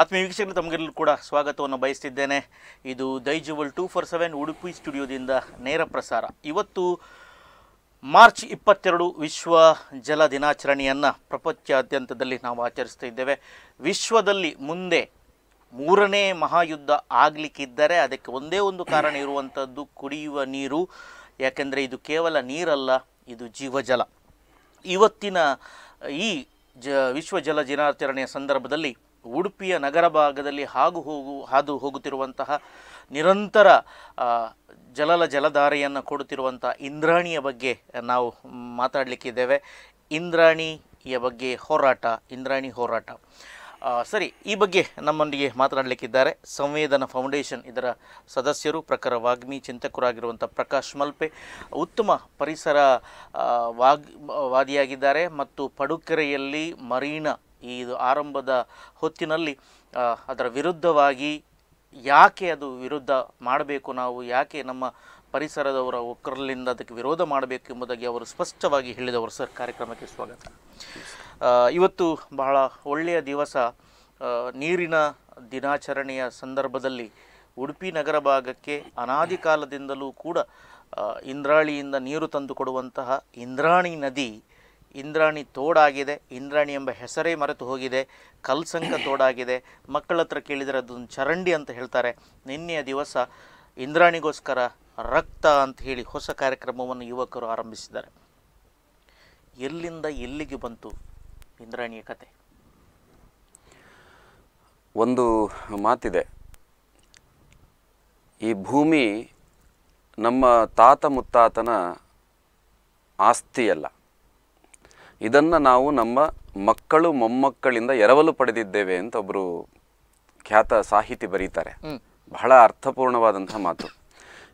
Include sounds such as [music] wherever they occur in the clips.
ಆತ್ಮೀಯ ವೀಕ್ಷಕರು ತಮಗೆಲ್ಲರೂ ಕೂಡ ಸ್ವಾಗತವನ್ನು ಬಯಸ್ತಿದ್ದೇನೆ ಇದು Daijiworld two four seven Udupi ಸ್ಟುಡಿಯೋದಿಂದ ನೇರ ಪ್ರಸಾರ ಇವತ್ತು ಮಾರ್ಚ್ ಇಪ್ಪತ್ತೆರಡು ವಿಶ್ವ ಜಲ ದಿನಾಚರಣೆಯನ್ನು ಪ್ರಪಂಚಾದ್ಯಂತದಲ್ಲಿ ನಾವು ಆಚರಿಸ್ತಾ ಇದ್ದೇವೆ ವಿಶ್ವದಲ್ಲಿ ಮುಂದೆ ಮೂರನೇ ಮಹಾಯುದ್ಧ ಆಗಲಿಕ್ಕಿದ್ದರೆ ಅದಕ್ಕೆ ಒಂದೇ ಒಂದು ಕಾರಣ ಇರುವಂಥದ್ದು ಕುಡಿಯುವ ನೀರು ಯಾಕೆಂದರೆ ಇದು ಕೇವಲ ನೀರಲ್ಲ ಇದು ಜೀವಜಲ ಇವತ್ತಿನ ಈ ಜ ವಿಶ್ವ ಜಲ ದಿನಾಚರಣೆಯ ಸಂದರ್ಭದಲ್ಲಿ ಉಡುಪಿಯ ನಗರ ಭಾಗದಲ್ಲಿ ಹಾಗು ಹೋಗು ಹಾದು ಹೋಗುತ್ತಿರುವಂತಹ ನಿರಂತರ ಜಲಲ ಜಲಧಾರೆಯನ್ನು ಕೊಡುತ್ತಿರುವಂಥ ಇಂದ್ರಾಣಿಯ ಬಗ್ಗೆ ನಾವು ಮಾತಾಡಲಿಕ್ಕಿದ್ದೇವೆ ಇಂದ್ರಾಣಿಯ ಬಗ್ಗೆ ಹೋರಾಟ ಇಂದ್ರಾಣಿ ಹೋರಾಟ ಸರಿ ಈ ಬಗ್ಗೆ ನಮ್ಮೊಂದಿಗೆ ಮಾತನಾಡಲಿಕ್ಕಿದ್ದಾರೆ ಸಂವೇದನ ಫೌಂಡೇಶನ್ ಇದರ ಸದಸ್ಯರು ಪ್ರಖರ ವಾಗ್ಮಿ ಚಿಂತಕರಾಗಿರುವಂಥ ಪ್ರಕಾಶ್ ಮಲ್ಪೆ ಉತ್ತಮ ಪರಿಸರ ವಾಗ್ ವಾದಿಯಾಗಿದ್ದಾರೆ ಮತ್ತು ಪಡುಕೆರೆಯಲ್ಲಿ ಮರೀನಾ ಈ ಇದು ಆರಂಭದ ಹೊತ್ತಿನಲ್ಲಿ ಅದರ ವಿರುದ್ಧವಾಗಿ ಯಾಕೆ ಅದು ವಿರುದ್ಧ ಮಾಡಬೇಕು ನಾವು ಯಾಕೆ ನಮ್ಮ ಪರಿಸರದವರ ಒಕ್ಕರಲ್ಲಿಂದ ಅದಕ್ಕೆ ವಿರೋಧ ಮಾಡಬೇಕು ಎಂಬುದಾಗಿ ಅವರು ಸ್ಪಷ್ಟವಾಗಿ ಹೇಳಿದವರು ಸರ್ ಕಾರ್ಯಕ್ರಮಕ್ಕೆ ಸ್ವಾಗತ ಇವತ್ತು ಬಹಳ ಒಳ್ಳೆಯ ದಿವಸ ನೀರಿನ ದಿನಾಚರಣೆಯ ಸಂದರ್ಭದಲ್ಲಿ ಉಡುಪಿ ನಗರ ಭಾಗಕ್ಕೆ ಅನಾದಿ ಕಾಲದಿಂದಲೂ ಕೂಡ ಇಂದ್ರಾಳಿಯಿಂದ ನೀರು ತಂದು ಕೊಡುವಂತಹ ಇಂದ್ರಾಣಿ ನದಿ ಇಂದ್ರಾಣಿ ತೋಡಾಗಿದೆ ಇಂದ್ರಾಣಿ ಎಂಬ ಹೆಸರೇ ಮರೆತು ಹೋಗಿದೆ ಕಲ್ಸಂಕ ತೋಡಾಗಿದೆ ಮಕ್ಕಳ ಹತ್ರ ಕೇಳಿದರೆ ಅದೊಂದು ಚರಂಡಿ ಅಂತ ಹೇಳ್ತಾರೆ ನಿನ್ನೆಯ ದಿವಸ ಇಂದ್ರಾಣಿಗೋಸ್ಕರ ರಕ್ತ ಅಂತ ಹೇಳಿ ಹೊಸ ಕಾರ್ಯಕ್ರಮವನ್ನು ಯುವಕರು ಆರಂಭಿಸಿದ್ದಾರೆ ಎಲ್ಲಿಂದ ಎಲ್ಲಿಗೆ ಬಂತು ಇಂದ್ರಾಣಿಯ ಕತೆ ಒಂದು ಮಾತಿದೆ ಈ ಭೂಮಿ ನಮ್ಮ ತಾತ ಮುತ್ತಾತನ ಆಸ್ತಿಯಲ್ಲ ಇದನ್ನು ನಾವು ನಮ್ಮ ಮಕ್ಕಳು ಮೊಮ್ಮಕ್ಕಳಿಂದ ಎರವಲು ಪಡೆದಿದ್ದೇವೆ ಅಂತ ಒಬ್ಬರು ಖ್ಯಾತ ಸಾಹಿತಿ ಬರೀತಾರೆ ಬಹಳ ಅರ್ಥಪೂರ್ಣವಾದಂಥ ಮಾತು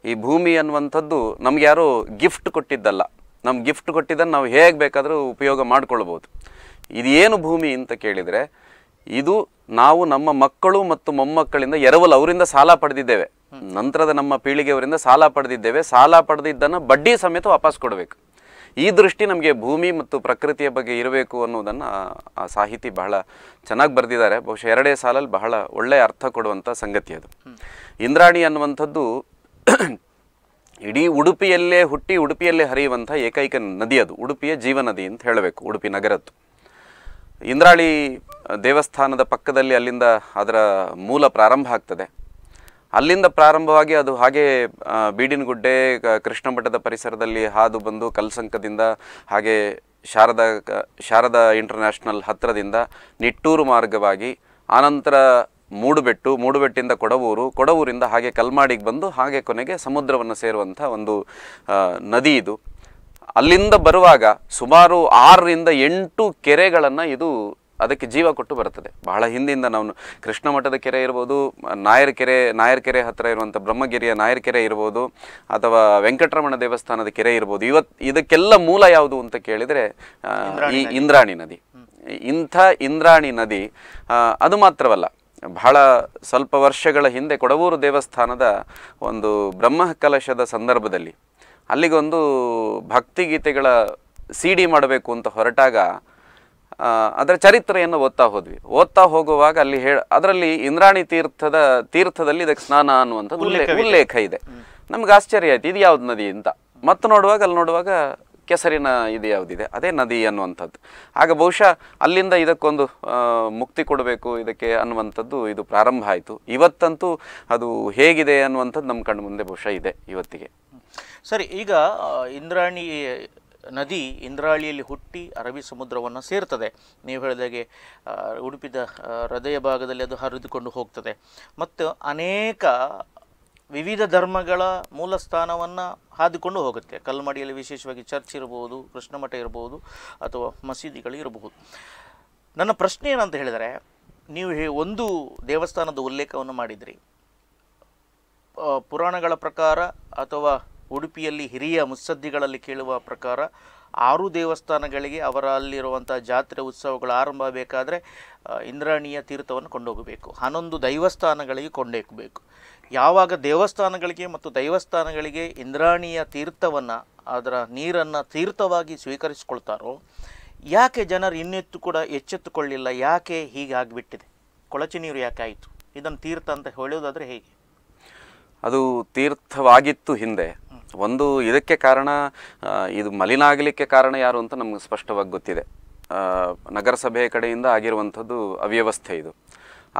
ಈ ಭೂಮಿ ಅನ್ನುವಂಥದ್ದು ನಮ್ಗೆ ಯಾರೋ ಗಿಫ್ಟ್ ಕೊಟ್ಟಿದ್ದಲ್ಲ ನಮ್ಗೆ ಗಿಫ್ಟ್ ಕೊಟ್ಟಿದ್ದನ್ನು ನಾವು ಹೇಗೆ ಬೇಕಾದರೂ ಉಪಯೋಗ ಮಾಡಿಕೊಳ್ಬೋದು ಇದೇನು ಭೂಮಿ ಅಂತ ಕೇಳಿದರೆ ಇದು ನಾವು ನಮ್ಮ ಮಕ್ಕಳು ಮತ್ತು ಮೊಮ್ಮಕ್ಕಳಿಂದ ಎರವಲು ಅವರಿಂದ ಸಾಲ ಪಡೆದಿದ್ದೇವೆ ನಂತರದ ನಮ್ಮ ಪೀಳಿಗೆಯವರಿಂದ ಸಾಲ ಪಡೆದಿದ್ದೇವೆ ಸಾಲ ಪಡೆದಿದ್ದನ್ನು ಬಡ್ಡಿ ಸಮೇತ ವಾಪಸ್ ಕೊಡಬೇಕು ಈ ದೃಷ್ಟಿ ನಮಗೆ ಭೂಮಿ ಮತ್ತು ಪ್ರಕೃತಿಯ ಬಗ್ಗೆ ಇರಬೇಕು ಅನ್ನೋದನ್ನು ಆ ಸಾಹಿತಿ ಬಹಳ ಚೆನ್ನಾಗಿ ಬರೆದಿದ್ದಾರೆ ಬಹುಶಃ ಎರಡೇ ಸಾಲಲ್ಲಿ ಬಹಳ ಒಳ್ಳೆಯ ಅರ್ಥ ಕೊಡುವಂಥ ಸಂಗತಿ ಅದು ಇಂದ್ರಾಣಿ ಅನ್ನುವಂಥದ್ದು [clears throat] ಇಡೀ ಉಡುಪಿಯಲ್ಲೇ ಹುಟ್ಟಿ ಉಡುಪಿಯಲ್ಲೇ ಹರಿಯುವಂಥ ಏಕೈಕ ನದಿ ಅದು ಉಡುಪಿಯ ಜೀವ ನದಿ ಅಂತ ಹೇಳಬೇಕು ಉಡುಪಿ ನಗರದ್ದು ಇಂದ್ರಾಳಿ ದೇವಸ್ಥಾನದ ಪಕ್ಕದಲ್ಲಿ ಅಲ್ಲಿಂದ ಅದರ ಮೂಲ ಪ್ರಾರಂಭ ಆಗ್ತದೆ ಅಲ್ಲಿಂದ ಪ್ರಾರಂಭವಾಗಿ ಅದು ಹಾಗೆ ಬೀಡಿನಗುಡ್ಡೆ ಕೃಷ್ಣ ಮಠದ ಪರಿಸರದಲ್ಲಿ ಹಾದು ಬಂದು ಕಲ್ಸಂಕದಿಂದ ಹಾಗೆ ಶಾರದಾ ಶಾರದಾ ಇಂಟರ್ನ್ಯಾಷನಲ್ ಹತ್ತಿರದಿಂದ ನಿಟ್ಟೂರು ಮಾರ್ಗವಾಗಿ ಆನಂತರ ಮೂಡುಬೆಟ್ಟು ಮೂಡುಬೆಟ್ಟಿಂದ ಕೊಡವೂರು ಕೊಡವೂರಿಂದ ಹಾಗೆ ಕಲ್ಮಾಡಿಗೆ ಬಂದು ಹಾಗೆ ಕೊನೆಗೆ ಸಮುದ್ರವನ್ನು ಸೇರುವಂಥ ಒಂದು ನದಿ ಇದು ಅಲ್ಲಿಂದ ಬರುವಾಗ ಸುಮಾರು ಆರರಿಂದ ಎಂಟು ಕೆರೆಗಳನ್ನು ಇದು ಅದಕ್ಕೆ ಜೀವ ಕೊಟ್ಟು ಬರುತ್ತದೆ ಬಹಳ ಹಿಂದಿಂದ ನಾವು ಕೃಷ್ಣ ಮಠದ ಕೆರೆ ಇರ್ಬೋದು ನಾಯರ್ ಕೆರೆ ನಾಯರ್ ಕೆರೆ ಹತ್ತಿರ ಇರುವಂಥ ಬ್ರಹ್ಮಗಿರಿಯ ನಾಯರ್ ಕೆರೆ ಇರ್ಬೋದು ಅಥವಾ ವೆಂಕಟರಮಣ ದೇವಸ್ಥಾನದ ಕೆರೆ ಇರ್ಬೋದು ಇವತ್ತು ಇದಕ್ಕೆಲ್ಲ ಮೂಲ ಯಾವುದು ಅಂತ ಕೇಳಿದರೆ ಈ ಇಂದ್ರಾಣಿ ನದಿ ಇಂಥ ಇಂದ್ರಾಣಿ ನದಿ ಅದು ಮಾತ್ರವಲ್ಲ ಬಹಳ ಸ್ವಲ್ಪ ವರ್ಷಗಳ ಹಿಂದೆ ಕೊಡವೂರು ದೇವಸ್ಥಾನದ ಒಂದು ಬ್ರಹ್ಮ ಕಲಶದ ಸಂದರ್ಭದಲ್ಲಿ ಅಲ್ಲಿಗೊಂದು ಭಕ್ತಿಗೀತೆಗಳ ಸಿಡಿ ಮಾಡಬೇಕು ಅಂತ ಹೊರಟಾಗ ಅದರ ಚರಿತ್ರೆಯನ್ನು ಓದ್ತಾ ಹೋದ್ವಿ ಓದ್ತಾ ಹೋಗುವಾಗ ಅಲ್ಲಿ ಹೇಳ ಅದರಲ್ಲಿ ಇಂದ್ರಾಣಿ ತೀರ್ಥದ ತೀರ್ಥದಲ್ಲಿ ಇದಕ್ಕೆ ಸ್ನಾನ ಅನ್ನುವಂಥದ್ದು ಉಲ್ಲೇಖ ಉಲ್ಲೇಖ ಇದೆ ನಮ್ಗೆ ಆಶ್ಚರ್ಯ ಆಯ್ತು ಇದು ಯಾವ್ದು ನದಿ ಅಂತ ಮತ್ತೆ ನೋಡುವಾಗ ಅಲ್ಲಿ ನೋಡುವಾಗ ಕೆಸರಿನ ಇದು ಯಾವುದಿದೆ ಅದೇ ನದಿ ಅನ್ನುವಂಥದ್ದು ಆಗ ಬಹುಶಃ ಅಲ್ಲಿಂದ ಇದಕ್ಕೊಂದು ಮುಕ್ತಿ ಕೊಡಬೇಕು ಇದಕ್ಕೆ ಅನ್ನುವಂಥದ್ದು ಇದು ಪ್ರಾರಂಭ ಆಯಿತು ಇವತ್ತಂತೂ ಅದು ಹೇಗಿದೆ ಅನ್ನುವಂಥದ್ದು ನಮ್ಮ ಕಣ್ಮುಂದೆ ಮುಂದೆ ಬಹುಶಃ ಇದೆ ಇವತ್ತಿಗೆ ಸರಿ ಈಗ ಇಂದ್ರಾಣಿ ನದಿ ಇಂದ್ರಾಳಿಯಲ್ಲಿ ಹುಟ್ಟಿ ಅರಬ್ಬಿ ಸಮುದ್ರವನ್ನು ಸೇರ್ತದೆ ನೀವು ಹೇಳಿದಾಗೆ ಉಡುಪಿದ ಹೃದಯ ಭಾಗದಲ್ಲಿ ಅದು ಹರಿದುಕೊಂಡು ಹೋಗ್ತದೆ ಮತ್ತು ಅನೇಕ ವಿವಿಧ ಧರ್ಮಗಳ ಮೂಲ ಸ್ಥಾನವನ್ನು ಹಾದಿಕೊಂಡು ಹೋಗುತ್ತೆ ಕಲ್ಮಡಿಯಲ್ಲಿ ವಿಶೇಷವಾಗಿ ಚರ್ಚ್ ಇರಬಹುದು ಕೃಷ್ಣಮಠ ಇರಬಹುದು ಅಥವಾ ಮಸೀದಿಗಳು ಇರಬಹುದು ನನ್ನ ಪ್ರಶ್ನೆ ಏನಂತ ಹೇಳಿದರೆ ನೀವು ಒಂದು ದೇವಸ್ಥಾನದ ಉಲ್ಲೇಖವನ್ನು ಮಾಡಿದ್ರಿ ಪುರಾಣಗಳ ಪ್ರಕಾರ ಅಥವಾ ಉಡುಪಿಯಲ್ಲಿ ಹಿರಿಯ ಮುತ್ಸದ್ದಿಗಳಲ್ಲಿ ಕೇಳುವ ಪ್ರಕಾರ ಆರು ದೇವಸ್ಥಾನಗಳಿಗೆ ಅವರ ಅಲ್ಲಿರುವಂಥ ಜಾತ್ರೆ ಉತ್ಸವಗಳು ಆರಂಭ ಬೇಕಾದರೆ ಇಂದ್ರಾಣಿಯ ತೀರ್ಥವನ್ನು ಕೊಂಡೋಗಬೇಕು ಹನ್ನೊಂದು ದೈವಸ್ಥಾನಗಳಿಗೆ ಕೊಂಡೊಯ್ಯಬೇಕು ಯಾವಾಗ ದೇವಸ್ಥಾನಗಳಿಗೆ ಮತ್ತು ದೈವಸ್ಥಾನಗಳಿಗೆ ಇಂದ್ರಾಣಿಯ ತೀರ್ಥವನ್ನು ಅದರ ನೀರನ್ನು ತೀರ್ಥವಾಗಿ ಸ್ವೀಕರಿಸಿಕೊಳ್ತಾರೋ ಯಾಕೆ ಜನರು ಇನ್ನೆತ್ತು ಕೂಡ ಎಚ್ಚೆತ್ತುಕೊಳ್ಳಿಲ್ಲ ಯಾಕೆ ಹೀಗಾಗಿಬಿಟ್ಟಿದೆ ಕೊಳಚೆ ನೀರು ಯಾಕೆ ಆಯಿತು ಇದನ್ನು ತೀರ್ಥ ಅಂತ ಹೇಳೋದಾದರೆ ಹೇಗೆ ಅದು ತೀರ್ಥವಾಗಿತ್ತು ಹಿಂದೆ ಒಂದು ಇದಕ್ಕೆ ಕಾರಣ ಇದು ಮಲಿನ ಆಗಲಿಕ್ಕೆ ಕಾರಣ ಯಾರು ಅಂತ ನಮಗೆ ಸ್ಪಷ್ಟವಾಗಿ ಗೊತ್ತಿದೆ ನಗರಸಭೆ ಕಡೆಯಿಂದ ಆಗಿರುವಂಥದ್ದು ಅವ್ಯವಸ್ಥೆ ಇದು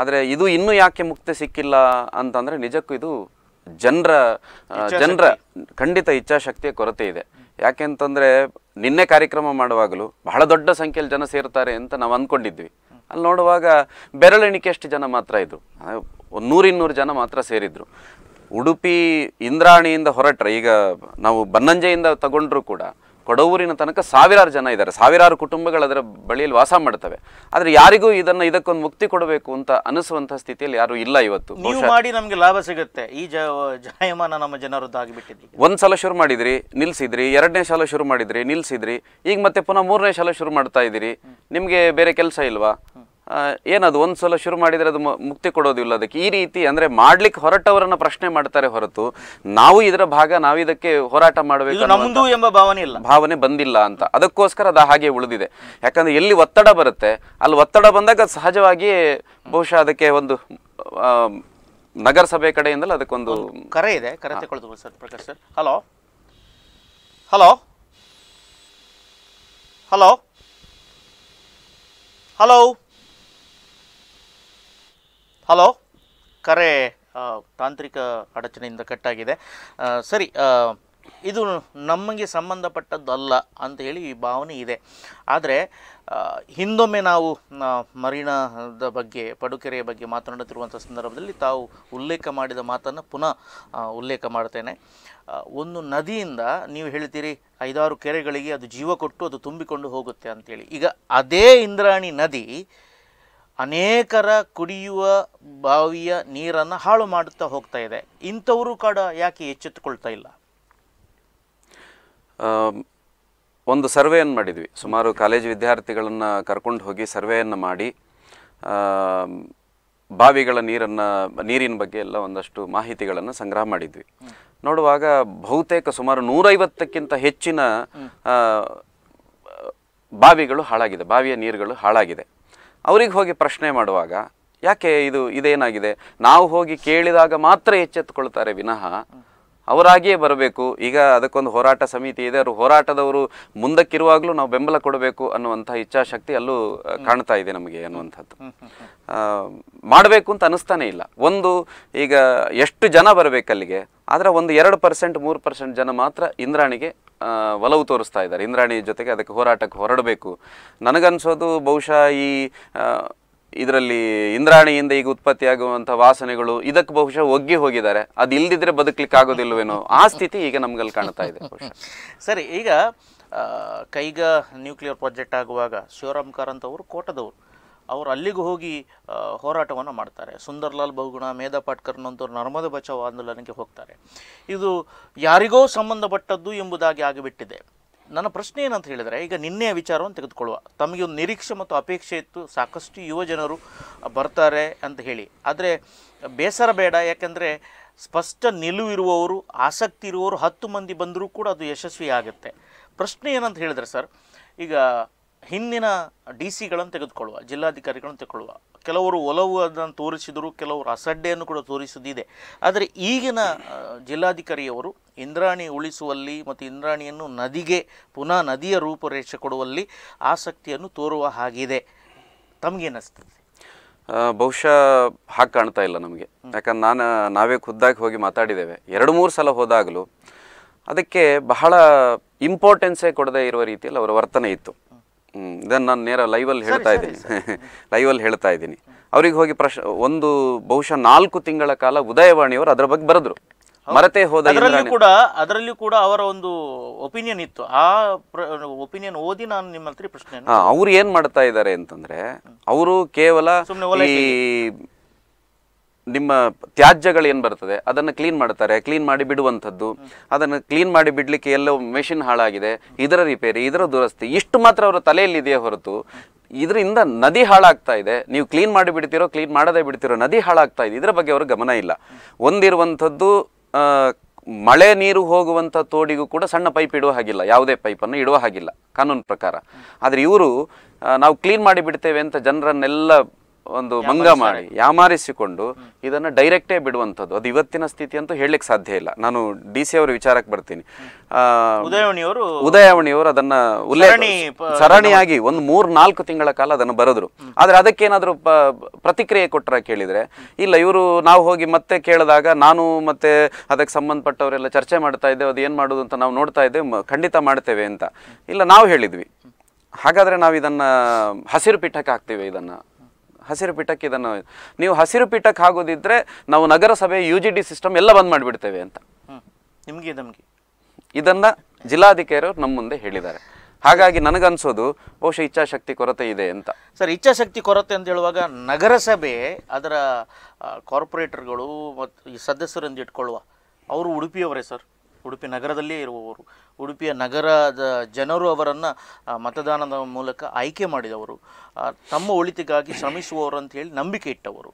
ಆದರೆ ಇದು ಇನ್ನೂ ಯಾಕೆ ಮುಕ್ತಿ ಸಿಕ್ಕಿಲ್ಲ ಅಂತಂದರೆ ನಿಜಕ್ಕೂ ಇದು ಜನರ ಜನರ ಖಂಡಿತ ಇಚ್ಛಾಶಕ್ತಿಯ ಕೊರತೆ ಇದೆ ಯಾಕೆಂತಂದರೆ ನಿನ್ನೆ ಕಾರ್ಯಕ್ರಮ ಮಾಡುವಾಗಲೂ ಬಹಳ ದೊಡ್ಡ ಸಂಖ್ಯೆಯಲ್ಲಿ ಜನ ಸೇರ್ತಾರೆ ಅಂತ ನಾವು ಅಂದ್ಕೊಂಡಿದ್ವಿ ಅಲ್ಲಿ ನೋಡುವಾಗ ಬೆರಳೆಣಿಕೆಯಷ್ಟು ಜನ ಮಾತ್ರ ಇದ್ದರು ಒಂದು ನೂರಿನ್ನೂರು ಜನ ಮಾತ್ರ ಸೇರಿದ್ರು ಉಡುಪಿ ಇಂದ್ರಾಣಿಯಿಂದ ಹೊರಟ್ರೆ ಈಗ ನಾವು ಬನ್ನಂಜೆಯಿಂದ ತಗೊಂಡ್ರು ಕೂಡ ಕೊಡವೂರಿನ ತನಕ ಸಾವಿರಾರು ಜನ ಇದ್ದಾರೆ ಸಾವಿರಾರು ಕುಟುಂಬಗಳು ಅದರ ಬಳಿಯಲ್ಲಿ ವಾಸ ಮಾಡ್ತವೆ ಆದರೆ ಯಾರಿಗೂ ಇದನ್ನ ಇದಕ್ಕೊಂದು ಮುಕ್ತಿ ಕೊಡಬೇಕು ಅಂತ ಅನಿಸುವಂತಹ ಸ್ಥಿತಿಯಲ್ಲಿ ಯಾರು ಇಲ್ಲ ಇವತ್ತು ಮಾಡಿ ನಮಗೆ ಲಾಭ ಸಿಗುತ್ತೆ ಈ ಜಾಯಮಾನ ನಮ್ಮ ಜನರದ್ದಾಗಿಬಿಟ್ಟಿದೆ ಒಂದ್ ಸಲ ಶುರು ಮಾಡಿದ್ರಿ ನಿಲ್ಸಿದ್ರಿ ಎರಡನೇ ಸಾಲ ಶುರು ಮಾಡಿದ್ರಿ ನಿಲ್ಸಿದ್ರಿ ಈಗ ಮತ್ತೆ ಪುನಃ ಮೂರನೇ ಸಾಲ ಶುರು ಮಾಡ್ತಾ ಇದ್ದೀರಿ ನಿಮಗೆ ಬೇರೆ ಕೆಲಸ ಇಲ್ವಾ ಏನದು ಒಂದು ಸಲ ಶುರು ಮಾಡಿದರೆ ಅದು ಮುಕ್ತಿ ಕೊಡೋದಿಲ್ಲ ಅದಕ್ಕೆ ಈ ರೀತಿ ಅಂದರೆ ಮಾಡ್ಲಿಕ್ಕೆ ಹೊರಟವರನ್ನು ಪ್ರಶ್ನೆ ಮಾಡ್ತಾರೆ ಹೊರತು ನಾವು ಇದರ ಭಾಗ ನಾವು ಇದಕ್ಕೆ ಹೋರಾಟ ಮಾಡಬೇಕು ನಮ್ಮದು ಎಂಬ ಭಾವನೆ ಇಲ್ಲ ಭಾವನೆ ಬಂದಿಲ್ಲ ಅಂತ ಅದಕ್ಕೋಸ್ಕರ ಅದು ಹಾಗೆ ಉಳಿದಿದೆ ಯಾಕಂದರೆ ಎಲ್ಲಿ ಒತ್ತಡ ಬರುತ್ತೆ ಅಲ್ಲಿ ಒತ್ತಡ ಬಂದಾಗ ಸಹಜವಾಗಿ ಬಹುಶಃ ಅದಕ್ಕೆ ಒಂದು ನಗರಸಭೆ ಕಡೆಯಿಂದಲೂ ಅದಕ್ಕೊಂದು ಕರೆ ಇದೆ ಕರೆ ತಗೊಳ್ತೀವಿ sir Prakash sir hello hello hello hello hello ಕರೆ ತಾಂತ್ರಿಕ ಅಡಚಣೆಯಿಂದ ಕಟ್ಟಾಗಿದೆ ಸರಿ ಇದು ನಮಗೆ ಸಂಬಂಧಪಟ್ಟದ್ದಲ್ಲ ಅಂತ ಹೇಳಿ ಈ ಭಾವನೆ ಇದೆ ಆದರೆ ಹಿಂದೊಮ್ಮೆ ನಾವು ಮರೀಣದ ಬಗ್ಗೆ ಪಡುಕೆರೆಯ ಬಗ್ಗೆ ಮಾತನಾಡುತ್ತಿರುವಂಥ ಸಂದರ್ಭದಲ್ಲಿ ತಾವು ಉಲ್ಲೇಖ ಮಾಡಿದ ಮಾತನ್ನು ಪುನಃ ಉಲ್ಲೇಖ ಮಾಡ್ತೇನೆ ಒಂದು ನದಿಯಿಂದ ನೀವು ಹೇಳ್ತೀರಿ ಐದಾರು ಕೆರೆಗಳಿಗೆ ಅದು ಜೀವ ಕೊಟ್ಟು ಅದು ತುಂಬಿಕೊಂಡು ಹೋಗುತ್ತೆ ಅಂತೇಳಿ ಈಗ ಅದೇ ಇಂದ್ರಾಣಿ ನದಿ ಅನೇಕರ ಕುಡಿಯುವ ಬಾವಿಯ ನೀರನ್ನು ಹಾಳು ಮಾಡುತ್ತಾ ಹೋಗ್ತಾ ಇದೆ ಇಂಥವರು ಕೂಡ ಯಾಕೆ ಎಚ್ಚೆತ್ತುಕೊಳ್ತಾ ಇಲ್ಲ ಒಂದು ಸರ್ವೆಯನ್ನು ಮಾಡಿದ್ವಿ ಸುಮಾರು ಕಾಲೇಜು ವಿದ್ಯಾರ್ಥಿಗಳನ್ನು ಕರ್ಕೊಂಡು ಹೋಗಿ ಸರ್ವೆಯನ್ನು ಮಾಡಿ ಬಾವಿಗಳ ನೀರನ್ನು ನೀರಿನ ಬಗ್ಗೆ ಎಲ್ಲ ಒಂದಷ್ಟು ಮಾಹಿತಿಗಳನ್ನು ಸಂಗ್ರಹ ಮಾಡಿದ್ವಿ ನೋಡುವಾಗ ಬಹುತೇಕ ಸುಮಾರು ನೂರೈವತ್ತಕ್ಕಿಂತ ಹೆಚ್ಚಿನ ಬಾವಿಗಳು ಹಾಳಾಗಿದೆ ಬಾವಿಯ ನೀರುಗಳು ಹಾಳಾಗಿದೆ ಅವ್ರಿಗೆ ಹೋಗಿ ಪ್ರಶ್ನೆ ಮಾಡುವಾಗ ಯಾಕೆ ಇದು ಇದೇನಾಗಿದೆ ನಾವು ಹೋಗಿ ಕೇಳಿದಾಗ ಮಾತ್ರ ಎಚ್ಚೆತ್ತುಕೊಳ್ತಾರೆ ವಿನಃ ಅವರಾಗಿಯೇ ಬರಬೇಕು ಈಗ ಅದಕ್ಕೊಂದು ಹೋರಾಟ ಸಮಿತಿ ಇದೆ ಅವರು ಹೋರಾಟದವರು ಮುಂದಕ್ಕಿರುವಾಗಲೂ ನಾವು ಬೆಂಬಲ ಕೊಡಬೇಕು ಅನ್ನುವಂಥ ಇಚ್ಛಾಶಕ್ತಿ ಅಲ್ಲೂ ಕಾಣ್ತಾ ಇದೆ ನಮಗೆ ಅನ್ನುವಂಥದ್ದು ಮಾಡಬೇಕು ಅಂತ ಅನಿಸ್ತಾನೆ ಇಲ್ಲ ಒಂದು ಈಗ ಎಷ್ಟು ಜನ ಬರಬೇಕಲ್ಲಿಗೆ ಆದರೆ ಒಂದು ಎರಡು ಪರ್ಸೆಂಟ್ ಮೂರು ಪರ್ಸೆಂಟ್ ಜನ ಮಾತ್ರ ಇಂದ್ರಾಣಿಗೆ ಒಲವು ತೋರಿಸ್ತಾ ಇದ್ದಾರೆ ಇಂದ್ರಾಣಿ ಜೊತೆಗೆ ಅದಕ್ಕೆ ಹೋರಾಟಕ್ಕೆ ಹೊರಡಬೇಕು ನನಗನ್ಸೋದು ಬಹುಶಃ ಈ ಇದರಲ್ಲಿ ಇಂದ್ರಾಣಿಯಿಂದ ಈಗ ಉತ್ಪತ್ತಿಯಾಗುವಂಥ ವಾಸನೆಗಳು ಇದಕ್ಕೆ ಬಹುಶಃ ಒಗ್ಗಿ ಹೋಗಿದ್ದಾರೆ ಅದು ಇಲ್ದಿದ್ರೆ ಬದುಕಲಿಕ್ಕೆ ಆಗೋದಿಲ್ವೇನೋ ಆ ಸ್ಥಿತಿ ಈಗ ನಮ್ಗಲ್ಲಿ ಕಾಣ್ತಾ ಇದೆ ಸರಿ ಈಗ ಕೈಗ ನ್ಯೂಕ್ಲಿಯರ್ ಪ್ರಾಜೆಕ್ಟ್ ಆಗುವಾಗ ಶಿವರಾಮ್ ಕಾರಂತ್ ಅವರು ಕೋಟದವರು ಅವರು ಅಲ್ಲಿಗೂ ಹೋಗಿ ಹೋರಾಟವನ್ನು ಮಾಡ್ತಾರೆ ಸುಂದರ್ಲಾಲ್ ಬಹುಗುಣ ಮೇಧಾ ಪಾಟ್ಕರ್ನಂತವ್ರು ನರ್ಮದ ಬಚಾವ್ ಆಂದೋಲನಕ್ಕೆ ಹೋಗ್ತಾರೆ ಇದು ಯಾರಿಗೋ ಸಂಬಂಧಪಟ್ಟದ್ದು ಎಂಬುದಾಗಿ ಆಗಿಬಿಟ್ಟಿದೆ ನನ್ನ ಪ್ರಶ್ನೆ ಏನಂತ ಹೇಳಿದರೆ ಈಗ ನಿನ್ನೆಯ ವಿಚಾರವನ್ನು ತೆಗೆದುಕೊಳ್ಳುವ ತಮಗೆ ಒಂದು ನಿರೀಕ್ಷೆ ಮತ್ತು ಅಪೇಕ್ಷೆ ಇತ್ತು ಸಾಕಷ್ಟು ಯುವ ಜನರು ಬರ್ತಾರೆ ಅಂತ ಹೇಳಿ ಆದರೆ ಬೇಸರ ಬೇಡ ಯಾಕೆಂದರೆ ಸ್ಪಷ್ಟ ನಿಲುವು ಇರುವವರು ಆಸಕ್ತಿ ಇರುವವರು ಹತ್ತು ಮಂದಿ ಬಂದರೂ ಕೂಡ ಅದು ಯಶಸ್ವಿ ಆಗುತ್ತೆ ಪ್ರಶ್ನೆ ಏನಂತ ಹೇಳಿದರೆ ಸರ್ ಈಗ ಹಿಂದಿನ ಡಿ ಸಿಗಳನ್ನು ತೆಗೆದುಕೊಳ್ಳುವ ಜಿಲ್ಲಾಧಿಕಾರಿಗಳನ್ನು ತೆಗೆದುಕೊಳ್ಳುವ ಕೆಲವರು ಒಲವು ಅದನ್ನು ತೋರಿಸಿದರು ಕೆಲವರು ಅಸಡ್ಡೆಯನ್ನು ಕೂಡ ತೋರಿಸಿದಿದೆ ಆದರೆ ಈಗಿನ ಜಿಲ್ಲಾಧಿಕಾರಿಯವರು ಇಂದ್ರಾಣಿ ಉಳಿಸುವಲ್ಲಿ ಮತ್ತು ಇಂದ್ರಾಣಿಯನ್ನು ನದಿಗೆ ಪುನಃ ನದಿಯ ರೂಪುರೇಷೆ ಕೊಡುವಲ್ಲಿ ಆಸಕ್ತಿಯನ್ನು ತೋರುವ ಹಾಗಿದೆ ತಮಗೇನಿಸ್ತದೆ ಬಹುಶಃ ಹಾಗೆ ಕಾಣ್ತಾ ಇಲ್ಲ ನಮಗೆ ಯಾಕಂದ್ರೆ ನಾನು ನಾವೇ ಖುದ್ದಾಗಿ ಹೋಗಿ ಮಾತಾಡಿದ್ದೇವೆ ಎರಡು ಮೂರು ಸಲ ಹೋದಾಗಲೂ ಅದಕ್ಕೆ ಬಹಳ ಇಂಪಾರ್ಟೆನ್ಸೇ ಕೊಡದೇ ಇರುವ ರೀತಿಯಲ್ಲಿ ಅವರ ವರ್ತನೆ ಇತ್ತು ಇದನ್ನು ನಾನು ನೇರ ಲೈವಲ್ಲಿ ಹೇಳ್ತಾ ಇದ್ದೀನಿ ಲೈವಲ್ಲಿ [laughs] ಹೇಳ್ತಾ ಇದ್ದೀನಿ ಅವ್ರಿಗೆ ಹೋಗಿ ಪ್ರಶ್ ಒಂದು ಬಹುಶಃ ನಾಲ್ಕು ತಿಂಗಳ ಕಾಲ ಉದಯವಾಣಿಯವರು ಅದರ ಬಗ್ಗೆ ಬರೆದ್ರು ಮರತೆ ಹೋದ ಅದರಲ್ಲಿ ಕೂಡ ಅದರಲ್ಲಿ ಕೂಡ ಅವರ ಒಂದು ಒಪಿನಿಯನ್ ಇತ್ತು ಆ ಒಪಿನಿಯನ್ ಓದಿ ನಾನು ನಿಮ್ಮ ಹತ್ರ ಪ್ರಶ್ನೆ ಅವ್ರು ಏನ್ ಮಾಡ್ತಾ ಇದ್ದಾರೆ ಅಂತಂದ್ರೆ ಅವರು ಕೇವಲ ಈ ನಿಮ್ಮ ತ್ಯಾಜ್ಯಗಳು ಏನು ಬರ್ತದೆ ಅದನ್ನು ಕ್ಲೀನ್ ಮಾಡ್ತಾರೆ ಕ್ಲೀನ್ ಮಾಡಿ ಬಿಡುವಂಥದ್ದು ಅದನ್ನು ಕ್ಲೀನ್ ಮಾಡಿ ಬಿಡಲಿಕ್ಕೆ ಎಲ್ಲೋ ಮೆಷಿನ್ ಹಾಳಾಗಿದೆ ಇದರ ರಿಪೇರಿ ಇದರ ದುರಸ್ತಿ ಇಷ್ಟು ಮಾತ್ರ ಅವರ ತಲೆಯಲ್ಲಿ ಇದೆಯೇ ಹೊರತು ಇದರಿಂದ ನದಿ ಹಾಳಾಗ್ತಾ ಇದೆ ನೀವು ಕ್ಲೀನ್ ಮಾಡಿ ಬಿಡ್ತಿರೋ ಕ್ಲೀನ್ ಮಾಡದೇ ಬಿಡ್ತಿರೋ ನದಿ ಹಾಳಾಗ್ತಾ ಇದೆ ಇದರ ಬಗ್ಗೆ ಅವ್ರ ಗಮನ ಇಲ್ಲ ಒಂದಿರುವಂಥದ್ದು ಮಳೆ ನೀರು ಹೋಗುವಂಥ ತೋಡಿಗೂ ಕೂಡ ಸಣ್ಣ ಪೈಪ್ ಇಡುವ ಹಾಗಿಲ್ಲ ಯಾವುದೇ ಪೈಪನ್ನು ಇಡುವ ಹಾಗಿಲ್ಲ ಕಾನೂನು ಪ್ರಕಾರ ಆದರೆ ಇವರು ನಾವು ಕ್ಲೀನ್ ಮಾಡಿಬಿಡ್ತೇವೆ ಅಂತ ಜನರನ್ನೆಲ್ಲ ಒಂದು ಮಂಗ ಮಾಡಿ ಯಾಮಾರಿಸಿಕೊಂಡು ಇದನ್ನ ಡೈರೆಕ್ಟೇ ಬಿಡುವಂಥದ್ದು ಅದು ಇವತ್ತಿನ ಸ್ಥಿತಿ ಅಂತೂ ಹೇಳಲಿಕ್ಕೆ ಸಾಧ್ಯ ಇಲ್ಲ ನಾನು ಡಿ ಸಿ ಅವರ ವಿಚಾರಕ್ಕೆ ಬರ್ತೀನಿ ಉದಯವಣಿಯವರು ಉದಯವಣಿಯವರು ಅದನ್ನ ಉಲ್ಲೇಖ ಸರಣಿಯಾಗಿ ಒಂದು ಮೂರ್ ನಾಲ್ಕು ತಿಂಗಳ ಕಾಲ ಅದನ್ನು ಬರೆದ್ರು ಆದರೆ ಅದಕ್ಕೇನಾದರೂ ಪ್ರತಿಕ್ರಿಯೆ ಕೊಟ್ಟರ ಕೇಳಿದ್ರೆ ಇಲ್ಲ ಇವರು ನಾವು ಹೋಗಿ ಮತ್ತೆ ಕೇಳಿದಾಗ ನಾನು ಮತ್ತೆ ಅದಕ್ಕೆ ಸಂಬಂಧಪಟ್ಟವರೆಲ್ಲ ಚರ್ಚೆ ಮಾಡ್ತಾ ಇದ್ದೇವೆ ಅದು ಏನು ಮಾಡೋದು ಅಂತ ನಾವು ನೋಡ್ತಾ ಇದ್ದೇವೆ ಖಂಡಿತ ಮಾಡ್ತೇವೆ ಅಂತ ಇಲ್ಲ ನಾವು ಹೇಳಿದ್ವಿ ಹಾಗಾದ್ರೆ ನಾವು ಇದನ್ನ ಹಸಿರು ಪೀಠಕ್ಕೆ ಹಾಕ್ತೇವೆ ಇದನ್ನ ಹಸಿರು ಪೀಠಕ್ಕೆ ಇದನ್ನು ನೀವು ಹಸಿರು ಪೀಠಕ್ಕೆ ಆಗೋದಿದ್ರೆ ನಾವು ನಗರಸಭೆ ಯು ಜಿ ಡಿ ಸಿಸ್ಟಮ್ ಎಲ್ಲ ಬಂದ್ ಮಾಡಿಬಿಡ್ತೇವೆ ಅಂತ ನಿಮಗೆ ನಮಗೆ ಇದನ್ನು ಜಿಲ್ಲಾಧಿಕಾರಿಯವರು ನಮ್ಮ ಮುಂದೆ ಹೇಳಿದ್ದಾರೆ ಹಾಗಾಗಿ ನನಗನ್ಸೋದು ಬಹುಶಃ ಇಚ್ಛಾಶಕ್ತಿ ಕೊರತೆ ಇದೆ ಅಂತ ಸರ್ ಇಚ್ಛಾಶಕ್ತಿ ಕೊರತೆ ಅಂತ ಹೇಳುವಾಗ ನಗರಸಭೆ ಅದರ ಕಾರ್ಪೊರೇಟರ್ಗಳು ಮತ್ತು ಈ ಇಟ್ಕೊಳ್ಳುವ ಅವರು ಉಡುಪಿಯವರೇ ಸರ್ ಉಡುಪಿ ನಗರದಲ್ಲೇ ಇರುವವರು ಉಡುಪಿಯ ನಗರದ ಜನರು ಅವರನ್ನು ಮತದಾನದ ಮೂಲಕ ಆಯ್ಕೆ ಮಾಡಿದವರು ತಮ್ಮ ಒಳಿತಿಗಾಗಿ ಶ್ರಮಿಸುವವರು ಅಂತ ಹೇಳಿ ನಂಬಿಕೆ ಇಟ್ಟವರು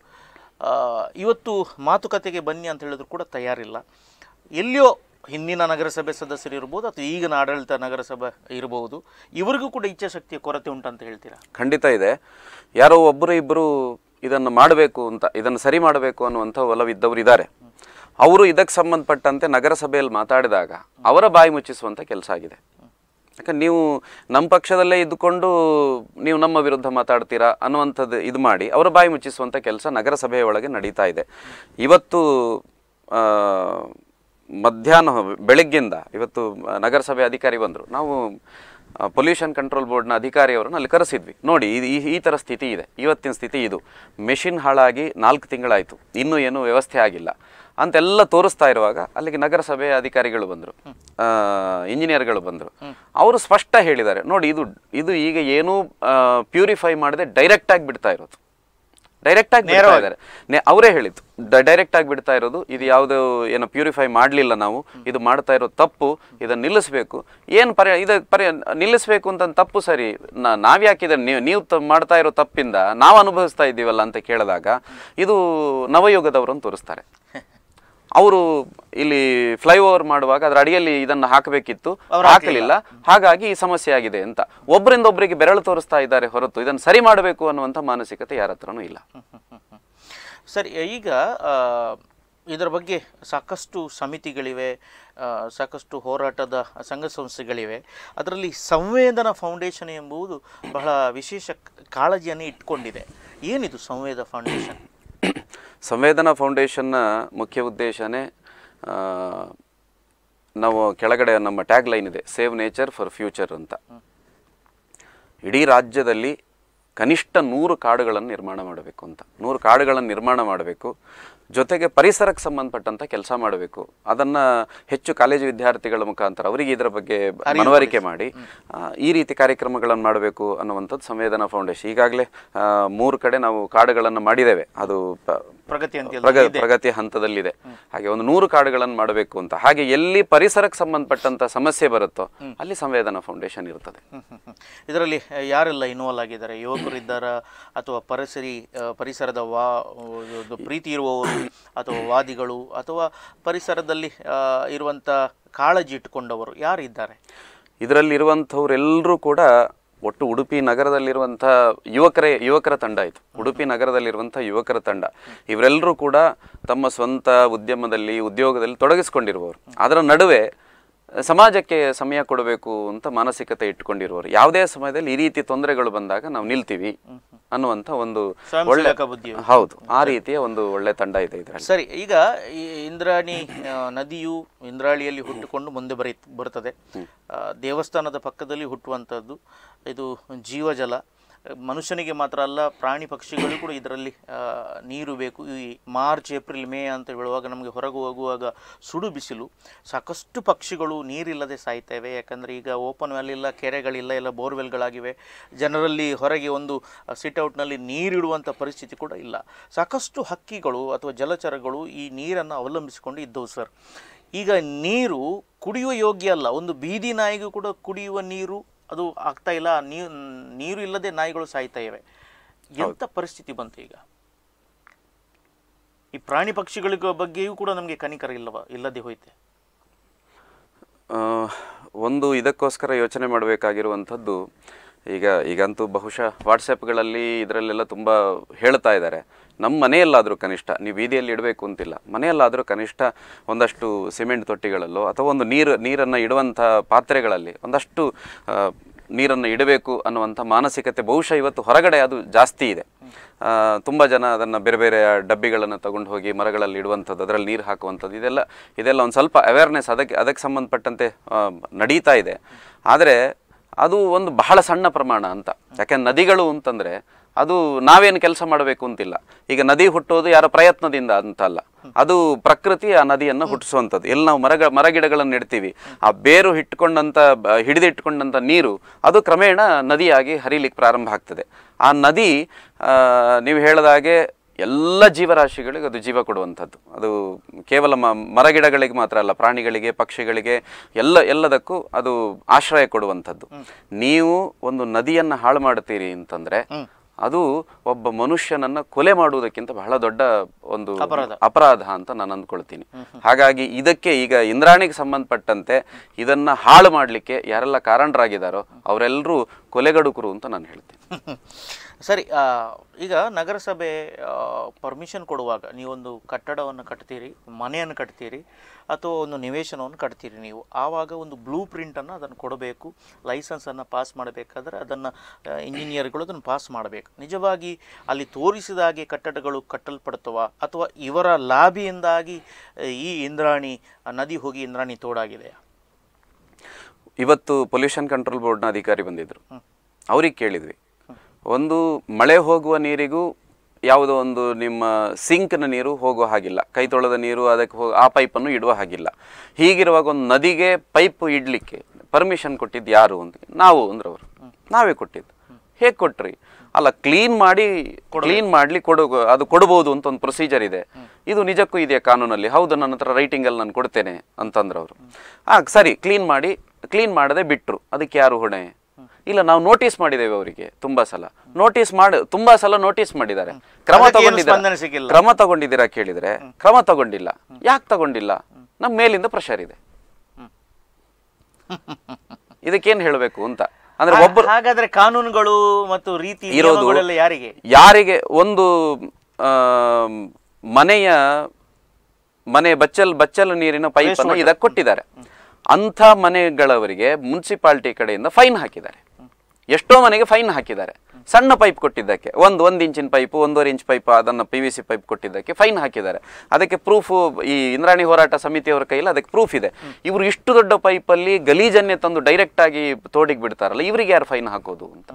ಇವತ್ತು ಮಾತುಕತೆಗೆ ಬನ್ನಿ ಅಂತ ಹೇಳಿದ್ರು ಕೂಡ ತಯಾರಿಲ್ಲ ಎಲ್ಲಿಯೋ ಹಿಂದಿನ ನಗರಸಭೆ ಸದಸ್ಯರು ಇರ್ಬೋದು ಅಥವಾ ಈಗಿನ ಆಡಳಿತ ನಗರಸಭೆ ಇರಬಹುದು ಇವರಿಗೂ ಕೂಡ ಇಚ್ಛಾಶಕ್ತಿಯ ಕೊರತೆ ಉಂಟಂತ ಹೇಳ್ತೀರಾ ಖಂಡಿತ ಇದೆ ಯಾರೋ ಒಬ್ಬರು ಇಬ್ಬರು ಇದನ್ನು ಮಾಡಬೇಕು ಅಂತ ಇದನ್ನು ಸರಿ ಮಾಡಬೇಕು ಅನ್ನುವಂಥ ಒಲವಿದ್ದವರು ಇದ್ದಾರೆ ಅವರು ಇದಕ್ಕೆ ಸಂಬಂಧಪಟ್ಟಂತೆ ನಗರಸಭೆಯಲ್ಲಿ ಮಾತಾಡಿದಾಗ ಅವರ ಬಾಯಿ ಮುಚ್ಚಿಸುವಂಥ ಕೆಲಸ ಆಗಿದೆ ಯಾಕಂದ್ರೆ ನೀವು ನಮ್ಮ ಪಕ್ಷದಲ್ಲೇ ಇದ್ದುಕೊಂಡು ನೀವು ನಮ್ಮ ವಿರುದ್ಧ ಮಾತಾಡ್ತೀರಾ ಅನ್ನುವಂಥದ್ದು ಇದು ಮಾಡಿ ಅವರ ಬಾಯಿ ಮುಚ್ಚಿಸುವಂಥ ಕೆಲಸ ನಗರಸಭೆಯ ಒಳಗೆ ನಡೀತಾ ಇದೆ ಇವತ್ತು ಮಧ್ಯಾಹ್ನ ಬೆಳಗ್ಗೆಯಿಂದ ಇವತ್ತು ನಗರಸಭೆ ಅಧಿಕಾರಿ ಬಂದರು ನಾವು ಪೊಲ್ಯೂಷನ್ ಕಂಟ್ರೋಲ್ ಬೋರ್ಡ್ನ ಅಧಿಕಾರಿಯವರನ್ನು ಅಲ್ಲಿ ಕರೆಸಿದ್ವಿ ನೋಡಿ ಇದು ಈ ಈ ಥರ ಸ್ಥಿತಿ ಇದೆ ಇವತ್ತಿನ ಸ್ಥಿತಿ ಇದು ಮೆಷಿನ್ ಹಾಳಾಗಿ ನಾಲ್ಕು ತಿಂಗಳಾಯಿತು ಇನ್ನೂ ಏನೂ ವ್ಯವಸ್ಥೆ ಆಗಿಲ್ಲ ಅಂತೆಲ್ಲ ತೋರಿಸ್ತಾ ಇರುವಾಗ ಅಲ್ಲಿಗೆ ನಗರಸಭೆ ಅಧಿಕಾರಿಗಳು ಬಂದರು ಇಂಜಿನಿಯರ್ಗಳು ಬಂದರು ಅವರು ಸ್ಪಷ್ಟ ಹೇಳಿದ್ದಾರೆ ನೋಡಿ ಇದು ಇದು ಈಗ ಏನೂ ಪ್ಯೂರಿಫೈ ಮಾಡದೆ ಡೈರೆಕ್ಟಾಗಿ ಬಿಡ್ತಾ ಇರೋದು ಡೈರೆಕ್ಟ್ ಆಗಿ ಅವರೇ ಹೇಳಿದ್ದು ಡೈರೆಕ್ಟ್ ಆಗಿ ಬಿಡ್ತಾ ಇರೋದು ಇದು ಯಾವುದು ಏನೋ ಪ್ಯೂರಿಫೈ ಮಾಡಲಿಲ್ಲ ನಾವು ಇದು ಮಾಡ್ತಾ ಇರೋ ತಪ್ಪು ಇದನ್ನು ನಿಲ್ಲಿಸಬೇಕು ಏನು ಪರ್ಯ ಇದು ಪರ್ಯ ನಿಲ್ಲಿಸಬೇಕು ಅಂತ ತಪ್ಪು ಸರಿ ನಾವು ಯಾಕೆ ಇದನ್ನು ನೀವು ನೀವು ಮಾಡ್ತಾ ಇರೋ ತಪ್ಪಿಂದ ನಾವು ಅನುಭವಿಸ್ತಾ ಇದ್ದೀವಲ್ಲ ಅಂತ ಕೇಳಿದಾಗ ಇದು ನವಯುಗದವರನ್ನು ತೋರಿಸ್ತಾರೆ ಅವರು ಇಲ್ಲಿ ಫ್ಲೈಓವರ್ ಮಾಡುವಾಗ ಅದರ ಅಡಿಯಲ್ಲಿ ಇದನ್ನು ಹಾಕಬೇಕಿತ್ತು ಹಾಕಲಿಲ್ಲ ಹಾಗಾಗಿ ಈ ಸಮಸ್ಯೆ ಆಗಿದೆ ಅಂತ ಒಬ್ಬರಿಂದ ಒಬ್ಬರಿಗೆ ಬೆರಳು ತೋರಿಸ್ತಾ ಇದ್ದಾರೆ ಹೊರತು ಇದನ್ನು ಸರಿ ಮಾಡಬೇಕು ಅನ್ನುವಂಥ ಮಾನಸಿಕತೆ ಯಾರ ಹತ್ರನೂ ಇಲ್ಲ [laughs] ಸರಿ ಈಗ ಇದರ ಬಗ್ಗೆ ಸಾಕಷ್ಟು ಸಮಿತಿಗಳಿವೆ ಸಾಕಷ್ಟು ಹೋರಾಟದ ಸಂಘ ಸಂಸ್ಥೆಗಳಿವೆ ಅದರಲ್ಲಿ ಸಂವೇದನಾ ಫೌಂಡೇಶನ್ ಎಂಬುದು ಬಹಳ ವಿಶೇಷ ಕಾಳಜಿಯನ್ನು ಇಟ್ಕೊಂಡಿದೆ ಏನಿದು ಸಂವೇದ ಫೌಂಡೇಶನ್ ಸಂವೇದನಾ ಫೌಂಡೇಶನ್ನ ಮುಖ್ಯ ಉದ್ದೇಶನೇ ನಾವು ಕೆಳಗಡೆ ನಮ್ಮ ಟ್ಯಾಗ್ ಲೈನ್ ಇದೆ ಸೇವ್ ನೇಚರ್ ಫಾರ್ ಫ್ಯೂಚರ್ ಅಂತ ಇಡೀ ರಾಜ್ಯದಲ್ಲಿ ಕನಿಷ್ಠ ನೂರು ಕಾಡುಗಳನ್ನು ನಿರ್ಮಾಣ ಮಾಡಬೇಕು ಅಂತ ನೂರು ಕಾಡುಗಳನ್ನು ನಿರ್ಮಾಣ ಮಾಡಬೇಕು ಜೊತೆಗೆ ಪರಿಸರಕ್ಕೆ ಸಂಬಂಧಪಟ್ಟಂತ ಕೆಲಸ ಮಾಡಬೇಕು ಅದನ್ನ ಹೆಚ್ಚು ಕಾಲೇಜು ವಿದ್ಯಾರ್ಥಿಗಳ ಮುಖಾಂತರ ಅವರಿಗೆ ಇದರ ಬಗ್ಗೆ ಮನವರಿಕೆ ಮಾಡಿ ಈ ರೀತಿ ಕಾರ್ಯಕ್ರಮಗಳನ್ನು ಮಾಡಬೇಕು ಅನ್ನುವಂಥದ್ದು ಸಂವೇದನಾ ಫೌಂಡೇಶನ್ ಈಗಾಗಲೇ ಮೂರು ಕಡೆ ನಾವು ಕಾರ್ಡ್ಗಳನ್ನು ಮಾಡಿದ್ದೇವೆ ಅದು ಪ್ರಗತಿ ಹಂತದಲ್ಲಿದೆ ಹಾಗೆ ಒಂದು ನೂರು ಕಾರ್ಡ್ಗಳನ್ನು ಮಾಡಬೇಕು ಅಂತ ಹಾಗೆ ಎಲ್ಲಿ ಪರಿಸರಕ್ಕೆ ಸಂಬಂಧಪಟ್ಟಂತ ಸಮಸ್ಯೆ ಬರುತ್ತೋ ಅಲ್ಲಿ ಸಂವೇದನಾ ಫೌಂಡೇಶನ್ ಇರ್ತದೆ ಇದರಲ್ಲಿ ಯಾರೆಲ್ಲ ಇನ್ವಾಲ್ವ್ ಆಗಿದ್ದಾರೆ ಯುವಕರು ಇದ್ದಾರ ಅಥವಾ ಪರಿಸರಿ ಪರಿಸರದ ವಾ ಪ್ರೀತಿ ಇರುವವರು ಅಥವಾ ವಾದಿಗಳು ಅಥವಾ ಪರಿಸರದಲ್ಲಿ ಇರುವಂಥ ಕಾಳಜಿ ಇಟ್ಟುಕೊಂಡವರು ಯಾರಿದ್ದಾರೆ ಇದರಲ್ಲಿರುವಂಥವರೆಲ್ಲರೂ ಕೂಡ ಒಟ್ಟು ಉಡುಪಿ ನಗರದಲ್ಲಿರುವಂಥ ಯುವಕರೇ ಯುವಕರ ತಂಡ ಇತ್ತು ಉಡುಪಿ ನಗರದಲ್ಲಿರುವಂಥ ಯುವಕರ ತಂಡ ಇವರೆಲ್ಲರೂ ಕೂಡ ತಮ್ಮ ಸ್ವಂತ ಉದ್ಯಮದಲ್ಲಿ ಉದ್ಯೋಗದಲ್ಲಿ ತೊಡಗಿಸ್ಕೊಂಡಿರುವವರು ಅದರ ನಡುವೆ ಸಮಾಜಕ್ಕೆ ಸಮಯ ಕೊಡಬೇಕು ಅಂತ ಮಾನಸಿಕತೆ ಇಟ್ಕೊಂಡಿರುವವರು ಯಾವುದೇ ಸಮಯದಲ್ಲಿ ಈ ರೀತಿ ತೊಂದರೆಗಳು ಬಂದಾಗ ನಾವು ನಿಲ್ತೀವಿ ಅನ್ನುವಂಥ ಒಂದು ಒಳ್ಳೆ ಹೌದು ಆ ರೀತಿಯ ಒಂದು ಒಳ್ಳೆ ತಂಡ ಇದೆ ಸರಿ ಈಗ ಈ ಇಂದ್ರಾಣಿ ನದಿಯು ಇಂದ್ರಾಳಿಯಲ್ಲಿ ಹುಟ್ಟಿಕೊಂಡು ಮುಂದೆ ಬರೀ ಬರುತ್ತದೆ ದೇವಸ್ಥಾನದ ಪಕ್ಕದಲ್ಲಿ ಹುಟ್ಟುವಂಥದ್ದು ಇದು ಜೀವಜಲ ಮನುಷ್ಯನಿಗೆ ಮಾತ್ರ ಅಲ್ಲ ಪ್ರಾಣಿ ಪಕ್ಷಿಗಳು ಕೂಡ ಇದರಲ್ಲಿ ನೀರು ಬೇಕು ಈ ಮಾರ್ಚ್ ಏಪ್ರಿಲ್ ಮೇ ಅಂತ ಹೇಳುವಾಗ ನಮಗೆ ಹೊರಗೆ ಹೋಗುವಾಗ ಸುಡು ಬಿಸಿಲು ಸಾಕಷ್ಟು ಪಕ್ಷಿಗಳು ನೀರಿಲ್ಲದೆ ಸಾಯ್ತೇವೆ ಯಾಕಂದರೆ ಈಗ ಓಪನ್ ವೆಲ್ ಇಲ್ಲ ಕೆರೆಗಳಿಲ್ಲ ಎಲ್ಲ ಬೋರ್ವೆಲ್ಗಳಾಗಿವೆ ಜನರಲ್ಲಿ ಹೊರಗೆ ಒಂದು ಸಿಟ್ಔಟ್ನಲ್ಲಿ ನೀರಿಡುವಂಥ ಪರಿಸ್ಥಿತಿ ಕೂಡ ಇಲ್ಲ ಸಾಕಷ್ಟು ಹಕ್ಕಿಗಳು ಅಥವಾ ಜಲಚರಗಳು ಈ ನೀರನ್ನು ಅವಲಂಬಿಸಿಕೊಂಡು ಇದ್ದವು ಸರ್ ಈಗ ನೀರು ಕುಡಿಯುವ ಯೋಗ್ಯ ಅಲ್ಲ ಒಂದು ಬೀದಿ ನಾಯಿಗೂ ಕೂಡ ಕುಡಿಯುವ ನೀರು ಅದು ಆಗ್ತಾ ಇಲ್ಲ ನೀರು ಇಲ್ಲದೆ ನಾಯಿಗಳು ಸಾಯ್ತಾ ಇವೆ ಎಂಥ ಪರಿಸ್ಥಿತಿ ಬಂತು ಈಗ ಈ ಪ್ರಾಣಿ ಪಕ್ಷಿಗಳ ಬಗ್ಗೆಯೂ ಕೂಡ ನಮಗೆ ಕನಿಕರ ಇಲ್ಲವ ಇಲ್ಲದೆ ಹೋಯ್ತೆ ಒಂದು ಇದಕ್ಕೋಸ್ಕರ ಯೋಚನೆ ಮಾಡಬೇಕಾಗಿರುವಂಥದ್ದು ಈಗ ಈಗಂತೂ ಬಹುಶಃ ವಾಟ್ಸಪ್ಗಳಲ್ಲಿ ಇದರಲ್ಲೆಲ್ಲ ತುಂಬ ಹೇಳ್ತಾ ಇದ್ದಾರೆ ನಮ್ಮ ಮನೆಯಲ್ಲಾದರೂ ಕನಿಷ್ಠ ನೀವು ಬೀದಿಯಲ್ಲಿ ಇಡಬೇಕು ಅಂತಿಲ್ಲ ಮನೆಯಲ್ಲಾದರೂ ಕನಿಷ್ಠ ಒಂದಷ್ಟು ಸಿಮೆಂಟ್ ತೊಟ್ಟಿಗಳಲ್ಲೋ ಅಥವಾ ಒಂದು ನೀರು ನೀರನ್ನು ಇಡುವಂಥ ಪಾತ್ರೆಗಳಲ್ಲಿ ಒಂದಷ್ಟು ನೀರನ್ನು ಇಡಬೇಕು ಅನ್ನುವಂಥ ಮಾನಸಿಕತೆ ಬಹುಶಃ ಇವತ್ತು ಹೊರಗಡೆ ಅದು ಜಾಸ್ತಿ ಇದೆ ತುಂಬ ಜನ ಅದನ್ನು ಬೇರೆ ಬೇರೆ ಡಬ್ಬಿಗಳನ್ನು ತಗೊಂಡು ಹೋಗಿ ಮರಗಳಲ್ಲಿ ಇಡುವಂಥದ್ದು ಅದರಲ್ಲಿ ನೀರು ಹಾಕುವಂಥದ್ದು ಇದೆಲ್ಲ ಇದೆಲ್ಲ ಒಂದು ಸ್ವಲ್ಪ ಅವೇರ್ನೆಸ್ ಅದಕ್ಕೆ ಅದಕ್ಕೆ ಸಂಬಂಧಪಟ್ಟಂತೆ ನಡೀತಾ ಇದೆ ಆದರೆ ಅದು ಒಂದು ಬಹಳ ಸಣ್ಣ ಪ್ರಮಾಣ ಅಂತ ಯಾಕೆ ನದಿಗಳು ಅಂತಂದರೆ ಅದು ನಾವೇನು ಕೆಲಸ ಮಾಡಬೇಕು ಅಂತಿಲ್ಲ ಈಗ ನದಿ ಹುಟ್ಟೋದು ಯಾರ ಪ್ರಯತ್ನದಿಂದ ಅಂತಲ್ಲ ಅದು ಪ್ರಕೃತಿ ಆ ನದಿಯನ್ನು ಹುಟ್ಟಿಸುವಂಥದ್ದು ಎಲ್ಲಿ ನಾವು ಮರಗ ಮರಗಿಡಗಳನ್ನು ಇಡ್ತೀವಿ ಆ ಬೇರು ಹಿಟ್ಕೊಂಡಂಥ ಹಿಡಿದಿಟ್ಕೊಂಡಂಥ ನೀರು ಅದು ಕ್ರಮೇಣ ನದಿಯಾಗಿ ಹರಿಲಿಕ್ಕೆ ಪ್ರಾರಂಭ ಆಗ್ತದೆ ಆ ನದಿ ನೀವು ಹೇಳಿದಾಗೆ ಎಲ್ಲ ಜೀವರಾಶಿಗಳಿಗೆ ಅದು ಜೀವ ಕೊಡುವಂಥದ್ದು ಅದು ಕೇವಲ ಮರಗಿಡಗಳಿಗೆ ಮಾತ್ರ ಅಲ್ಲ ಪ್ರಾಣಿಗಳಿಗೆ ಪಕ್ಷಿಗಳಿಗೆ ಎಲ್ಲ ಎಲ್ಲದಕ್ಕೂ ಅದು ಆಶ್ರಯ ಕೊಡುವಂಥದ್ದು ನೀವು ಒಂದು ನದಿಯನ್ನು ಹಾಳು ಮಾಡ್ತೀರಿ ಅಂತಂದರೆ ಅದು ಒಬ್ಬ ಮನುಷ್ಯನನ್ನ ಕೊಲೆ ಮಾಡುವುದಕ್ಕಿಂತ ಬಹಳ ದೊಡ್ಡ ಒಂದು ಅಪರಾಧ ಅಂತ ನಾನು ಅಂದ್ಕೊಳ್ತೀನಿ ಹಾಗಾಗಿ ಇದಕ್ಕೆ ಈಗ ಇಂದ್ರಾಣಿಗೆ ಸಂಬಂಧಪಟ್ಟಂತೆ ಇದನ್ನ ಹಾಳು ಮಾಡಲಿಕ್ಕೆ ಯಾರೆಲ್ಲ ಕಾರಣರಾಗಿದ್ದಾರೋ ಅವರೆಲ್ಲರೂ ಕೊಲೆಗಡುಕರು ಅಂತ ನಾನು ಹೇಳ್ತೀನಿ [laughs] ಸರಿ ಈಗ ನಗರಸಭೆ ಪರ್ಮಿಷನ್ ಕೊಡುವಾಗ ನೀವೊಂದು ಕಟ್ಟಡವನ್ನು ಕಟ್ತೀರಿ ಮನೆಯನ್ನು ಕಟ್ತೀರಿ ಅಥವಾ ಒಂದು ನಿವೇಶನವನ್ನು ಕಟ್ತೀರಿ ನೀವು ಆವಾಗ ಒಂದು ಬ್ಲೂ ಪ್ರಿಂಟನ್ನು ಅದನ್ನು ಕೊಡಬೇಕು ಲೈಸೆನ್ಸನ್ನು ಪಾಸ್ ಮಾಡಬೇಕಾದ್ರೆ ಅದನ್ನು ಇಂಜಿನಿಯರ್ಗಳು ಅದನ್ನು ಪಾಸ್ ಮಾಡಬೇಕು ನಿಜವಾಗಿ ಅಲ್ಲಿ ತೋರಿಸಿದ ಹಾಗೆ ಕಟ್ಟಡಗಳು ಕಟ್ಟಲ್ಪಡ್ತವ ಅಥವಾ ಇವರ ಲಾಬಿಯಿಂದಾಗಿ ಈ ಇಂದ್ರಾಣಿ ನದಿ ಹೋಗಿ ಇಂದ್ರಾಣಿ ತೋಡಾಗಿದೆ ಇವತ್ತು ಪೊಲ್ಯೂಷನ್ ಕಂಟ್ರೋಲ್ ಬೋರ್ಡ್ನ ಅಧಿಕಾರಿ ಬಂದಿದ್ದರು ಅವ್ರಿಗೆ ಕೇಳಿದ್ವಿ ಒಂದು ಮಳೆ ಹೋಗುವ ನೀರಿಗೂ ಯಾವುದೋ ಒಂದು ನಿಮ್ಮ ಸಿಂಕ್ನ ನೀರು ಹೋಗೋ ಹಾಗಿಲ್ಲ ಕೈ ತೊಳೆದ ನೀರು ಅದಕ್ಕೆ ಹೋಗಿ ಆ ಪೈಪನ್ನು ಇಡುವ ಹಾಗಿಲ್ಲ ಹೀಗಿರುವಾಗ ಒಂದು ನದಿಗೆ ಪೈಪ್ ಇಡಲಿಕ್ಕೆ ಪರ್ಮಿಷನ್ ಕೊಟ್ಟಿದ್ದು ಯಾರು ಅಂತ ನಾವು ಅಂದ್ರೆ ಅವರು ನಾವೇ ಕೊಟ್ಟಿದ್ದು ಹೇಗೆ ಕೊಟ್ರಿ ಅಲ್ಲ ಕ್ಲೀನ್ ಮಾಡಿ ಕ್ಲೀನ್ ಮಾಡಲಿ ಕೊಡು ಅದು ಕೊಡಬಹುದು ಅಂತ ಒಂದು ಪ್ರೊಸೀಜರ್ ಇದೆ ಇದು ನಿಜಕ್ಕೂ ಇದೆಯಾ ಕಾನೂನಲ್ಲಿ ಹೌದು ನನ್ನ ಹತ್ರ ರೈಟಿಂಗಲ್ಲಿ ನಾನು ಕೊಡ್ತೇನೆ ಅಂತಂದ್ರೆ ಅವರು ಹಾಂ ಸರಿ ಕ್ಲೀನ್ ಮಾಡಿ ಕ್ಲೀನ್ ಮಾಡದೆ ಬಿಟ್ಟರು ಅದಕ್ಕೆ ಯಾರು ಹೊಣೆ ಇಲ್ಲ ನಾವು ನೋಟಿಸ್ ಮಾಡಿದ್ದೇವೆ ಅವರಿಗೆ ತುಂಬಾ ಸಲ ನೋಟಿಸ್ ಮಾಡಿ ತುಂಬಾ ಸಲ ನೋಟಿಸ್ ಮಾಡಿದ್ದಾರೆ ಕ್ರಮ ತಗೊಂಡಿದ್ದಾರೆ ಕ್ರಮ ತಗೊಂಡಿದ್ದೀರಾ ಕೇಳಿದ್ರೆ ಕ್ರಮ ತಗೊಂಡಿಲ್ಲ ಯಾಕೆ ತಗೊಂಡಿಲ್ಲ ನಮ್ಮ ಮೇಲಿಂದ ಪ್ರೆಷರ್ ಇದೆ ಇದಕ್ಕೇನ್ ಹೇಳಬೇಕು ಅಂತ ಅಂದ್ರೆ ಒಬ್ಬರು ಹಾಗಾದ್ರೆ ಕಾನೂನುಗಳು ಮತ್ತು ರೀತಿ ಇರೋದು ಯಾರಿಗೆ ಯಾರಿಗೆ ಒಂದು ಮನೆಯ ಮನೆ ಬಚ್ಚಲ್ ಬಚ್ಚಲು ನೀರಿನ ಪೈಪ್ ಇದಕ್ಕೆ ಕೊಟ್ಟಿದ್ದಾರೆ ಅಂಥ ಮನೆಗಳವರಿಗೆ ಮುನ್ಸಿಪಾಲ್ಟಿ ಕಡೆಯಿಂದ ಫೈನ್ ಹಾಕಿದ್ದಾರೆ ಎಷ್ಟೋ ಮನೆಗೆ ಫೈನ್ ಹಾಕಿದ್ದಾರೆ ಸಣ್ಣ ಪೈಪ್ ಕೊಟ್ಟಿದ್ದಕ್ಕೆ ಒಂದು ಒಂದು ಇಂಚಿನ ಪೈಪು ಒಂದೂವರೆ ಇಂಚ್ ಪೈಪ್ ಅದನ್ನು ಪಿ ವಿ ಸಿ ಪೈಪ್ ಕೊಟ್ಟಿದ್ದಕ್ಕೆ ಫೈನ್ ಹಾಕಿದ್ದಾರೆ ಅದಕ್ಕೆ ಪ್ರೂಫು ಈ ಇಂದ್ರಾಣಿ ಹೋರಾಟ ಸಮಿತಿಯವರ ಕೈಯಲ್ಲಿ ಅದಕ್ಕೆ ಪ್ರೂಫ್ ಇದೆ ಇವರು ಇಷ್ಟು ದೊಡ್ಡ ಪೈಪಲ್ಲಿ ಗಲೀಜನ್ನೇ ತಂದು ಡೈರೆಕ್ಟ್ ಆಗಿ ತೋಡಿಗೆ ಬಿಡ್ತಾರಲ್ಲ ಇವರಿಗೆ ಯಾರು ಫೈನ್ ಹಾಕೋದು ಅಂತ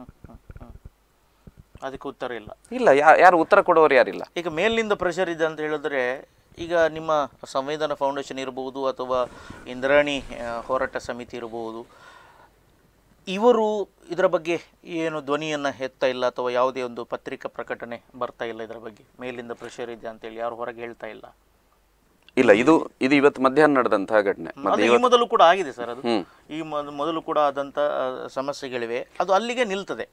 ಅದಕ್ಕೆ ಉತ್ತರ ಇಲ್ಲ ಇಲ್ಲ ಯಾರು ಉತ್ತರ ಕೊಡೋರು ಯಾರಿಲ್ಲ ಈಗ ಮೇಲಿನಿಂದ ಪ್ರೆಷರ್ ಇದೆ ಅಂತ ಹೇಳಿದ್ರೆ ಈಗ ನಿಮ್ಮ ಸಂವಿಧಾನ ಫೌಂಡೇಶನ್ ಇರಬಹುದು ಅಥವಾ ಇಂದ್ರಾಣಿ ಹೋರಾಟ ಸಮಿತಿ ಇರಬಹುದು ಇವರು ಇದರ ಬಗ್ಗೆ ಏನು ಧ್ವನಿಯನ್ನು ಎತ್ತಾ ಇಲ್ಲ ಅಥವಾ ಯಾವುದೇ ಒಂದು ಪತ್ರಿಕಾ ಪ್ರಕಟಣೆ ಬರ್ತಾ ಇಲ್ಲ ಇದರ ಬಗ್ಗೆ ಮೇಲಿಂದ ಪ್ರೆಷರ್ ಇದೆ ಅಂತೇಳಿ ಯಾರು ಹೊರಗೆ ಹೇಳ್ತಾ ಇಲ್ಲ ಇಲ್ಲ ಇದು ಇದು ಇವತ್ತು ಮಧ್ಯಾಹ್ನ ನಡೆದಂತಹ ಘಟನೆ ಈ ಮೊದಲು ಕೂಡ ಆಗಿದೆ ಸರ್ ಅದು ಈ ಮೊದಲು ಕೂಡ ಆದಂತ ಸಮಸ್ಯೆಗಳಿವೆ ಅದು ಅಲ್ಲಿಗೆ ನಿಲ್ತದೆ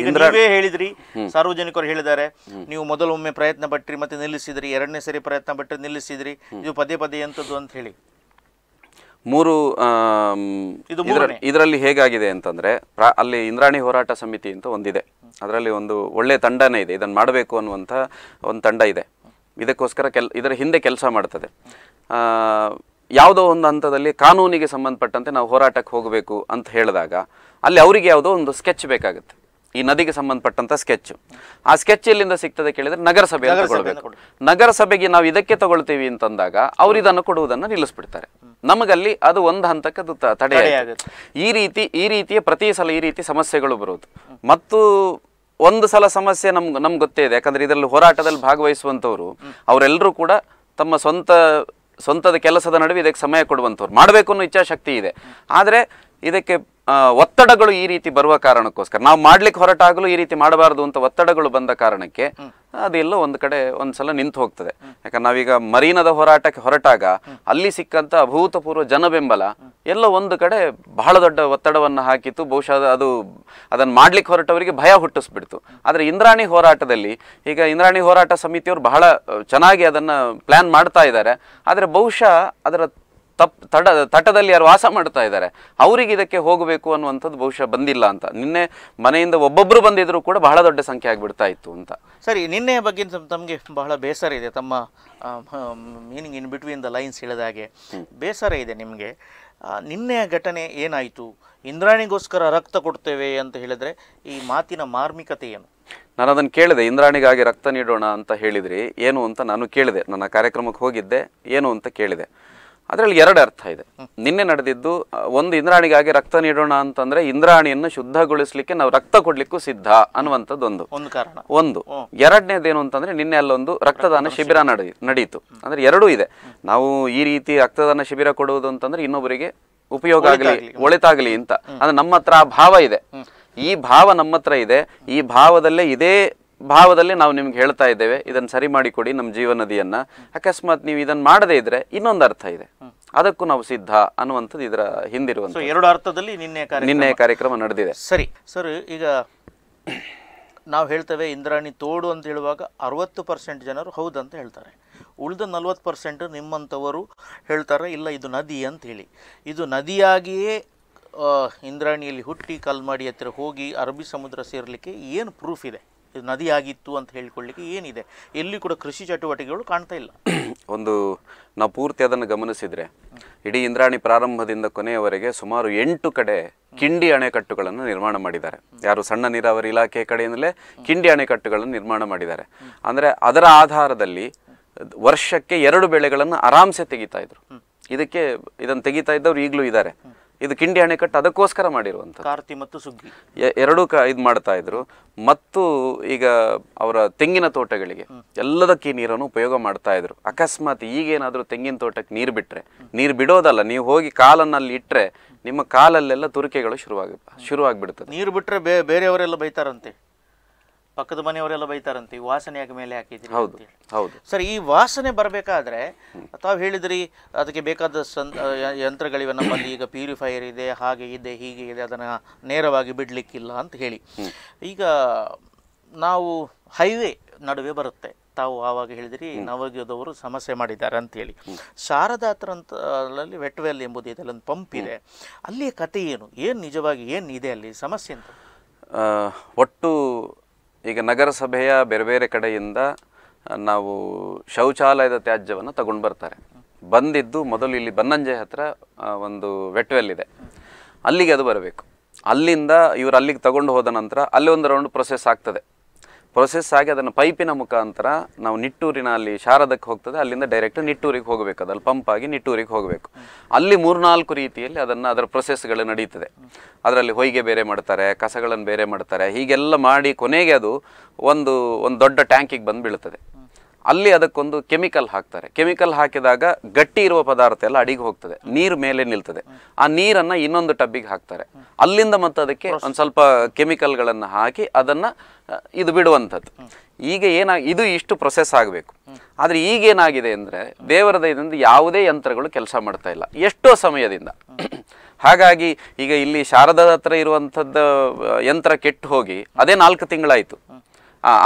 ಈಗ ನೀವೇ ಹೇಳಿದ್ರಿ ಸಾರ್ವಜನಿಕರು ಹೇಳಿದ್ದಾರೆ ನೀವು ಮೊದಲೊಮ್ಮೆ ಪ್ರಯತ್ನ ಪಟ್ಟ್ರಿ ಮತ್ತೆ ನಿಲ್ಲಿಸಿದ್ರಿ ಎರಡನೇ ಸರಿ ಪ್ರಯತ್ನ ಪಟ್ಟರೆ ನಿಲ್ಲಿಸಿದ್ರಿ ಇದು ಪದೇ ಪದೇ ಅಂತದ್ದು ಅಂತ ಹೇಳಿ ಮೂರು ಇದರಲ್ಲಿ ಹೇಗಾಗಿದೆ ಅಂತಂದ್ರೆ ಅಲ್ಲಿ ಇಂದ್ರಾಣಿ ಹೋರಾಟ ಸಮಿತಿ ಅಂತ ಒಂದಿದೆ ಅದರಲ್ಲಿ ಒಂದು ಒಳ್ಳೆ ತಂಡನೇ ಇದೆ ಇದನ್ನು ಮಾಡಬೇಕು ಅನ್ನುವಂಥ ಒಂದು ತಂಡ ಇದೆ ಇದಕ್ಕೋಸ್ಕರ ಕೆಲ್ ಇದರ ಹಿಂದೆ ಕೆಲಸ ಮಾಡ್ತದೆ ಯಾವುದೋ ಒಂದು ಹಂತದಲ್ಲಿ ಕಾನೂನಿಗೆ ಸಂಬಂಧಪಟ್ಟಂತೆ ನಾವು ಹೋರಾಟಕ್ಕೆ ಹೋಗಬೇಕು ಅಂತ ಹೇಳಿದಾಗ ಅಲ್ಲಿ ಅವರಿಗೆ ಯಾವುದೋ ಒಂದು ಸ್ಕೆಚ್ ಬೇಕಾಗುತ್ತೆ ಈ ನದಿಗೆ ಸಂಬಂಧಪಟ್ಟಂತ ಸ್ಕೆಚ್ ಆ ಸ್ಕೆಚ್ ಎಲ್ಲಿಂದ ಸಿಗ್ತದೆ ಕೇಳಿದ್ರೆ ನಗರಸಭೆ ನಗರಸಭೆಗೆ ನಾವು ಇದಕ್ಕೆ ತಗೊಳ್ತೀವಿ ಅಂತಂದಾಗ ಅವ್ರು ಇದನ್ನು ಕೊಡುವುದನ್ನು ನಿಲ್ಲಿಸ್ಬಿಡ್ತಾರೆ ನಮಗಲ್ಲಿ ಅದು ಒಂದು ಹಂತಕ್ಕೆ ತಡೆ ಈ ರೀತಿ ಈ ರೀತಿಯ ಪ್ರತಿ ಸಲ ಈ ರೀತಿ ಸಮಸ್ಯೆಗಳು ಬರುವುದು ಮತ್ತು ಒಂದು ಸಲ ಸಮಸ್ಯೆ ನಮ್ಗೆ ನಮ್ಗೆ ಗೊತ್ತೇ ಇದೆ ಯಾಕಂದ್ರೆ ಇದರಲ್ಲಿ ಹೋರಾಟದಲ್ಲಿ ಭಾಗವಹಿಸುವಂತವ್ರು ಅವರೆಲ್ಲರೂ ಕೂಡ ತಮ್ಮ ಸ್ವಂತ ಸ್ವಂತದ ಕೆಲಸದ ನಡುವೆ ಇದಕ್ಕೆ ಸಮಯ ಕೊಡುವಂಥವ್ರು ಮಾಡಬೇಕು ಅನ್ನೋ ಇಚ್ಛಾಶಕ್ತಿ ಇದೆ ಆದರೆ ಇದಕ್ಕೆ ಒತ್ತಡಗಳು ಈ ರೀತಿ ಬರುವ ಕಾರಣಕ್ಕೋಸ್ಕರ ನಾವು ಮಾಡ್ಲಿಕ್ಕೆ ಹೊರಟಾಗಲೂ ಈ ರೀತಿ ಮಾಡಬಾರದು ಅಂತ ಒತ್ತಡಗಳು ಬಂದ ಕಾರಣಕ್ಕೆ ಅದೆಲ್ಲೋ ಒಂದು ಕಡೆ ಒಂದ್ಸಲ ನಿಂತು ಹೋಗ್ತದೆ ಯಾಕಂದ್ರೆ ನಾವೀಗ ಮರೀನದ ಹೋರಾಟಕ್ಕೆ ಹೊರಟಾಗ ಅಲ್ಲಿ ಸಿಕ್ಕಂತ ಅಭೂತಪೂರ್ವ ಜನಬೆಂಬಲ ಎಲ್ಲ ಒಂದು ಕಡೆ ಬಹಳ ದೊಡ್ಡ ಒತ್ತಡವನ್ನು ಹಾಕಿತ್ತು ಬಹುಶಃ ಅದು ಅದನ್ನು ಮಾಡ್ಲಿಕ್ಕೆ ಹೊರಟವರಿಗೆ ಭಯ ಹುಟ್ಟಿಸ್ಬಿಡ್ತು ಆದರೆ ಇಂದ್ರಾಣಿ ಹೋರಾಟದಲ್ಲಿ ಈಗ ಇಂದ್ರಾಣಿ ಹೋರಾಟ ಸಮಿತಿಯವರು ಬಹಳ ಚೆನ್ನಾಗಿ ಅದನ್ನು ಪ್ಲಾನ್ ಮಾಡ್ತಾ ಇದ್ದಾರೆ ಆದರೆ ಬಹುಶಃ ಅದರ ತಪ್ ತಡ ತಟದಲ್ಲಿ ಯಾರು ವಾಸ ಮಾಡ್ತಾ ಇದ್ದಾರೆ ಅವರಿಗೆ ಇದಕ್ಕೆ ಹೋಗಬೇಕು ಅನ್ನುವಂಥದ್ದು ಬಹುಶಃ ಬಂದಿಲ್ಲ ಅಂತ ನಿನ್ನೆ ಮನೆಯಿಂದ ಒಬ್ಬೊಬ್ಬರು ಬಂದಿದ್ರು ಕೂಡ ಬಹಳ ದೊಡ್ಡ ಸಂಖ್ಯೆ ಆಗಿಬಿಡ್ತಾ ಇತ್ತು ಅಂತ ಸರಿ ನಿನ್ನೆಯ ಬಗ್ಗೆ ತಮಗೆ ಬಹಳ ಬೇಸರ ಇದೆ ತಮ್ಮ meaning in between the lines ಹೇಳಿದ ಹಾಗೆ ಬೇಸರ ಇದೆ ನಿಮಗೆ ನಿನ್ನೆಯ ಘಟನೆ ಏನಾಯಿತು ಇಂದ್ರಾಣಿಗೋಸ್ಕರ ರಕ್ತ ಕೊಡ್ತೇವೆ ಅಂತ ಹೇಳಿದ್ರೆ ಈ ಮಾತಿನ ಮಾರ್ಮಿಕತೆ ಏನು ನಾನು ಅದನ್ನು ಕೇಳಿದೆ ಇಂದ್ರಾಣಿಗಾಗಿ ರಕ್ತ ನೀಡೋಣ ಅಂತ ಹೇಳಿದ್ರಿ ಏನು ಅಂತ ನಾನು ಕೇಳಿದೆ ನನ್ನ ಕಾರ್ಯಕ್ರಮಕ್ಕೆ ಹೋಗಿದ್ದೆ ಏನು ಅಂತ ಕೇಳಿದೆ ಅದರಲ್ಲಿ ಎರಡು ಅರ್ಥ ಇದೆ ನಿನ್ನೆ ನಡೆದಿದ್ದು ಒಂದು ಇಂದ್ರಾಣಿಗಾಗಿ ರಕ್ತ ನೀಡೋಣ ಅಂತಂದ್ರೆ ಇಂದ್ರಾಣಿಯನ್ನು ಶುದ್ಧಗೊಳಿಸಲಿಕ್ಕೆ ನಾವು ರಕ್ತ ಕೊಡ್ಲಿಕ್ಕೂ ಸಿದ್ಧ ಅನ್ನುವಂಥದ್ದೊಂದು ಒಂದು ಒಂದು ಎರಡನೇದೇನು ಅಂತಂದ್ರೆ ನಿನ್ನೆ ಅಲ್ಲೊಂದು ರಕ್ತದಾನ ಶಿಬಿರ ನಡೆ ನಡೆಯಿತು ಅಂದ್ರೆ ಎರಡೂ ಇದೆ ನಾವು ಈ ರೀತಿ ರಕ್ತದಾನ ಶಿಬಿರ ಕೊಡುವುದು ಅಂತಂದ್ರೆ ಇನ್ನೊಬ್ಬರಿಗೆ ಉಪಯೋಗ ಆಗಲಿ ಒಳಿತಾಗಲಿ ಅಂತ ಅಂದ್ರೆ ನಮ್ಮ ಹತ್ರ ಆ ಭಾವ ಇದೆ ಈ ಭಾವ ನಮ್ಮ ಹತ್ರ ಇದೆ ಈ ಭಾವದಲ್ಲೇ ಇದೇ ಭಾವದಲ್ಲಿ ನಾವು ನಿಮ್ಗೆ ಹೇಳ್ತಾ ಇದ್ದೇವೆ ಇದನ್ನು ಸರಿ ಮಾಡಿಕೊಡಿ ನಮ್ಮ ಜೀವನದಿಯನ್ನು ಅಕಸ್ಮಾತ್ ನೀವು ಇದನ್ನು ಮಾಡದೇ ಇದ್ರೆ ಇನ್ನೊಂದು ಅರ್ಥ ಇದೆ ಅದಕ್ಕೂ ನಾವು ಸಿದ್ಧ ಅನ್ನುವಂಥದ್ದು ಇದರ ಹಿಂದಿರುವಂಥ ಎರಡು ಅರ್ಥದಲ್ಲಿ ನಿನ್ನೆ ನಿನ್ನೆ ಕಾರ್ಯಕ್ರಮ ನಡೆದಿದೆ ಸರಿ ಸರ್ ಈಗ ನಾವು ಹೇಳ್ತೇವೆ ಇಂದ್ರಾಣಿ ತೋಡು ಅಂತ ಹೇಳುವಾಗ ಅರವತ್ತು ಪರ್ಸೆಂಟ್ ಜನರು ಹೌದಂತ ಹೇಳ್ತಾರೆ ಉಳಿದ ನಲ್ವತ್ತು ಪರ್ಸೆಂಟ್ ನಿಮ್ಮಂಥವರು ಹೇಳ್ತಾರೆ ಇಲ್ಲ ಇದು ನದಿ ಅಂತ ಹೇಳಿ ಇದು ನದಿಯಾಗಿಯೇ ಇಂದ್ರಾಣಿಯಲ್ಲಿ ಹುಟ್ಟಿ ಕಲ್ಮಾಡಿ ಹತ್ತಿರ ಹೋಗಿ ಅರಬ್ಬಿ ಸಮುದ್ರ ಸೇರಲಿಕ್ಕೆ ಏನು ಪ್ರೂಫ್ ಇದೆ ನದಿ ನದಿಯಾಗಿತ್ತು ಅಂತ ಹೇಳ್ಕೊಳ್ಳಿಕ್ಕೆ ಏನಿದೆ ಎಲ್ಲಿ ಕೂಡ ಕೃಷಿ ಚಟುವಟಿಕೆಗಳು ಕಾಣ್ತಾ ಇಲ್ಲ [coughs] ಒಂದು ನಾವು ಪೂರ್ತಿ ಅದನ್ನು ಗಮನಿಸಿದರೆ ಇಡೀ ಇಂದ್ರಾಣಿ ಪ್ರಾರಂಭದಿಂದ ಕೊನೆಯವರೆಗೆ ಸುಮಾರು ಎಂಟು ಕಡೆ ಕಿಂಡಿ ಅಣೆಕಟ್ಟುಗಳನ್ನು ನಿರ್ಮಾಣ ಮಾಡಿದ್ದಾರೆ ಯಾರು ಸಣ್ಣ ನೀರಾವರಿ ಇಲಾಖೆ ಕಡೆಯಿಂದಲೇ ಕಿಂಡಿ ಅಣೆಕಟ್ಟುಗಳನ್ನು ನಿರ್ಮಾಣ ಮಾಡಿದ್ದಾರೆ ಅಂದರೆ ಅದರ ಆಧಾರದಲ್ಲಿ ವರ್ಷಕ್ಕೆ ಎರಡು ಬೆಳೆಗಳನ್ನು ಆರಾಮ್ಸೆ ತೆಗಿತಾ ಇದ್ರು ಇದಕ್ಕೆ ಇದನ್ನು ತೆಗಿತಾ ಇದ್ದವ್ರು ಈಗಲೂ ಇದ್ದಾರೆ ಇದು ಕಿಂಡಿ ಅಣೆಕಟ್ಟು ಅದಕ್ಕೋಸ್ಕರ ಮಾಡಿರುವಂತ ಕಾರ್ತಿ ಮತ್ತು ಸುಗ್ಗಿ ಎರಡೂ ಕ ಇದು ಮಾಡ್ತಾ ಇದ್ರು ಮತ್ತು ಈಗ ಅವರ ತೆಂಗಿನ ತೋಟಗಳಿಗೆ ಎಲ್ಲದಕ್ಕೆ ನೀರನ್ನು ಉಪಯೋಗ ಮಾಡ್ತಾ ಇದ್ರು ಅಕಸ್ಮಾತ್ ಈಗೇನಾದರೂ ತೆಂಗಿನ ತೋಟಕ್ಕೆ ನೀರು ಬಿಟ್ರೆ ನೀರು ಬಿಡೋದಲ್ಲ ನೀವು ಹೋಗಿ ಕಾಲನ್ನಲ್ಲಿ ಇಟ್ಟರೆ ನಿಮ್ಮ ಕಾಲಲ್ಲೆಲ್ಲ ತುರಿಕೆಗಳು ಶುರುವಾಗ ಶುರುವಾಗಿಬಿಡ್ತದೆ ನೀರು ಬಿಟ್ಟರೆ ಬೇರೆಯವರೆಲ್ಲ ಬೈತಾರಂತೆ ಪಕ್ಕದ ಮನೆಯವರೆಲ್ಲ ಬೈತಾರಂತೆ ಈ ವಾಸನೆ ಆಗಿ ಮೇಲೆ ಹಾಕಿದ್ರಿ ಹೌದು ಹೌದು ಸರ್ ಈ ವಾಸನೆ ಬರಬೇಕಾದ್ರೆ ತಾವು ಹೇಳಿದ್ರಿ ಅದಕ್ಕೆ ಬೇಕಾದ ಯಂತ್ರಗಳಿವೆ ನಮ್ಮಲ್ಲಿ ಈಗ ಪ್ಯೂರಿಫೈಯರ್ ಇದೆ ಹಾಗೆ ಇದೆ ಹೀಗೆ ಇದೆ ಅದನ್ನು ನೇರವಾಗಿ ಬಿಡಲಿಕ್ಕಿಲ್ಲ ಅಂತ ಹೇಳಿ ಈಗ ನಾವು ಹೈವೇ ನಡುವೆ ಬರುತ್ತೆ ತಾವು ಆವಾಗ ಹೇಳಿದ್ರಿ ನವೋದ್ಯದವರು ಸಮಸ್ಯೆ ಮಾಡಿದ್ದಾರೆ ಅಂತೇಳಿ ಅಂತ ಹತ್ರ ವೆಟ್ವೆಲ್ ಎಂಬುದು ಇದೆ ಅಲ್ಲೊಂದು ಪಂಪ್ ಇದೆ ಅಲ್ಲಿಯ ಕತೆ ಏನು ಏನು ನಿಜವಾಗಿ ಏನು ಇದೆ ಅಲ್ಲಿ ಸಮಸ್ಯೆ ಒಟ್ಟು ಈಗ ನಗರಸಭೆಯ ಬೇರೆ ಬೇರೆ ಕಡೆಯಿಂದ ನಾವು ಶೌಚಾಲಯದ ತ್ಯಾಜ್ಯವನ್ನು ತಗೊಂಡು ಬರ್ತಾರೆ ಬಂದಿದ್ದು ಮೊದಲು ಇಲ್ಲಿ ಬನ್ನಂಜೆ ಹತ್ರ ಒಂದು ವೆಟ್ವೆಲ್ ಇದೆ ಅಲ್ಲಿಗೆ ಅದು ಬರಬೇಕು ಅಲ್ಲಿಂದ ಇವರು ಅಲ್ಲಿಗೆ ತಗೊಂಡು ಹೋದ ನಂತರ ಅಲ್ಲಿ ಒಂದು ರೌಂಡ್ ಪ್ರೊಸೆಸ್ ಆಗ್ತದೆ ಪ್ರೊಸೆಸ್ ಆಗಿ ಅದನ್ನು ಪೈಪಿನ ಮುಖಾಂತರ ನಾವು ನಿಟ್ಟೂರಿನ ಅಲ್ಲಿ ಶಾರದಕ್ಕೆ ಹೋಗ್ತದೆ ಅಲ್ಲಿಂದ ಡೈರೆಕ್ಟ್ ನಿಟ್ಟೂರಿಗೆ ಹೋಗಬೇಕು ಅದಲ್ಲಿ ಪಂಪ್ ಆಗಿ ನಿಟ್ಟೂರಿಗೆ ಹೋಗಬೇಕು ಅಲ್ಲಿ ಮೂರ್ನಾಲ್ಕು ರೀತಿಯಲ್ಲಿ ಅದನ್ನು ಅದರ ಪ್ರೊಸೆಸ್ಗಳು ನಡೀತದೆ ಅದರಲ್ಲಿ ಹೊಯ್ಗೆ ಬೇರೆ ಮಾಡ್ತಾರೆ ಕಸಗಳನ್ನು ಬೇರೆ ಮಾಡ್ತಾರೆ ಹೀಗೆಲ್ಲ ಮಾಡಿ ಕೊನೆಗೆ ಅದು ಒಂದು ಒಂದು ದೊಡ್ಡ ಟ್ಯಾಂಕಿಗೆ ಬಂದು ಬೀಳ್ತದೆ ಅಲ್ಲಿ ಅದಕ್ಕೊಂದು ಕೆಮಿಕಲ್ ಹಾಕ್ತಾರೆ ಕೆಮಿಕಲ್ ಹಾಕಿದಾಗ ಗಟ್ಟಿ ಇರುವ ಪದಾರ್ಥ ಎಲ್ಲ ಅಡಿಗೆ ಹೋಗ್ತದೆ ನೀರು ಮೇಲೆ ನಿಲ್ತದೆ ಆ ನೀರನ್ನು ಇನ್ನೊಂದು ಟಬ್ಬಿಗೆ ಹಾಕ್ತಾರೆ ಅಲ್ಲಿಂದ ಮತ್ತೆ ಅದಕ್ಕೆ ಒಂದು ಸ್ವಲ್ಪ ಕೆಮಿಕಲ್ಗಳನ್ನು ಹಾಕಿ ಅದನ್ನು ಇದು ಬಿಡುವಂಥದ್ದು ಈಗ ಏನ ಇದು ಇಷ್ಟು ಪ್ರೊಸೆಸ್ ಆಗಬೇಕು ಆದರೆ ಈಗೇನಾಗಿದೆ ಅಂದರೆ ದೇವರ ದಯದಿಂದ ಯಾವುದೇ ಯಂತ್ರಗಳು ಕೆಲಸ ಮಾಡ್ತಾ ಇಲ್ಲ ಎಷ್ಟೋ ಸಮಯದಿಂದ ಹಾಗಾಗಿ ಈಗ ಇಲ್ಲಿ ಶಾರದ ಹತ್ರ ಇರುವಂಥದ್ದು ಯಂತ್ರ ಕೆಟ್ಟು ಹೋಗಿ ಅದೇ ನಾಲ್ಕು ತಿಂಗಳಾಯಿತು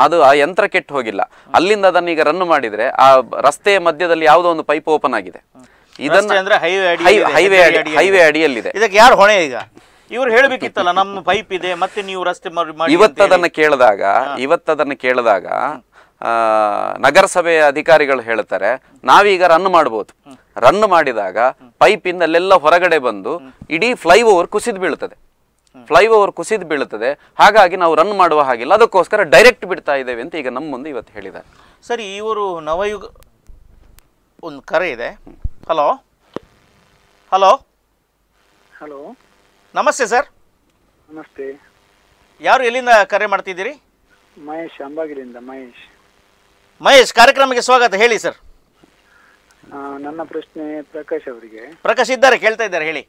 ಅದು ಆ ಯಂತ್ರ ಕೆಟ್ಟು ಹೋಗಿಲ್ಲ ಅಲ್ಲಿಂದ ಅದನ್ನ ಈಗ ರನ್ ಮಾಡಿದ್ರೆ ಆ ರಸ್ತೆಯ ಮಧ್ಯದಲ್ಲಿ ಯಾವುದೋ ಒಂದು ಪೈಪ್ ಓಪನ್ ಆಗಿದೆ ಇದನ್ನ ಹೈವೇ ಹೈವೇ ಅಡಿಯಲ್ಲಿದೆ ಇದಕ್ಕೆ ಯಾರು ಹೊಣೆ ಈಗ ಇವ್ರು ಹೇಳ್ಬೇಕಿತ್ತಲ್ಲ ನಮ್ಮ ಪೈಪ್ ಇದೆ ಮತ್ತೆ ನೀವು ರಸ್ತೆ ಇವತ್ತದನ್ನ ಕೇಳಿದಾಗ ಇವತ್ತದನ್ನ ಕೇಳಿದಾಗ ನಗರಸಭೆಯ ಅಧಿಕಾರಿಗಳು ಹೇಳ್ತಾರೆ ನಾವೀಗ ರನ್ ಮಾಡ್ಬೋದು ರನ್ ಮಾಡಿದಾಗ ಪೈಪ್ ಇಂದಲ್ಲೆಲ್ಲ ಹೊರಗಡೆ ಬಂದು ಇಡೀ ಫ್ಲೈಓವರ್ ಕುಸಿದು ಬೀಳುತ್ತದೆ ಫ್ಲೈ ಓವರ್ ಕುಸಿದು ಬೀಳುತ್ತದೆ ಹಾಗಾಗಿ ನಾವು ರನ್ ಮಾಡುವ ಹಾಗಿಲ್ಲ ಅದಕ್ಕೋಸ್ಕರ ಡೈರೆಕ್ಟ್ ಬಿಡ್ತಾ ಇದ್ದೇವೆ ಅಂತ ಈಗ ನಮ್ಮ ಮುಂದೆ ಇವತ್ತು ಹೇಳಿದ್ದಾರೆ ಸರಿ ಇವರು ನವಯುಗ ಒಂದು ಕರೆ ಇದೆ ಹಲೋ ಹಲೋ ಹಲೋ ನಮಸ್ತೆ ಸರ್ ನಮಸ್ತೆ ಯಾರು ಎಲ್ಲಿಂದ ಕರೆ ಮಾಡ್ತಿದ್ದೀರಿ ಮಹೇಶ್ ಅಂಬಾಗಿರಿಂದ ಮಹೇಶ್ ಮಹೇಶ್ ಕಾರ್ಯಕ್ರಮಕ್ಕೆ ಸ್ವಾಗತ ಹೇಳಿ ಸರ್ ನನ್ನ ಪ್ರಶ್ನೆ ಪ್ರಕಾಶ್ ಅವರಿಗೆ ಪ್ರಕಾಶ್ ಇದ್ದಾರೆ ಕೇಳ್ತಾ ಇದ್ದಾರೆ ಹೇಳಿ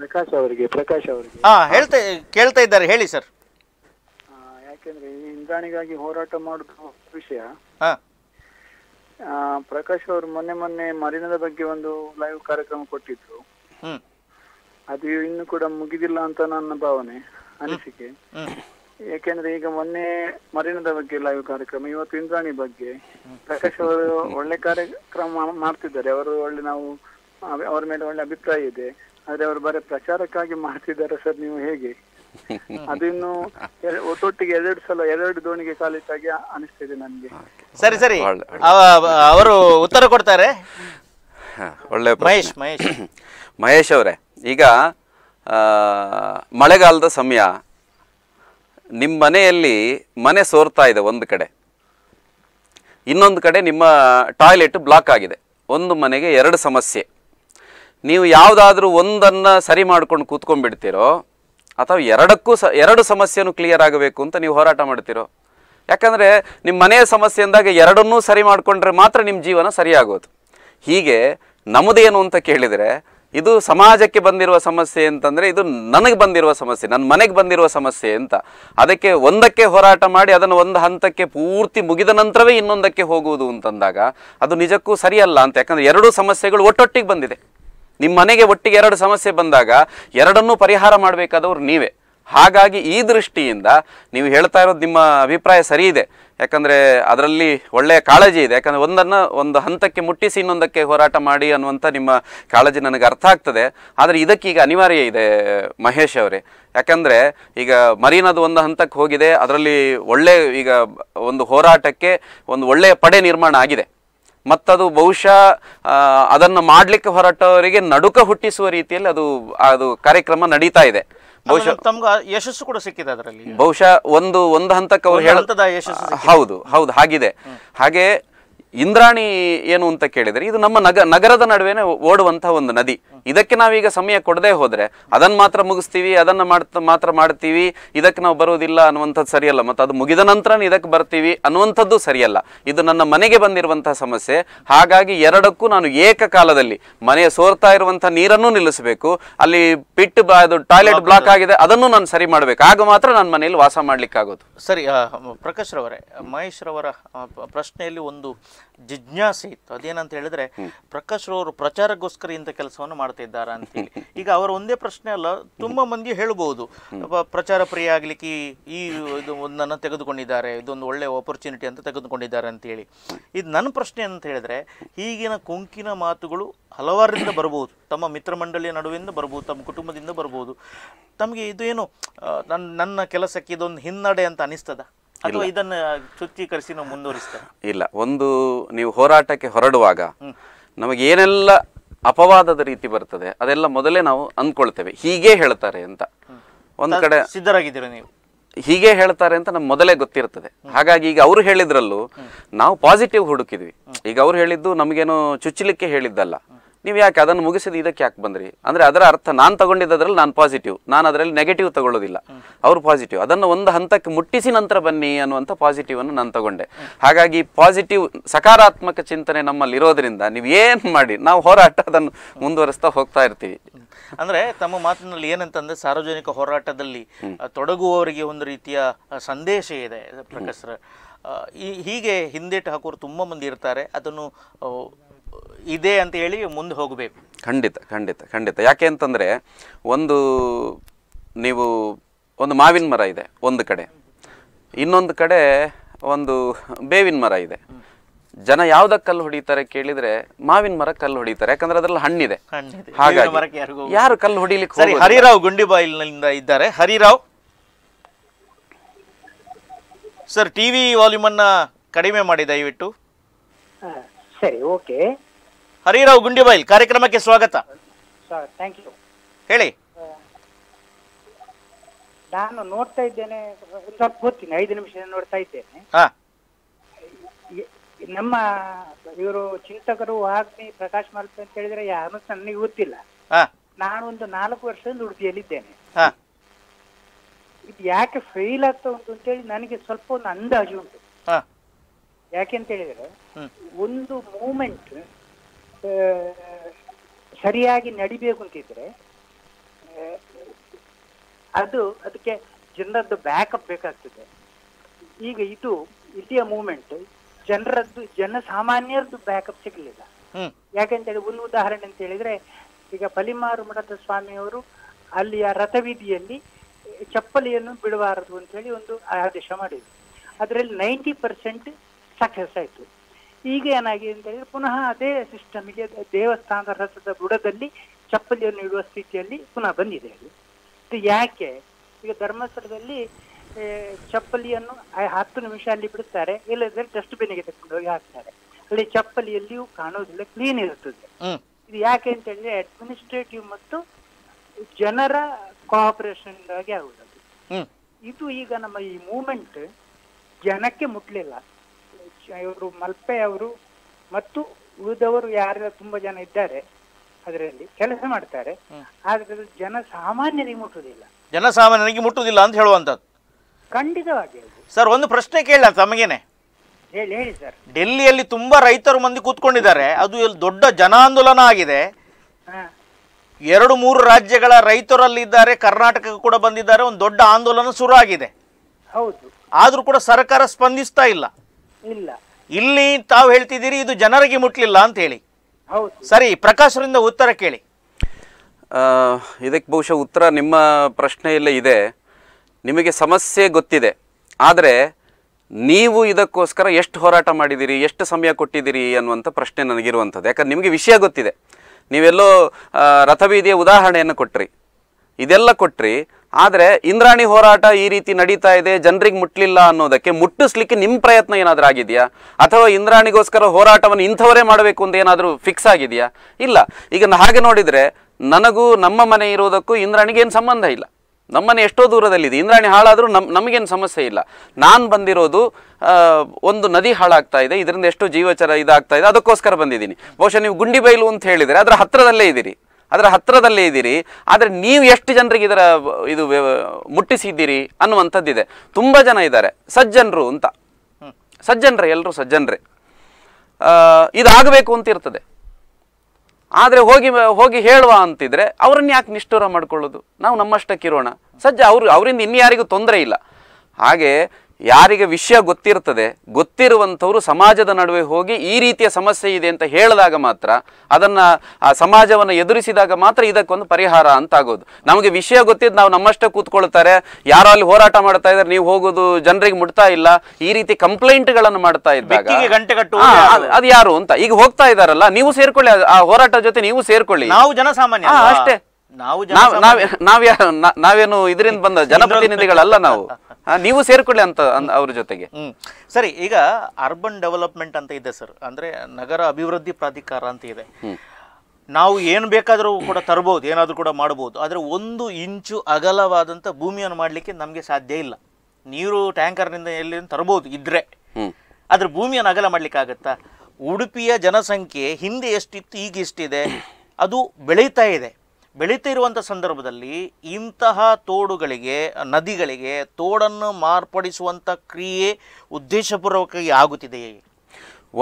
ಪ್ರಕಾಶ್ ಅವರಿಗೆ ಪ್ರಕಾಶ್ ಅವರಿಗೆ ಕೇಳ್ತಾ ಇದ್ದಾರೆ ಹೇಳಿ ಸರ್ ಯಾಕೆಂದ್ರೆ ಈ ಇಂದ್ರಾಣಿಗಾಗಿ ಹೋರಾಟ ಮಾಡುವ ವಿಷಯ ಪ್ರಕಾಶ್ ಅವರು ಮೊನ್ನೆ ಮೊನ್ನೆ ಮರಿನದ ಬಗ್ಗೆ ಒಂದು ಲೈವ್ ಕಾರ್ಯಕ್ರಮ ಕೊಟ್ಟಿದ್ರು ಅದು ಇನ್ನು ಕೂಡ ಮುಗಿದಿಲ್ಲ ಅಂತ ನನ್ನ ಭಾವನೆ ಅನಿಸಿಕೆ ಯಾಕೆಂದ್ರೆ ಈಗ ಮೊನ್ನೆ ಮರಿನದ ಬಗ್ಗೆ ಲೈವ್ ಕಾರ್ಯಕ್ರಮ ಇವತ್ತು ಇಂದ್ರಾಣಿ ಬಗ್ಗೆ ಪ್ರಕಾಶ್ ಅವರು ಒಳ್ಳೆ ಕಾರ್ಯಕ್ರಮ ಮಾಡ್ತಿದ್ದಾರೆ ಅವರು ಒಳ್ಳೆ ನಾವು ಅವರ ಮೇಲೆ ಒಳ್ಳೆ ಅಭಿಪ್ರಾಯ ಇದೆ ಆದ್ರೆ ಅವರು ಬರೀ ಪ್ರಚಾರಕ್ಕಾಗಿ ಮಾಡ್ತಿದ್ದಾರೆ ಸರ್ ನೀವು ಹೇಗೆ [laughs] ಅದಿನ್ನು ಒಟ್ಟೊಟ್ಟಿಗೆ ಎರಡು ಸಲ ಎರಡು ದೋಣಿಗೆ ಕಾಲಿಟ್ಟಾಗಿ ಅನಿಸ್ತಿದೆ ನನ್ಗೆ ಸರಿ ಸರಿ ಅವರು ಉತ್ತರ ಕೊಡ್ತಾರೆ ಒಳ್ಳೆ ಮಹೇಶ್ ಮಹೇಶ್ [coughs] ಮಹೇಶ್ ಅವರೇ ಈಗ ಮಳೆಗಾಲದ ಸಮಯ ನಿಮ್ಮ ಮನೆಯಲ್ಲಿ ಮನೆ ಸೋರ್ತಾ ಇದೆ ಒಂದು ಕಡೆ ಇನ್ನೊಂದು ಕಡೆ ನಿಮ್ಮ ಟಾಯ್ಲೆಟ್ ಬ್ಲಾಕ್ ಆಗಿದೆ ಒಂದು ಮನೆಗೆ ಎರಡು ಸಮಸ್ಯೆ ನೀವು ಯಾವುದಾದ್ರೂ ಒಂದನ್ನು ಸರಿ ಮಾಡ್ಕೊಂಡು ಕೂತ್ಕೊಂಡ್ಬಿಡ್ತೀರೋ ಅಥವಾ ಎರಡಕ್ಕೂ ಸ ಎರಡು ಸಮಸ್ಯೆನೂ ಕ್ಲಿಯರ್ ಆಗಬೇಕು ಅಂತ ನೀವು ಹೋರಾಟ ಮಾಡ್ತೀರೋ ಯಾಕಂದರೆ ನಿಮ್ಮ ಮನೆಯ ಸಮಸ್ಯೆ ಅಂದಾಗ ಎರಡನ್ನೂ ಸರಿ ಮಾಡಿಕೊಂಡ್ರೆ ಮಾತ್ರ ನಿಮ್ಮ ಜೀವನ ಸರಿಯಾಗೋದು ಹೀಗೆ ನಮ್ಮದೇನು ಅಂತ ಕೇಳಿದರೆ ಇದು ಸಮಾಜಕ್ಕೆ ಬಂದಿರುವ ಸಮಸ್ಯೆ ಅಂತಂದರೆ ಇದು ನನಗೆ ಬಂದಿರುವ ಸಮಸ್ಯೆ ನನ್ನ ಮನೆಗೆ ಬಂದಿರುವ ಸಮಸ್ಯೆ ಅಂತ ಅದಕ್ಕೆ ಒಂದಕ್ಕೆ ಹೋರಾಟ ಮಾಡಿ ಅದನ್ನು ಒಂದು ಹಂತಕ್ಕೆ ಪೂರ್ತಿ ಮುಗಿದ ನಂತರವೇ ಇನ್ನೊಂದಕ್ಕೆ ಹೋಗುವುದು ಅಂತಂದಾಗ ಅದು ನಿಜಕ್ಕೂ ಸರಿಯಲ್ಲ ಅಂತ ಯಾಕಂದರೆ ಎರಡೂ ಸಮಸ್ಯೆಗಳು ಒಟ್ಟೊಟ್ಟಿಗೆ ಬಂದಿದೆ ನಿಮ್ಮ ಮನೆಗೆ ಒಟ್ಟಿಗೆ ಎರಡು ಸಮಸ್ಯೆ ಬಂದಾಗ ಎರಡನ್ನೂ ಪರಿಹಾರ ಮಾಡಬೇಕಾದವ್ರು ನೀವೇ ಹಾಗಾಗಿ ಈ ದೃಷ್ಟಿಯಿಂದ ನೀವು ಹೇಳ್ತಾ ಇರೋದು ನಿಮ್ಮ ಅಭಿಪ್ರಾಯ ಸರಿ ಇದೆ ಯಾಕಂದರೆ ಅದರಲ್ಲಿ ಒಳ್ಳೆಯ ಕಾಳಜಿ ಇದೆ ಯಾಕಂದರೆ ಒಂದನ್ನು ಒಂದು ಹಂತಕ್ಕೆ ಮುಟ್ಟಿಸಿ ಇನ್ನೊಂದಕ್ಕೆ ಹೋರಾಟ ಮಾಡಿ ಅನ್ನುವಂಥ ನಿಮ್ಮ ಕಾಳಜಿ ನನಗೆ ಅರ್ಥ ಆಗ್ತದೆ ಆದರೆ ಇದಕ್ಕೆ ಈಗ ಅನಿವಾರ್ಯ ಇದೆ ಮಹೇಶ್ ಅವರೇ ಯಾಕಂದರೆ ಈಗ ಮರೀನದು ಒಂದು ಹಂತಕ್ಕೆ ಹೋಗಿದೆ ಅದರಲ್ಲಿ ಒಳ್ಳೆಯ ಈಗ ಒಂದು ಹೋರಾಟಕ್ಕೆ ಒಂದು ಒಳ್ಳೆಯ ಪಡೆ ನಿರ್ಮಾಣ ಆಗಿದೆ ಮತ್ತದು ಬಹುಶಃ ಅದನ್ನು ಮಾಡಲಿಕ್ಕೆ ಹೊರಟವರಿಗೆ ನಡುಕ ಹುಟ್ಟಿಸುವ ರೀತಿಯಲ್ಲಿ ಅದು ಅದು ಕಾರ್ಯಕ್ರಮ ನಡೀತಾ ಇದೆ ಬಹುಶಃ ಯಶಸ್ಸು ಕೂಡ ಸಿಕ್ಕಿದೆ ಅದರಲ್ಲಿ ಬಹುಶಃ ಒಂದು ಒಂದು ಹಂತಕ್ಕೆ ಅವ್ರು ಹೌದು ಹೌದು ಹಾಗಿದೆ ಹಾಗೆ ಇಂದ್ರಾಣಿ ಏನು ಅಂತ ಕೇಳಿದರೆ ಇದು ನಮ್ಮ ನಗ ನಗರದ ನಡುವೆನೆ ಓಡುವಂತಹ ಒಂದು ನದಿ ಇದಕ್ಕೆ ನಾವೀಗ ಸಮಯ ಕೊಡದೇ ಹೋದರೆ ಅದನ್ನು ಮಾತ್ರ ಮುಗಿಸ್ತೀವಿ ಅದನ್ನು ಮಾಡ್ತಾ ಮಾತ್ರ ಮಾಡ್ತೀವಿ ಇದಕ್ಕೆ ನಾವು ಬರೋದಿಲ್ಲ ಅನ್ನುವಂಥದ್ದು ಸರಿಯಲ್ಲ ಮತ್ತು ಅದು ಮುಗಿದ ನಂತರ ಇದಕ್ಕೆ ಬರ್ತೀವಿ ಅನ್ನುವಂಥದ್ದು ಸರಿಯಲ್ಲ ಇದು ನನ್ನ ಮನೆಗೆ ಬಂದಿರುವಂತಹ ಸಮಸ್ಯೆ ಹಾಗಾಗಿ ಎರಡಕ್ಕೂ ನಾನು ಏಕಕಾಲದಲ್ಲಿ ಮನೆಯ ಸೋರ್ತಾ ಇರುವಂಥ ನೀರನ್ನು ನಿಲ್ಲಿಸಬೇಕು ಅಲ್ಲಿ ಪಿಟ್ ಅದು ಟಾಯ್ಲೆಟ್ ಬ್ಲಾಕ್ ಆಗಿದೆ ಅದನ್ನು ನಾನು ಸರಿ ಮಾಡಬೇಕು ಆಗ ಮಾತ್ರ ನನ್ನ ಮನೆಯಲ್ಲಿ ವಾಸ ಮಾಡಲಿಕ್ಕಾಗೋದು ಸರಿ ಪ್ರಕಾಶ್ ರವರೇ ಮಹೇಶ್ ರವರ ಪ್ರಶ್ನೆಯಲ್ಲಿ ಒಂದು ಜಿಜ್ಞಾಸೆ ಇತ್ತು ಅದೇನಂತ ಹೇಳಿದ್ರೆ ಪ್ರಕಾಶ್ ಅವರು ಪ್ರಚಾರಕ್ಕೋಸ್ಕರ ಇಂಥ ಕೆಲಸವನ್ನು ಅಂತ ಅಂತೇಳಿ ಈಗ ಅವರ ಒಂದೇ ಪ್ರಶ್ನೆ ಅಲ್ಲ ತುಂಬಾ ಮಂದಿ ಹೇಳಬಹುದು ಪ್ರಚಾರ ಪ್ರಿಯ ಆಗ್ಲಿಕ್ಕೆ ಈ ಇದು ಒಂದನ್ನು ತೆಗೆದುಕೊಂಡಿದ್ದಾರೆ ಇದೊಂದು ಒಳ್ಳೆ ಆಪರ್ಚುನಿಟಿ ಅಂತ ತೆಗೆದುಕೊಂಡಿದ್ದಾರೆ ಅಂತೇಳಿ ಇದು ನನ್ನ ಪ್ರಶ್ನೆ ಅಂತ ಹೇಳಿದ್ರೆ ಈಗಿನ ಕುಂಕಿನ ಮಾತುಗಳು ಹಲವಾರರಿಂದ ಬರಬಹುದು ತಮ್ಮ ಮಿತ್ರ ಮಂಡಳಿಯ ನಡುವಿಂದ ಬರ್ಬೋದು ತಮ್ಮ ಕುಟುಂಬದಿಂದ ಬರ್ಬೋದು ತಮಗೆ ಇದು ಏನು ನನ್ನ ನನ್ನ ಕೆಲಸಕ್ಕೆ ಇದೊಂದು ಹಿನ್ನಡೆ ಅಂತ ಅನಿಸ್ತದ ಇದನ್ನ ಚುಚ್ಚೀಕರಿಸಿ ಇಲ್ಲ ಒಂದು ನೀವು ಹೋರಾಟಕ್ಕೆ ಹೊರಡುವಾಗ ನಮಗೆ ಏನೆಲ್ಲ ಅಪವಾದದ ರೀತಿ ಬರ್ತದೆ ಅದೆಲ್ಲ ಮೊದಲೇ ನಾವು ಅಂದ್ಕೊಳ್ತೇವೆ ಹೀಗೆ ಹೇಳ್ತಾರೆ ಅಂತ ಒಂದ್ ಕಡೆ ಸಿದ್ಧರಾಗಿದ್ದೀರ ನೀವು ಹೀಗೆ ಹೇಳ್ತಾರೆ ಅಂತ ನಮ್ಗೆ ಮೊದಲೇ ಗೊತ್ತಿರ್ತದೆ ಹಾಗಾಗಿ ಈಗ ಅವ್ರು ಹೇಳಿದ್ರಲ್ಲೂ ನಾವು ಪಾಸಿಟಿವ್ ಹುಡುಕಿದ್ವಿ ಈಗ ಅವ್ರು ಹೇಳಿದ್ದು ನಮ್ಗೇನು ಚುಚ್ಚಲಿಕ್ಕೆ ಹೇಳಿದ್ದಲ್ಲ ನೀವು ಯಾಕೆ ಅದನ್ನು ಮುಗಿಸಿದ ಇದಕ್ಕೆ ಯಾಕೆ ಬಂದ್ರಿ ಅಂದರೆ ಅದರ ಅರ್ಥ ನಾನು ತಗೊಂಡಿದ್ದರಲ್ಲಿ ನಾನು ಪಾಸಿಟಿವ್ ನಾನು ಅದರಲ್ಲಿ ನೆಗೆಟಿವ್ ತಗೊಳ್ಳೋದಿಲ್ಲ ಅವರು ಪಾಸಿಟಿವ್ ಅದನ್ನು ಒಂದು ಹಂತಕ್ಕೆ ಮುಟ್ಟಿಸಿ ನಂತರ ಬನ್ನಿ ಅನ್ನುವಂಥ ಪಾಸಿಟಿವನ್ನು ನಾನು ತಗೊಂಡೆ ಹಾಗಾಗಿ ಪಾಸಿಟಿವ್ ಸಕಾರಾತ್ಮಕ ಚಿಂತನೆ ನಮ್ಮಲ್ಲಿ ಇರೋದ್ರಿಂದ ನೀವು ಏನು ಮಾಡಿ ನಾವು ಹೋರಾಟ ಅದನ್ನು ಮುಂದುವರಿಸ್ತಾ ಹೋಗ್ತಾ ಇರ್ತೀವಿ ಅಂದ್ರೆ ತಮ್ಮ ಮಾತಿನಲ್ಲಿ ಏನಂತಂದ್ರೆ ಸಾರ್ವಜನಿಕ ಹೋರಾಟದಲ್ಲಿ ತೊಡಗುವವರಿಗೆ ಒಂದು ರೀತಿಯ ಸಂದೇಶ ಇದೆ ಈ ಹೀಗೆ ಹಿಂದೇಟು ಹಾಕೋರು ತುಂಬ ಮಂದಿ ಇರ್ತಾರೆ ಅದನ್ನು ಇದೆ ಅಂತ ಹೇಳಿ ಮುಂದೆ ಹೋಗಬೇಕು ಖಂಡಿತ ಖಂಡಿತ ಖಂಡಿತ ಯಾಕೆ ಅಂತಂದರೆ ಒಂದು ನೀವು ಒಂದು ಮಾವಿನ ಮರ ಇದೆ ಒಂದು ಕಡೆ ಇನ್ನೊಂದು ಕಡೆ ಒಂದು ಬೇವಿನ ಮರ ಇದೆ ಜನ ಯಾವ್ದಕ್ಕೆ ಕಲ್ಲು ಹೊಡಿತಾರೆ ಕೇಳಿದ್ರೆ ಮಾವಿನ ಮರ ಕಲ್ಲು ಹೊಡಿತಾರೆ ಯಾಕಂದ್ರೆ ಅದ್ರಲ್ಲಿ ಹಣ್ಣಿದೆ ಯಾರು ಕಲ್ಲು ಹೊಡಿಲಿಕ್ಕೆ ಸರಿ ಹರಿರಾವ್ ಗುಂಡಿಬಾಯಿಲ್ನಿಂದ ಇದ್ದಾರೆ ಹರಿರಾವ್ ಸರ್ ಟಿವಿ ವಾಲ್ಯೂಮ್ ಅನ್ನ ಕಡಿಮೆ ಮಾಡಿ ದಯವಿಟ್ಟು ಸರಿ ಓಕೆ ಹರಿರಾವ್ ಗುಂಡಿಬೈಲ್ ಕಾರ್ಯಕ್ರಮಕ್ಕೆ ಸ್ವಾಗತ ಸರ್ ಥ್ಯಾಂಕ್ ಯು ಹೇಳಿ ನಾನು ನೋಡ್ತಾ ಇದ್ದೇನೆ ಸ್ವಲ್ಪ ಗೊತ್ತೀನಿ ಐದು ನಿಮಿಷ ನೋಡ್ತಾ ಇದ್ದೇನೆ ಹಾ ನಮ್ಮ ಇವರು ಚಿಂತಕರು ವಾಗ್ಮಿ ಪ್ರಕಾಶ್ ಮಲ್ಪೆ ಅಂತ ಹೇಳಿದ್ರೆ ಯಾರು ನನಗೆ ಗೊತ್ತಿಲ್ಲ ನಾನು ಒಂದು ನಾಲ್ಕು ವರ್ಷದಿಂದ ಉಡುಪಿಯಲ್ಲಿದ್ದೇನೆ ಹಾ ಇದು ಯಾಕೆ ಫೇಲ್ ಆಗ್ತಾ ಉಂಟು ಅಂತೇಳಿ ನನಗೆ ಸ್ವಲ್ಪ ಒಂದು ಅಂದಾಜು ಉಂಟು ಯಾಕೆ ಅಂತ ಹೇಳಿದ್ರೆ ಒಂದು ಮೂಮೆಂಟ್ ಸರಿಯಾಗಿ ನಡಿಬೇಕು ಅಂತಿದ್ರೆ ಅದು ಅದಕ್ಕೆ ಜನರದ್ದು ಬ್ಯಾಕಪ್ ಬೇಕಾಗ್ತದೆ ಈಗ ಇದು ಇಲ್ಲಿಯ ಮೂಮೆಂಟ್ ಜನರದ್ದು ಜನಸಾಮಾನ್ಯರದ್ದು ಬ್ಯಾಕಪ್ ಸಿಗಲಿಲ್ಲ ಯಾಕೆಂತ ಹೇಳಿ ಒಂದು ಉದಾಹರಣೆ ಅಂತ ಹೇಳಿದ್ರೆ ಈಗ ಪಲಿಮಾರು ಮಠದ ಸ್ವಾಮಿಯವರು ಅಲ್ಲಿಯ ರಥವೀಧಿಯಲ್ಲಿ ಚಪ್ಪಲಿಯನ್ನು ಬಿಡಬಾರದು ಅಂತ ಹೇಳಿ ಒಂದು ಆದೇಶ ಮಾಡಿದ್ರು ಅದರಲ್ಲಿ ನೈಂಟಿ ಪರ್ಸೆಂಟ್ ಸಕ್ಸಸ್ ಆಯಿತು ಈಗ ಏನಾಗಿದೆ ಅಂತ ಹೇಳಿದ್ರೆ ಪುನಃ ಅದೇ ಸಿಸ್ಟಮ್ಗೆ ದೇವಸ್ಥಾನದ ರಥದ ಬುಡದಲ್ಲಿ ಚಪ್ಪಲಿಯನ್ನು ಇಡುವ ಸ್ಥಿತಿಯಲ್ಲಿ ಪುನಃ ಬಂದಿದೆ ಅದು ಯಾಕೆ ಈಗ ಧರ್ಮಸ್ಥಳದಲ್ಲಿ ಚಪ್ಪಲಿಯನ್ನು ಹತ್ತು ನಿಮಿಷ ಅಲ್ಲಿ ಬಿಡುತ್ತಾರೆ ಇಲ್ಲದ್ರೆ ಡಸ್ಟ್ಬಿನ್ಗೆ ತಗೊಂಡು ಹೋಗಿ ಹಾಕ್ತಾರೆ ಅಲ್ಲಿ ಚಪ್ಪಲಿ ಎಲ್ಲಿಯೂ ಕಾಣೋದಿಲ್ಲ ಕ್ಲೀನ್ ಇರುತ್ತದೆ ಇದು ಯಾಕೆ ಅಂತ ಹೇಳಿದ್ರೆ ಅಡ್ಮಿನಿಸ್ಟ್ರೇಟಿವ್ ಮತ್ತು ಜನರ ಕೋಆಪರೇಷನ್ ಆಗಿ ಆಗುವುದು ಇದು ಈಗ ನಮ್ಮ ಈ ಮೂಮೆಂಟ್ ಜನಕ್ಕೆ ಮುಟ್ಲಿಲ್ಲ ಇವರು ಮಲ್ಪೆ ಅವರು ಮತ್ತು ಉಳಿದವರು ಯಾರ ತುಂಬಾ ಜನ ಇದ್ದಾರೆ ಅದರಲ್ಲಿ ಕೆಲಸ ಮಾಡ್ತಾರೆ ಆದ್ರೆ ಜನ ಸಾಮಾನ್ಯರಿಗೆ ಮುಟ್ಟುವುದಿಲ್ಲ ಜನಸಾಮಾನ್ಯರಿಗೆ ಮುಟ್ಟುವುದಿಲ್ಲ ಅಂತ ಹೇಳುವಂತದ್ದು ಖಂಡಿತವಾಗಿ ಸರ್ ಒಂದು ಪ್ರಶ್ನೆ ಕೇಳ ತಮಗೇನೆ ಹೇಳಿ ಹೇಳಿ ಸರ್ ಡೆಲ್ಲಿಯಲ್ಲಿ ತುಂಬಾ ರೈತರು ಮಂದಿ ಕೂತ್ಕೊಂಡಿದ್ದಾರೆ ಅದು ಇಲ್ಲಿ ದೊಡ್ಡ ಆಂದೋಲನ ಆಗಿದೆ ಎರಡು ಮೂರು ರಾಜ್ಯಗಳ ಇದ್ದಾರೆ ಕರ್ನಾಟಕಕ್ಕೆ ಕೂಡ ಬಂದಿದ್ದಾರೆ ಒಂದು ದೊಡ್ಡ ಆಂದೋಲನ ಶುರು ಆಗಿದೆ ಹೌದು ಆದ್ರೂ ಕೂಡ ಸರ್ಕಾರ ಸ್ಪಂದಿಸ್ತಾ ಇಲ್ಲ ಇಲ್ಲ ಇಲ್ಲಿ ತಾವು ಹೇಳ್ತಿದ್ದೀರಿ ಇದು ಜನರಿಗೆ ಮುಟ್ಲಿಲ್ಲ ಅಂತ ಹೇಳಿ ಸರಿ ಪ್ರಕಾಶ್ರಿಂದ ಉತ್ತರ ಕೇಳಿ ಇದಕ್ಕೆ ಬಹುಶಃ ಉತ್ತರ ನಿಮ್ಮ ಪ್ರಶ್ನೆಯಲ್ಲೇ ಇದೆ ನಿಮಗೆ ಸಮಸ್ಯೆ ಗೊತ್ತಿದೆ ಆದರೆ ನೀವು ಇದಕ್ಕೋಸ್ಕರ ಎಷ್ಟು ಹೋರಾಟ ಮಾಡಿದ್ದೀರಿ ಎಷ್ಟು ಸಮಯ ಕೊಟ್ಟಿದ್ದೀರಿ ಅನ್ನುವಂಥ ಪ್ರಶ್ನೆ ನನಗಿರುವಂಥದ್ದು ಯಾಕಂದ್ರೆ ನಿಮಗೆ ವಿಷಯ ಗೊತ್ತಿದೆ ನೀವೆಲ್ಲೋ ರಥಬೀದಿಯ ಉದಾಹರಣೆಯನ್ನು ಕೊಟ್ಟ್ರಿ ಇದೆಲ್ಲ ಕೊಟ್ರಿ ಆದರೆ ಇಂದ್ರಾಣಿ ಹೋರಾಟ ಈ ರೀತಿ ನಡೀತಾ ಇದೆ ಜನರಿಗೆ ಮುಟ್ಟಲಿಲ್ಲ ಅನ್ನೋದಕ್ಕೆ ಮುಟ್ಟಿಸ್ಲಿಕ್ಕೆ ನಿಮ್ಮ ಪ್ರಯತ್ನ ಏನಾದರೂ ಆಗಿದೆಯಾ ಅಥವಾ ಇಂದ್ರಾಣಿಗೋಸ್ಕರ ಹೋರಾಟವನ್ನು ಇಂಥವರೇ ಮಾಡಬೇಕು ಅಂತ ಏನಾದರೂ ಫಿಕ್ಸ್ ಆಗಿದೆಯಾ ಇಲ್ಲ ಈಗ ಹಾಗೆ ನೋಡಿದರೆ ನನಗೂ ನಮ್ಮ ಮನೆ ಇರೋದಕ್ಕೂ ಇಂದ್ರಾಣಿಗೆ ಏನು ಸಂಬಂಧ ಇಲ್ಲ ನಮ್ಮನೆ ಎಷ್ಟೋ ದೂರದಲ್ಲಿದೆ ಇಂದ್ರಾಣಿ ಹಾಳಾದರೂ ನಮ್ಮ ನಮಗೇನು ಸಮಸ್ಯೆ ಇಲ್ಲ ನಾನು ಬಂದಿರೋದು ಒಂದು ನದಿ ಹಾಳಾಗ್ತಾ ಇದೆ ಇದರಿಂದ ಎಷ್ಟೋ ಜೀವಚರ ಇದಾಗ್ತಾ ಇದೆ ಅದಕ್ಕೋಸ್ಕರ ಬಂದಿದ್ದೀನಿ ಬಹುಶಃ ನೀವು ಗುಂಡಿಬೈಲು ಅಂತ ಹೇಳಿದರೆ ಅದರ ಹತ್ತಿರದಲ್ಲೇ ಇದ್ದೀರಿ ಅದರ ಹತ್ತಿರದಲ್ಲೇ ಇದ್ದೀರಿ ಆದರೆ ನೀವು ಎಷ್ಟು ಜನರಿಗೆ ಇದರ ಇದು ಮುಟ್ಟಿಸಿದ್ದೀರಿ ಅನ್ನುವಂಥದ್ದಿದೆ ತುಂಬ ಜನ ಇದ್ದಾರೆ ಸಜ್ಜನರು ಅಂತ ಸಜ್ಜನರೇ ಎಲ್ಲರೂ ಸಜ್ಜನರೇ ಇದಾಗಬೇಕು ಅಂತ ಇರ್ತದೆ ಆದರೆ ಹೋಗಿ ಹೋಗಿ ಹೇಳುವ ಅಂತಿದ್ರೆ ಅವ್ರನ್ನ ಯಾಕೆ ನಿಷ್ಠುರ ಮಾಡ್ಕೊಳ್ಳೋದು ನಾವು ನಮ್ಮಷ್ಟಕ್ಕಿರೋಣ ಸಜ್ಜ ಅವರು ಅವರಿಂದ ಯಾರಿಗೂ ತೊಂದರೆ ಇಲ್ಲ ಹಾಗೆ ಯಾರಿಗೆ ವಿಷಯ ಗೊತ್ತಿರ್ತದೆ ಗೊತ್ತಿರುವಂಥವರು ಸಮಾಜದ ನಡುವೆ ಹೋಗಿ ಈ ರೀತಿಯ ಸಮಸ್ಯೆ ಇದೆ ಅಂತ ಹೇಳಿದಾಗ ಮಾತ್ರ ಅದನ್ನು ಆ ಸಮಾಜವನ್ನು ಎದುರಿಸಿದಾಗ ಮಾತ್ರ ಇದಕ್ಕೊಂದು ಪರಿಹಾರ ಅಂತ ಆಗೋದು ನಮಗೆ ವಿಷಯ ಗೊತ್ತಿದ್ದು ನಾವು ನಮ್ಮಷ್ಟೇ ಕೂತ್ಕೊಳ್ತಾರೆ ಯಾರೋ ಅಲ್ಲಿ ಹೋರಾಟ ಮಾಡ್ತಾ ಇದ್ದಾರೆ ನೀವು ಹೋಗೋದು ಜನರಿಗೆ ಮುಟ್ತಾ ಇಲ್ಲ ಈ ರೀತಿ ಕಂಪ್ಲೇಂಟ್ಗಳನ್ನು ಮಾಡ್ತಾ ಇದ್ದಾಗ ಅದು ಯಾರು ಅಂತ ಈಗ ಹೋಗ್ತಾ ಇದ್ದಾರಲ್ಲ ನೀವು ಸೇರ್ಕೊಳ್ಳಿ ಆ ಹೋರಾಟ ಜೊತೆ ನೀವು ಸೇರ್ಕೊಳ್ಳಿ ನಾವು ಜನಸಾಮಾನ್ಯ ಅಷ್ಟೇ ನಾವು ನಾವೇನು ಇದರಿಂದ ಬಂದ ಜನಪ್ರತಿನಿಧಿಗಳಲ್ಲ ನಾವು [laughs] ನೀವು ಸೇರ್ಕೊಳ್ಳಿ ಅಂತ ಅವ್ರ ಜೊತೆಗೆ ಸರಿ ಈಗ ಅರ್ಬನ್ ಡೆವಲಪ್ಮೆಂಟ್ ಅಂತ ಇದೆ ಸರ್ ಅಂದ್ರೆ ನಗರ ಅಭಿವೃದ್ಧಿ ಪ್ರಾಧಿಕಾರ ಅಂತ ಇದೆ ನಾವು ಏನು ಬೇಕಾದರೂ ಕೂಡ ತರಬಹುದು ಏನಾದರೂ ಕೂಡ ಮಾಡಬಹುದು ಆದರೆ ಒಂದು ಇಂಚು ಅಗಲವಾದಂಥ ಭೂಮಿಯನ್ನು ಮಾಡಲಿಕ್ಕೆ ನಮಗೆ ಸಾಧ್ಯ ಇಲ್ಲ ನೀರು ಟ್ಯಾಂಕರ್ನಿಂದ ಎಲ್ಲಿ ತರಬಹುದು ಇದ್ರೆ ಆದರೆ ಭೂಮಿಯನ್ನು ಅಗಲ ಮಾಡಲಿಕ್ಕೆ ಆಗುತ್ತಾ ಉಡುಪಿಯ ಜನಸಂಖ್ಯೆ ಹಿಂದೆ ಎಷ್ಟಿತ್ತು ಈಗ ಎಷ್ಟಿದೆ ಅದು ಬೆಳೀತಾ ಇದೆ ಬೆಳೀತಾ ಇರುವಂಥ ಸಂದರ್ಭದಲ್ಲಿ ಇಂತಹ ತೋಡುಗಳಿಗೆ ನದಿಗಳಿಗೆ ತೋಡನ್ನು ಮಾರ್ಪಡಿಸುವಂಥ ಕ್ರಿಯೆ ಉದ್ದೇಶಪೂರ್ವಕವಾಗಿ ಆಗುತ್ತಿದೆಯೇ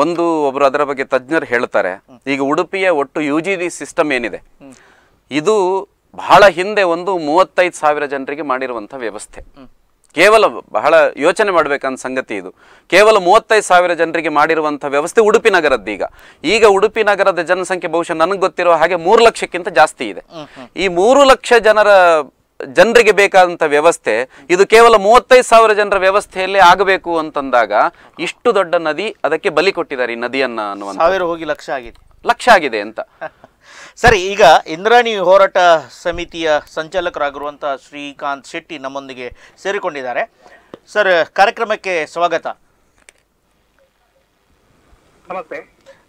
ಒಂದು ಒಬ್ಬರು ಅದರ ಬಗ್ಗೆ ತಜ್ಞರು ಹೇಳ್ತಾರೆ ಈಗ ಉಡುಪಿಯ ಒಟ್ಟು ಯು ಜಿ ಡಿ ಸಿಸ್ಟಮ್ ಏನಿದೆ ಇದು ಬಹಳ ಹಿಂದೆ ಒಂದು ಮೂವತ್ತೈದು ಸಾವಿರ ಜನರಿಗೆ ಮಾಡಿರುವಂಥ ವ್ಯವಸ್ಥೆ ಕೇವಲ ಬಹಳ ಯೋಚನೆ ಮಾಡಬೇಕಂತ ಸಂಗತಿ ಇದು ಕೇವಲ ಮೂವತ್ತೈದು ಸಾವಿರ ಜನರಿಗೆ ಮಾಡಿರುವಂತಹ ವ್ಯವಸ್ಥೆ ಉಡುಪಿ ನಗರದ್ದೀಗ ಈಗ ಉಡುಪಿ ನಗರದ ಜನಸಂಖ್ಯೆ ಬಹುಶಃ ನನಗೆ ಗೊತ್ತಿರೋ ಹಾಗೆ ಮೂರು ಲಕ್ಷಕ್ಕಿಂತ ಜಾಸ್ತಿ ಇದೆ ಈ ಮೂರು ಲಕ್ಷ ಜನರ ಜನರಿಗೆ ಬೇಕಾದಂಥ ವ್ಯವಸ್ಥೆ ಇದು ಕೇವಲ ಮೂವತ್ತೈದು ಸಾವಿರ ಜನರ ವ್ಯವಸ್ಥೆಯಲ್ಲೇ ಆಗಬೇಕು ಅಂತಂದಾಗ ಇಷ್ಟು ದೊಡ್ಡ ನದಿ ಅದಕ್ಕೆ ಬಲಿ ಕೊಟ್ಟಿದ್ದಾರೆ ಈ ನದಿಯನ್ನು ಅನ್ನುವಂಥ ಹೋಗಿ ಲಕ್ಷ ಆಗಿದೆ ಲಕ್ಷ ಆಗಿದೆ ಅಂತ ಸರಿ ಈಗ ಇಂದ್ರಾಣಿ ಹೋರಾಟ ಸಮಿತಿಯ ಸಂಚಾಲಕರಾಗಿರುವಂಥ ಶ್ರೀಕಾಂತ್ ಶೆಟ್ಟಿ ನಮ್ಮೊಂದಿಗೆ ಸೇರಿಕೊಂಡಿದ್ದಾರೆ ಸರ್ ಕಾರ್ಯಕ್ರಮಕ್ಕೆ ಸ್ವಾಗತ ನಮಸ್ತೆ